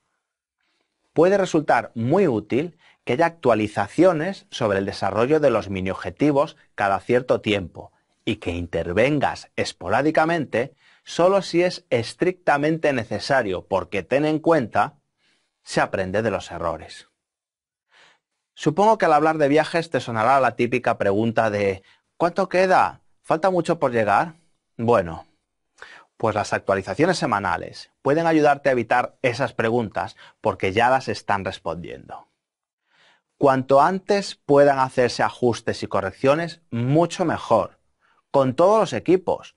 Puede resultar muy útil que haya actualizaciones sobre el desarrollo de los mini objetivos cada cierto tiempo y que intervengas esporádicamente solo si es estrictamente necesario, porque ten en cuenta se aprende de los errores. Supongo que al hablar de viajes te sonará la típica pregunta de ¿cuánto queda? ¿Falta mucho por llegar? Bueno, pues las actualizaciones semanales pueden ayudarte a evitar esas preguntas porque ya las están respondiendo. Cuanto antes puedan hacerse ajustes y correcciones, mucho mejor, con todos los equipos,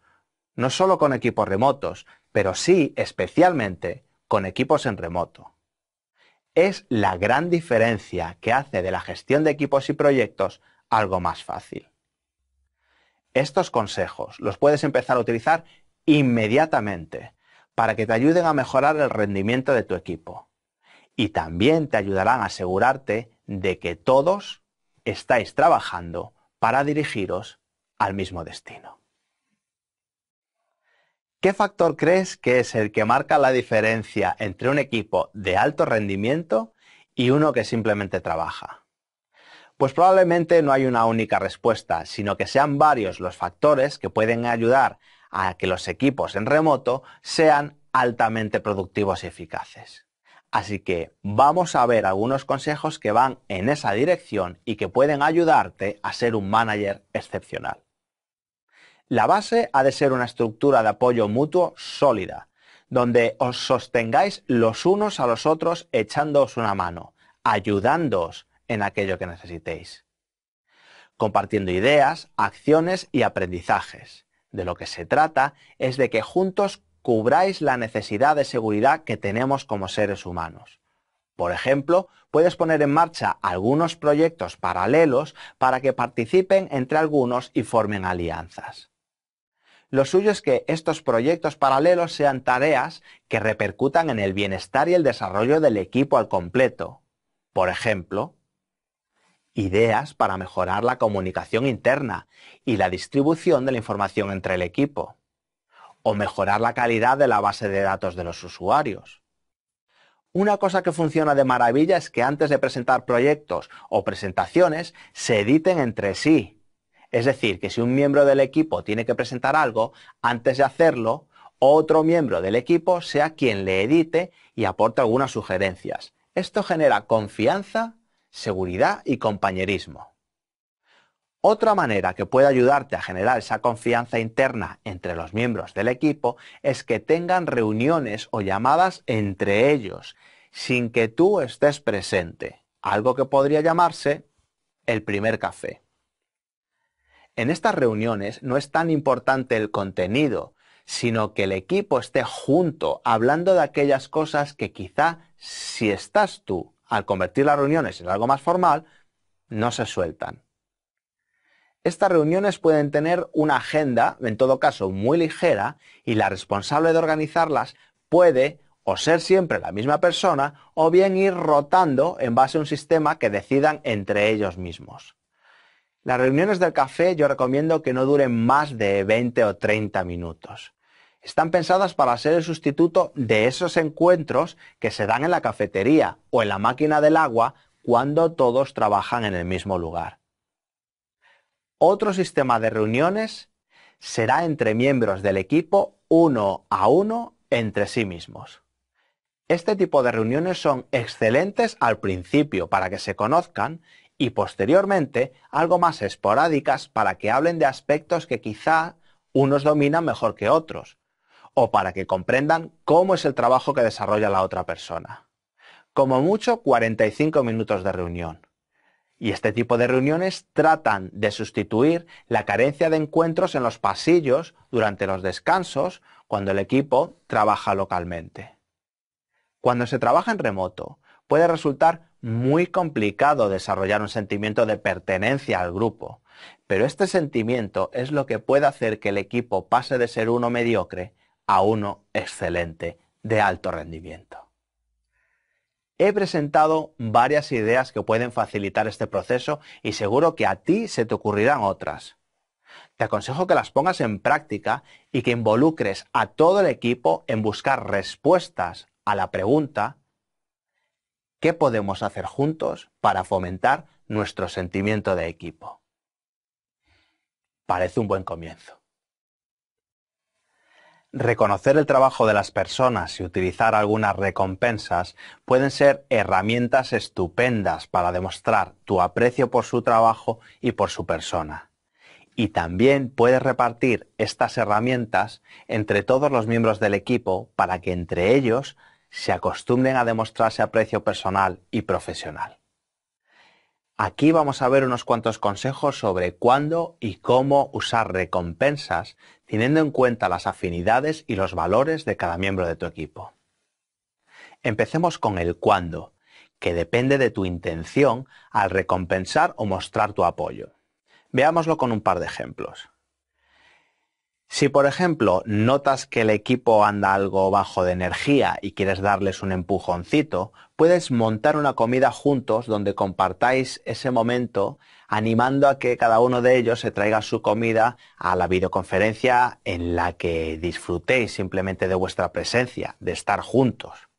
no solo con equipos remotos, pero sí especialmente con equipos en remoto es la gran diferencia que hace de la gestión de equipos y proyectos algo más fácil. Estos consejos los puedes empezar a utilizar inmediatamente para que te ayuden a mejorar el rendimiento de tu equipo. Y también te ayudarán a asegurarte de que todos estáis trabajando para dirigiros al mismo destino. ¿Qué factor crees que es el que marca la diferencia entre un equipo de alto rendimiento y uno que simplemente trabaja? Pues probablemente no hay una única respuesta, sino que sean varios los factores que pueden ayudar a que los equipos en remoto sean altamente productivos y eficaces. Así que vamos a ver algunos consejos que van en esa dirección y que pueden ayudarte a ser un manager excepcional. La base ha de ser una estructura de apoyo mutuo sólida, donde os sostengáis los unos a los otros echándoos una mano, ayudándoos en aquello que necesitéis, compartiendo ideas, acciones y aprendizajes. De lo que se trata es de que juntos cubráis la necesidad de seguridad que tenemos como seres humanos. Por ejemplo, puedes poner en marcha algunos proyectos paralelos para que participen entre algunos y formen alianzas. Lo suyo es que estos proyectos paralelos sean tareas que repercutan en el bienestar y el desarrollo del equipo al completo. Por ejemplo, ideas para mejorar la comunicación interna y la distribución de la información entre el equipo, o mejorar la calidad de la base de datos de los usuarios. Una cosa que funciona de maravilla es que antes de presentar proyectos o presentaciones se editen entre sí es decir, que si un miembro del equipo tiene que presentar algo, antes de hacerlo, otro miembro del equipo sea quien le edite y aporte algunas sugerencias. Esto genera confianza, seguridad y compañerismo. Otra manera que puede ayudarte a generar esa confianza interna entre los miembros del equipo es que tengan reuniones o llamadas entre ellos, sin que tú estés presente, algo que podría llamarse el primer café en estas reuniones no es tan importante el contenido, sino que el equipo esté junto hablando de aquellas cosas que quizá si estás tú al convertir las reuniones en algo más formal, no se sueltan. Estas reuniones pueden tener una agenda, en todo caso muy ligera, y la responsable de organizarlas puede o ser siempre la misma persona o bien ir rotando en base a un sistema que decidan entre ellos mismos. Las reuniones del café yo recomiendo que no duren más de 20 o 30 minutos. Están pensadas para ser el sustituto de esos encuentros que se dan en la cafetería o en la máquina del agua cuando todos trabajan en el mismo lugar. Otro sistema de reuniones será entre miembros del equipo uno a uno entre sí mismos. Este tipo de reuniones son excelentes al principio para que se conozcan y posteriormente algo más esporádicas para que hablen de aspectos que quizá unos dominan mejor que otros, o para que comprendan cómo es el trabajo que desarrolla la otra persona. Como mucho, 45 minutos de reunión. Y este tipo de reuniones tratan de sustituir la carencia de encuentros en los pasillos durante los descansos cuando el equipo trabaja localmente. Cuando se trabaja en remoto, puede resultar muy complicado desarrollar un sentimiento de pertenencia al grupo, pero este sentimiento es lo que puede hacer que el equipo pase de ser uno mediocre a uno excelente, de alto rendimiento. He presentado varias ideas que pueden facilitar este proceso y seguro que a ti se te ocurrirán otras. Te aconsejo que las pongas en práctica y que involucres a todo el equipo en buscar respuestas a la pregunta ¿Qué podemos hacer juntos para fomentar nuestro sentimiento de equipo? Parece un buen comienzo. Reconocer el trabajo de las personas y utilizar algunas recompensas pueden ser herramientas estupendas para demostrar tu aprecio por su trabajo y por su persona. Y también puedes repartir estas herramientas entre todos los miembros del equipo para que entre ellos se acostumbren a demostrarse a precio personal y profesional. Aquí vamos a ver unos cuantos consejos sobre cuándo y cómo usar recompensas teniendo en cuenta las afinidades y los valores de cada miembro de tu equipo. Empecemos con el cuándo, que depende de tu intención al recompensar o mostrar tu apoyo. Veámoslo con un par de ejemplos. Si, por ejemplo, notas que el equipo anda algo bajo de energía y quieres darles un empujoncito, puedes montar una comida juntos donde compartáis ese momento animando a que cada uno de ellos se traiga su comida a la videoconferencia en la que disfrutéis simplemente de vuestra presencia, de estar juntos.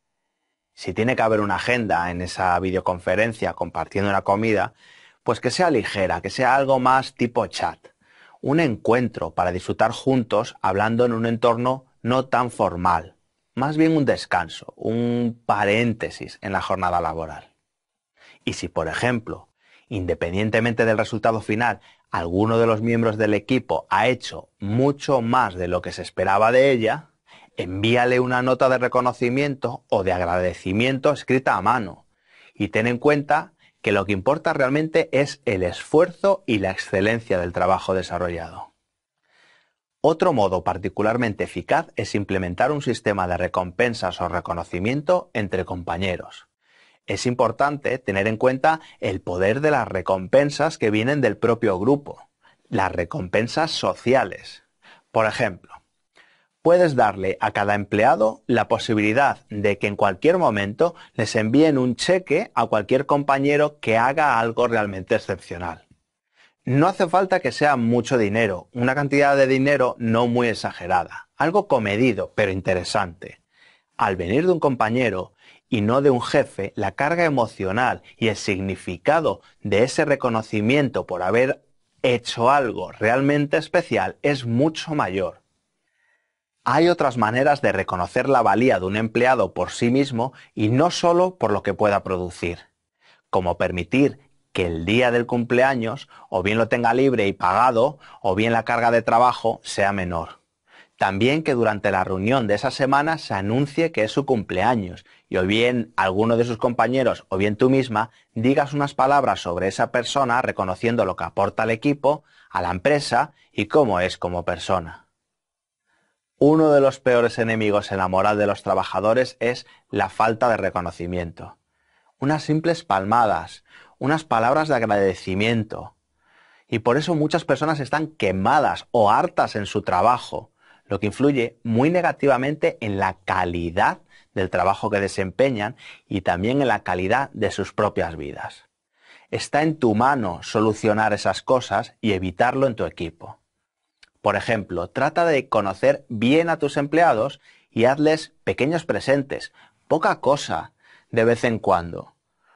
Si tiene que haber una agenda en esa videoconferencia compartiendo una comida, pues que sea ligera, que sea algo más tipo chat un encuentro para disfrutar juntos hablando en un entorno no tan formal, más bien un descanso, un paréntesis en la jornada laboral. Y si, por ejemplo, independientemente del resultado final, alguno de los miembros del equipo ha hecho mucho más de lo que se esperaba de ella, envíale una nota de reconocimiento o de agradecimiento escrita a mano. Y ten en cuenta que lo que importa realmente es el esfuerzo y la excelencia del trabajo desarrollado. Otro modo particularmente eficaz es implementar un sistema de recompensas o reconocimiento entre compañeros. Es importante tener en cuenta el poder de las recompensas que vienen del propio grupo, las recompensas sociales. Por ejemplo, puedes darle a cada empleado la posibilidad de que en cualquier momento les envíen un cheque a cualquier compañero que haga algo realmente excepcional. No hace falta que sea mucho dinero, una cantidad de dinero no muy exagerada, algo comedido pero interesante. Al venir de un compañero y no de un jefe, la carga emocional y el significado de ese reconocimiento por haber hecho algo realmente especial es mucho mayor. Hay otras maneras de reconocer la valía de un empleado por sí mismo y no solo por lo que pueda producir, como permitir que el día del cumpleaños o bien lo tenga libre y pagado o bien la carga de trabajo sea menor. También que durante la reunión de esa semana se anuncie que es su cumpleaños y o bien alguno de sus compañeros o bien tú misma digas unas palabras sobre esa persona reconociendo lo que aporta al equipo, a la empresa y cómo es como persona. Uno de los peores enemigos en la moral de los trabajadores es la falta de reconocimiento. Unas simples palmadas, unas palabras de agradecimiento. Y por eso muchas personas están quemadas o hartas en su trabajo, lo que influye muy negativamente en la calidad del trabajo que desempeñan y también en la calidad de sus propias vidas. Está en tu mano solucionar esas cosas y evitarlo en tu equipo. Por ejemplo, trata de conocer bien a tus empleados y hazles pequeños presentes, poca cosa, de vez en cuando.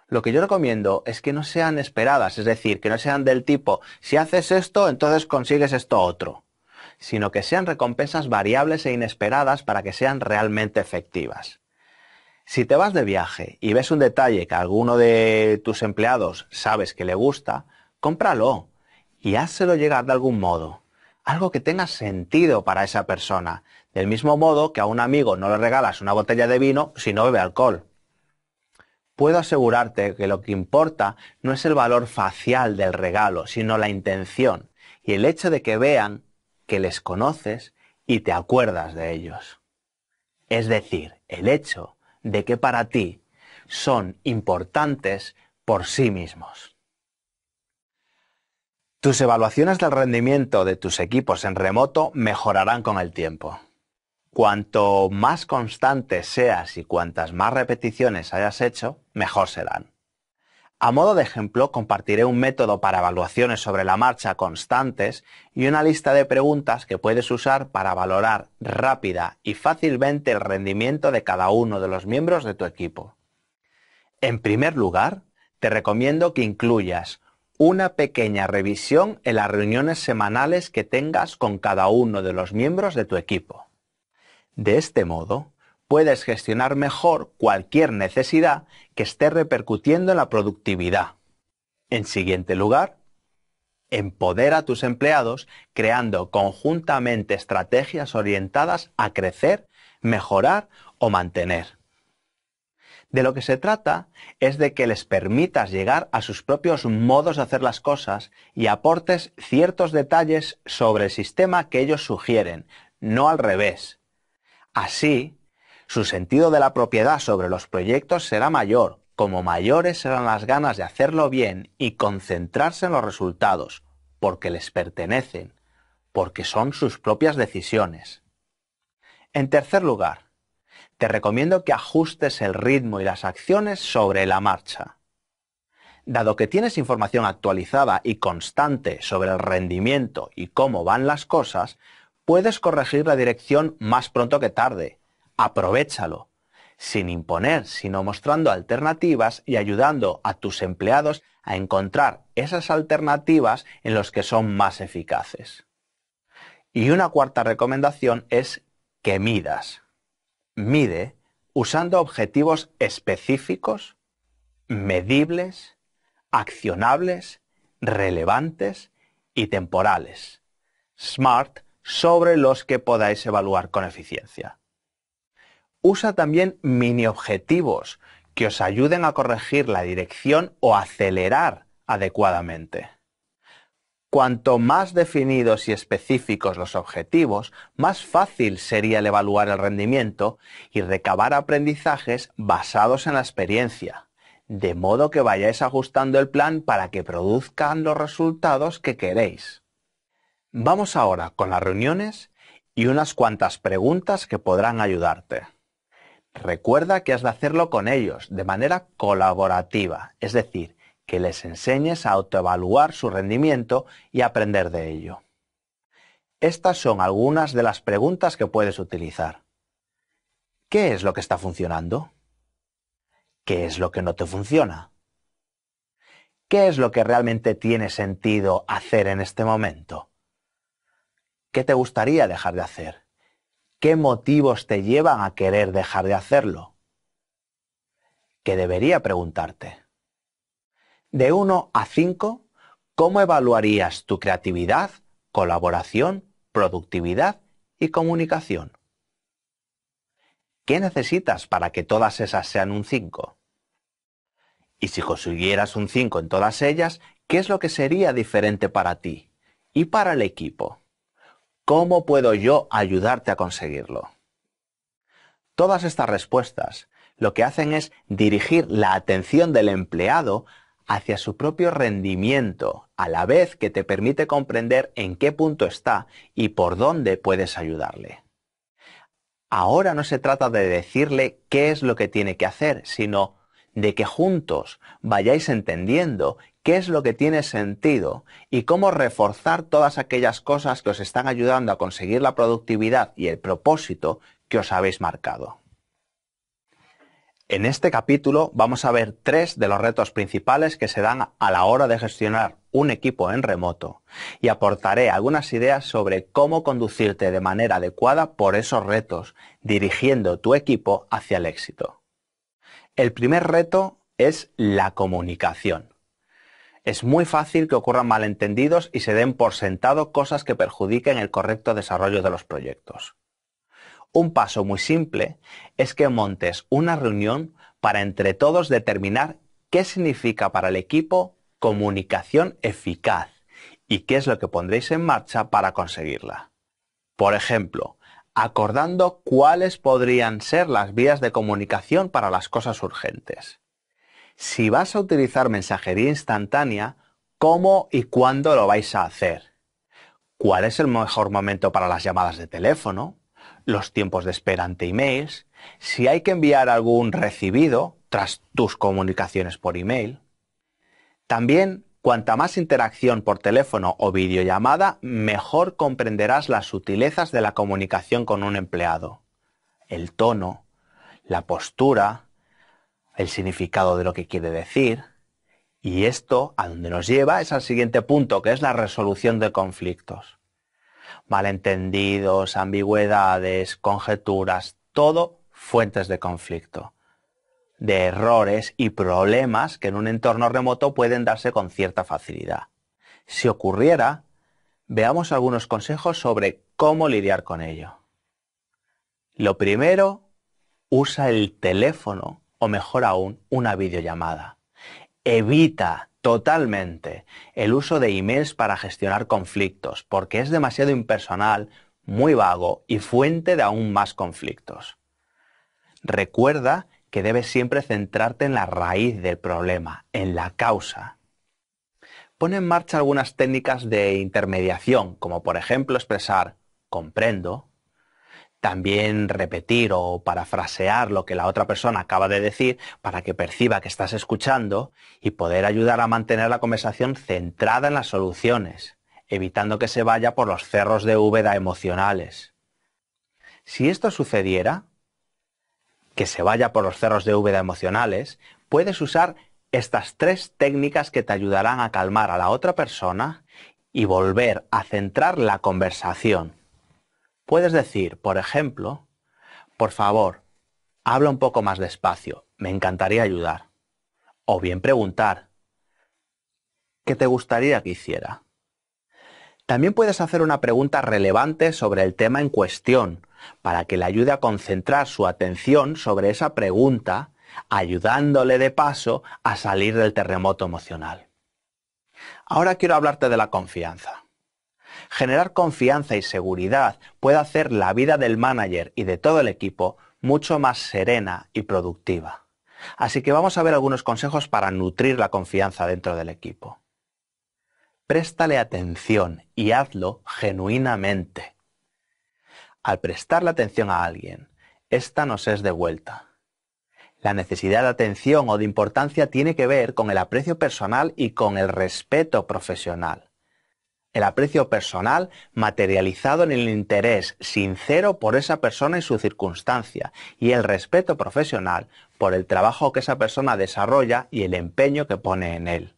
Lo que yo recomiendo es que no sean esperadas, es decir, que no sean del tipo, si haces esto, entonces consigues esto otro, sino que sean recompensas variables e inesperadas para que sean realmente efectivas. Si te vas de viaje y ves un detalle que a alguno de tus empleados sabes que le gusta, cómpralo y házelo llegar de algún modo algo que tenga sentido para esa persona. Del mismo modo que a un amigo no le regalas una botella de vino si no bebe alcohol. Puedo asegurarte que lo que importa no es el valor facial del regalo, sino la intención y el hecho de que vean que les conoces y te acuerdas de ellos. Es decir, el hecho de que para ti son importantes por sí mismos. Tus evaluaciones del rendimiento de tus equipos en remoto mejorarán con el tiempo. Cuanto más constante seas y cuantas más repeticiones hayas hecho, mejor serán. A modo de ejemplo, compartiré un método para evaluaciones sobre la marcha constantes y una lista de preguntas que puedes usar para valorar rápida y fácilmente el rendimiento de cada uno de los miembros de tu equipo. En primer lugar, te recomiendo que incluyas una pequeña revisión en las reuniones semanales que tengas con cada uno de los miembros de tu equipo. De este modo, puedes gestionar mejor cualquier necesidad que esté repercutiendo en la productividad. En siguiente lugar, empodera a tus empleados creando conjuntamente estrategias orientadas a crecer, mejorar o mantener. De lo que se trata es de que les permitas llegar a sus propios modos de hacer las cosas y aportes ciertos detalles sobre el sistema que ellos sugieren, no al revés. Así, su sentido de la propiedad sobre los proyectos será mayor, como mayores serán las ganas de hacerlo bien y concentrarse en los resultados, porque les pertenecen, porque son sus propias decisiones. En tercer lugar, te recomiendo que ajustes el ritmo y las acciones sobre la marcha. Dado que tienes información actualizada y constante sobre el rendimiento y cómo van las cosas, puedes corregir la dirección más pronto que tarde. Aprovechalo, sin imponer, sino mostrando alternativas y ayudando a tus empleados a encontrar esas alternativas en los que son más eficaces. Y una cuarta recomendación es que midas mide usando objetivos específicos, medibles, accionables, relevantes y temporales, SMART, sobre los que podáis evaluar con eficiencia. Usa también mini objetivos que os ayuden a corregir la dirección o acelerar adecuadamente. Cuanto más definidos y específicos los objetivos, más fácil sería el evaluar el rendimiento y recabar aprendizajes basados en la experiencia, de modo que vayáis ajustando el plan para que produzcan los resultados que queréis. Vamos ahora con las reuniones y unas cuantas preguntas que podrán ayudarte. Recuerda que has de hacerlo con ellos, de manera colaborativa, es decir, que les enseñes a autoevaluar su rendimiento y aprender de ello. Estas son algunas de las preguntas que puedes utilizar. ¿Qué es lo que está funcionando? ¿Qué es lo que no te funciona? ¿Qué es lo que realmente tiene sentido hacer en este momento? ¿Qué te gustaría dejar de hacer? ¿Qué motivos te llevan a querer dejar de hacerlo? ¿Qué debería preguntarte? De 1 a 5, ¿cómo evaluarías tu creatividad, colaboración, productividad y comunicación? ¿Qué necesitas para que todas esas sean un 5? Y si consiguieras un 5 en todas ellas, ¿qué es lo que sería diferente para ti y para el equipo? ¿Cómo puedo yo ayudarte a conseguirlo? Todas estas respuestas lo que hacen es dirigir la atención del empleado hacia su propio rendimiento, a la vez que te permite comprender en qué punto está y por dónde puedes ayudarle. Ahora no se trata de decirle qué es lo que tiene que hacer, sino de que juntos vayáis entendiendo qué es lo que tiene sentido y cómo reforzar todas aquellas cosas que os están ayudando a conseguir la productividad y el propósito que os habéis marcado. En este capítulo vamos a ver tres de los retos principales que se dan a la hora de gestionar un equipo en remoto y aportaré algunas ideas sobre cómo conducirte de manera adecuada por esos retos, dirigiendo tu equipo hacia el éxito. El primer reto es la comunicación. Es muy fácil que ocurran malentendidos y se den por sentado cosas que perjudiquen el correcto desarrollo de los proyectos. Un paso muy simple es que montes una reunión para entre todos determinar qué significa para el equipo comunicación eficaz y qué es lo que pondréis en marcha para conseguirla. Por ejemplo, acordando cuáles podrían ser las vías de comunicación para las cosas urgentes. Si vas a utilizar mensajería instantánea, ¿cómo y cuándo lo vais a hacer? ¿Cuál es el mejor momento para las llamadas de teléfono? los tiempos de espera ante emails, si hay que enviar algún recibido tras tus comunicaciones por email. También, cuanta más interacción por teléfono o videollamada, mejor comprenderás las sutilezas de la comunicación con un empleado. El tono, la postura, el significado de lo que quiere decir. Y esto a donde nos lleva es al siguiente punto, que es la resolución de conflictos malentendidos, ambigüedades, conjeturas, todo fuentes de conflicto, de errores y problemas que en un entorno remoto pueden darse con cierta facilidad. Si ocurriera, veamos algunos consejos sobre cómo lidiar con ello. Lo primero, usa el teléfono o mejor aún, una videollamada. Evita Totalmente. El uso de emails para gestionar conflictos, porque es demasiado impersonal, muy vago y fuente de aún más conflictos. Recuerda que debes siempre centrarte en la raíz del problema, en la causa. Pon en marcha algunas técnicas de intermediación, como por ejemplo expresar comprendo, también repetir o parafrasear lo que la otra persona acaba de decir para que perciba que estás escuchando y poder ayudar a mantener la conversación centrada en las soluciones, evitando que se vaya por los cerros de Úbeda emocionales. Si esto sucediera, que se vaya por los cerros de Úbeda emocionales, puedes usar estas tres técnicas que te ayudarán a calmar a la otra persona y volver a centrar la conversación Puedes decir, por ejemplo, por favor, habla un poco más despacio, me encantaría ayudar. O bien preguntar, ¿qué te gustaría que hiciera? También puedes hacer una pregunta relevante sobre el tema en cuestión, para que le ayude a concentrar su atención sobre esa pregunta, ayudándole de paso a salir del terremoto emocional. Ahora quiero hablarte de la confianza. Generar confianza y seguridad puede hacer la vida del manager y de todo el equipo mucho más serena y productiva. Así que vamos a ver algunos consejos para nutrir la confianza dentro del equipo. Préstale atención y hazlo genuinamente. Al prestarle atención a alguien, esta nos es de vuelta. La necesidad de atención o de importancia tiene que ver con el aprecio personal y con el respeto profesional el aprecio personal materializado en el interés sincero por esa persona y su circunstancia, y el respeto profesional por el trabajo que esa persona desarrolla y el empeño que pone en él.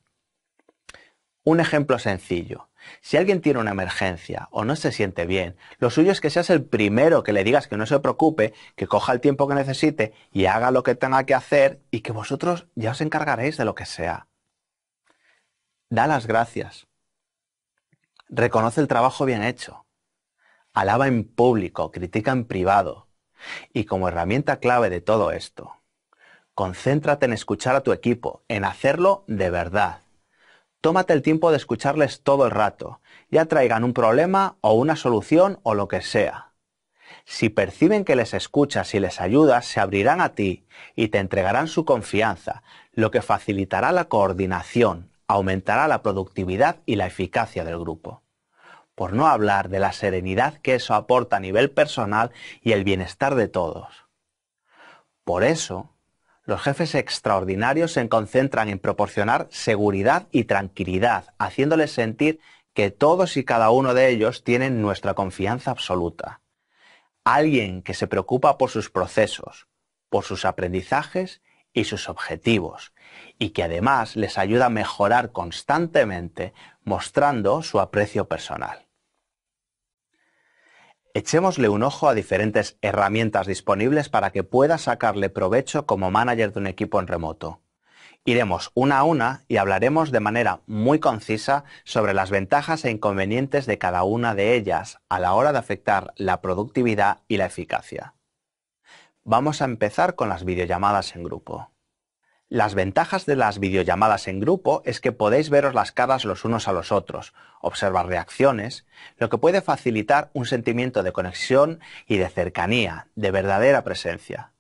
Un ejemplo sencillo. Si alguien tiene una emergencia o no se siente bien, lo suyo es que seas el primero que le digas que no se preocupe, que coja el tiempo que necesite y haga lo que tenga que hacer y que vosotros ya os encargaréis de lo que sea. Da las gracias reconoce el trabajo bien hecho, alaba en público, critica en privado. Y como herramienta clave de todo esto, concéntrate en escuchar a tu equipo, en hacerlo de verdad. Tómate el tiempo de escucharles todo el rato, ya traigan un problema o una solución o lo que sea. Si perciben que les escuchas y les ayudas, se abrirán a ti y te entregarán su confianza, lo que facilitará la coordinación, aumentará la productividad y la eficacia del grupo. Por no hablar de la serenidad que eso aporta a nivel personal y el bienestar de todos. Por eso, los jefes extraordinarios se concentran en proporcionar seguridad y tranquilidad, haciéndoles sentir que todos y cada uno de ellos tienen nuestra confianza absoluta. Alguien que se preocupa por sus procesos, por sus aprendizajes y sus objetivos, y que además les ayuda a mejorar constantemente mostrando su aprecio personal. Echémosle un ojo a diferentes herramientas disponibles para que pueda sacarle provecho como manager de un equipo en remoto. Iremos una a una y hablaremos de manera muy concisa sobre las ventajas e inconvenientes de cada una de ellas a la hora de afectar la productividad y la eficacia. Vamos a empezar con las videollamadas en grupo. Las ventajas de las videollamadas en grupo es que podéis veros las caras los unos a los otros, observar reacciones, lo que puede facilitar un sentimiento de conexión y de cercanía, de verdadera presencia.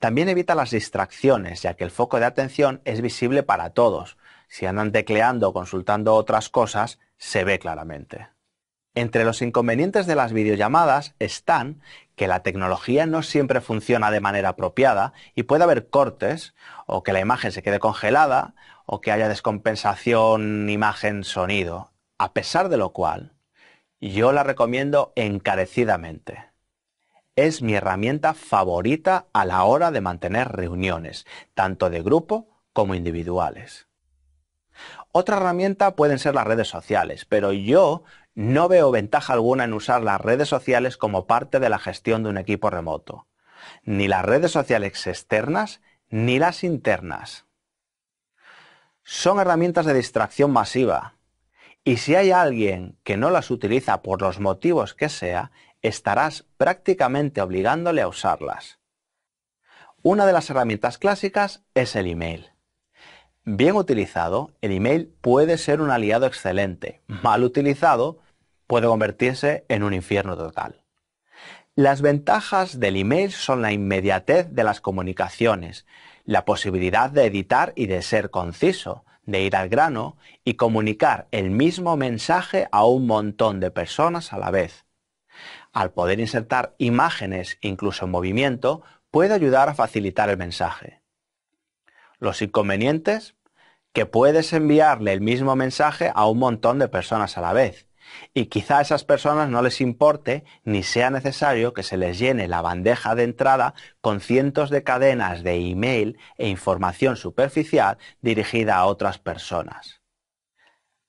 También evita las distracciones, ya que el foco de atención es visible para todos. Si andan tecleando o consultando otras cosas, se ve claramente. Entre los inconvenientes de las videollamadas están que la tecnología no siempre funciona de manera apropiada y puede haber cortes o que la imagen se quede congelada o que haya descompensación imagen-sonido. A pesar de lo cual, yo la recomiendo encarecidamente. Es mi herramienta favorita a la hora de mantener reuniones, tanto de grupo como individuales. Otra herramienta pueden ser las redes sociales, pero yo no veo ventaja alguna en usar las redes sociales como parte de la gestión de un equipo remoto. Ni las redes sociales externas ni las internas. Son herramientas de distracción masiva. Y si hay alguien que no las utiliza por los motivos que sea, estarás prácticamente obligándole a usarlas. Una de las herramientas clásicas es el email. Bien utilizado, el email puede ser un aliado excelente. Mal utilizado, puede convertirse en un infierno total. Las ventajas del email son la inmediatez de las comunicaciones, la posibilidad de editar y de ser conciso, de ir al grano y comunicar el mismo mensaje a un montón de personas a la vez. Al poder insertar imágenes, incluso en movimiento, puede ayudar a facilitar el mensaje. Los inconvenientes, que puedes enviarle el mismo mensaje a un montón de personas a la vez. Y quizá a esas personas no les importe ni sea necesario que se les llene la bandeja de entrada con cientos de cadenas de email e información superficial dirigida a otras personas.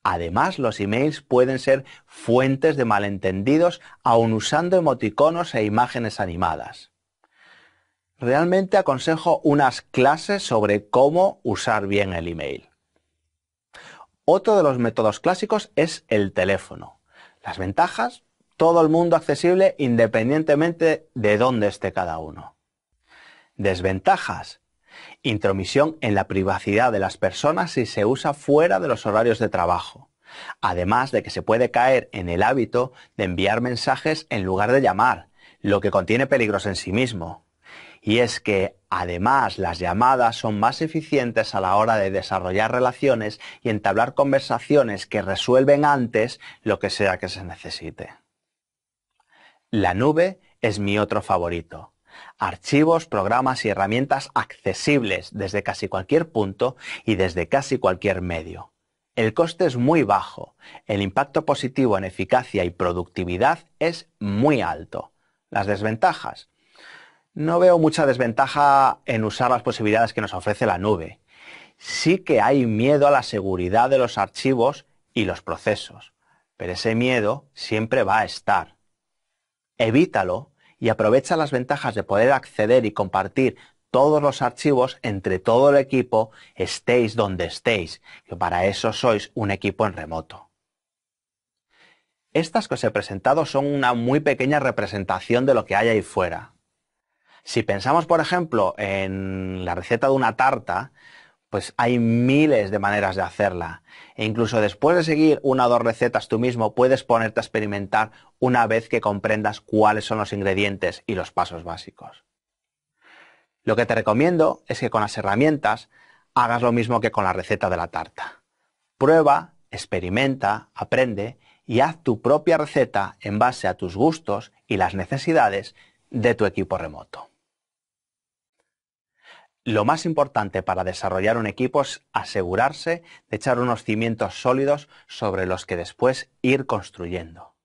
Además, los emails pueden ser fuentes de malentendidos aun usando emoticonos e imágenes animadas realmente aconsejo unas clases sobre cómo usar bien el email. Otro de los métodos clásicos es el teléfono. Las ventajas, todo el mundo accesible independientemente de dónde esté cada uno. Desventajas, intromisión en la privacidad de las personas si se usa fuera de los horarios de trabajo. Además de que se puede caer en el hábito de enviar mensajes en lugar de llamar, lo que contiene peligros en sí mismo y es que además las llamadas son más eficientes a la hora de desarrollar relaciones y entablar conversaciones que resuelven antes lo que sea que se necesite. La nube es mi otro favorito. Archivos, programas y herramientas accesibles desde casi cualquier punto y desde casi cualquier medio. El coste es muy bajo, el impacto positivo en eficacia y productividad es muy alto. Las desventajas, no veo mucha desventaja en usar las posibilidades que nos ofrece la nube. Sí que hay miedo a la seguridad de los archivos y los procesos, pero ese miedo siempre va a estar. Evítalo y aprovecha las ventajas de poder acceder y compartir todos los archivos entre todo el equipo, estéis donde estéis, que para eso sois un equipo en remoto. Estas que os he presentado son una muy pequeña representación de lo que hay ahí fuera. Si pensamos, por ejemplo, en la receta de una tarta, pues hay miles de maneras de hacerla. E incluso después de seguir una o dos recetas tú mismo, puedes ponerte a experimentar una vez que comprendas cuáles son los ingredientes y los pasos básicos. Lo que te recomiendo es que con las herramientas hagas lo mismo que con la receta de la tarta. Prueba, experimenta, aprende y haz tu propia receta en base a tus gustos y las necesidades de tu equipo remoto. Lo más importante para desarrollar un equipo es asegurarse de echar unos cimientos sólidos sobre los que después ir construyendo.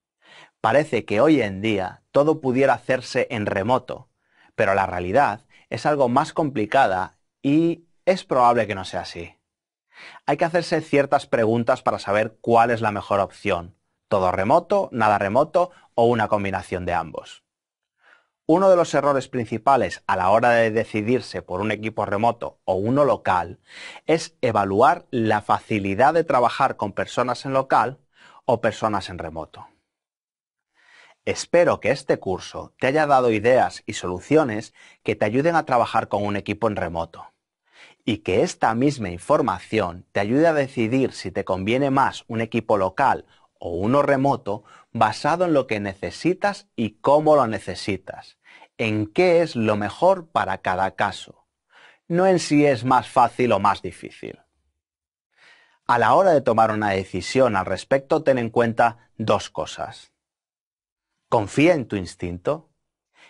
Parece que hoy en día todo pudiera hacerse en remoto, pero la realidad es algo más complicada y es probable que no sea así. Hay que hacerse ciertas preguntas para saber cuál es la mejor opción, todo remoto, nada remoto o una combinación de ambos. Uno de los errores principales a la hora de decidirse por un equipo remoto o uno local es evaluar la facilidad de trabajar con personas en local o personas en remoto. Espero que este curso te haya dado ideas y soluciones que te ayuden a trabajar con un equipo en remoto y que esta misma información te ayude a decidir si te conviene más un equipo local o uno remoto basado en lo que necesitas y cómo lo necesitas, en qué es lo mejor para cada caso, no en si es más fácil o más difícil. A la hora de tomar una decisión al respecto, ten en cuenta dos cosas. Confía en tu instinto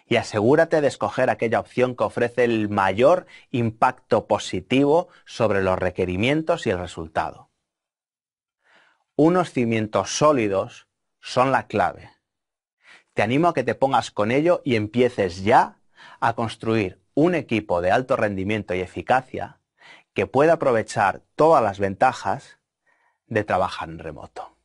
y asegúrate de escoger aquella opción que ofrece el mayor impacto positivo sobre los requerimientos y el resultado. Unos cimientos sólidos son la clave. Te animo a que te pongas con ello y empieces ya a construir un equipo de alto rendimiento y eficacia que pueda aprovechar todas las ventajas de trabajar en remoto.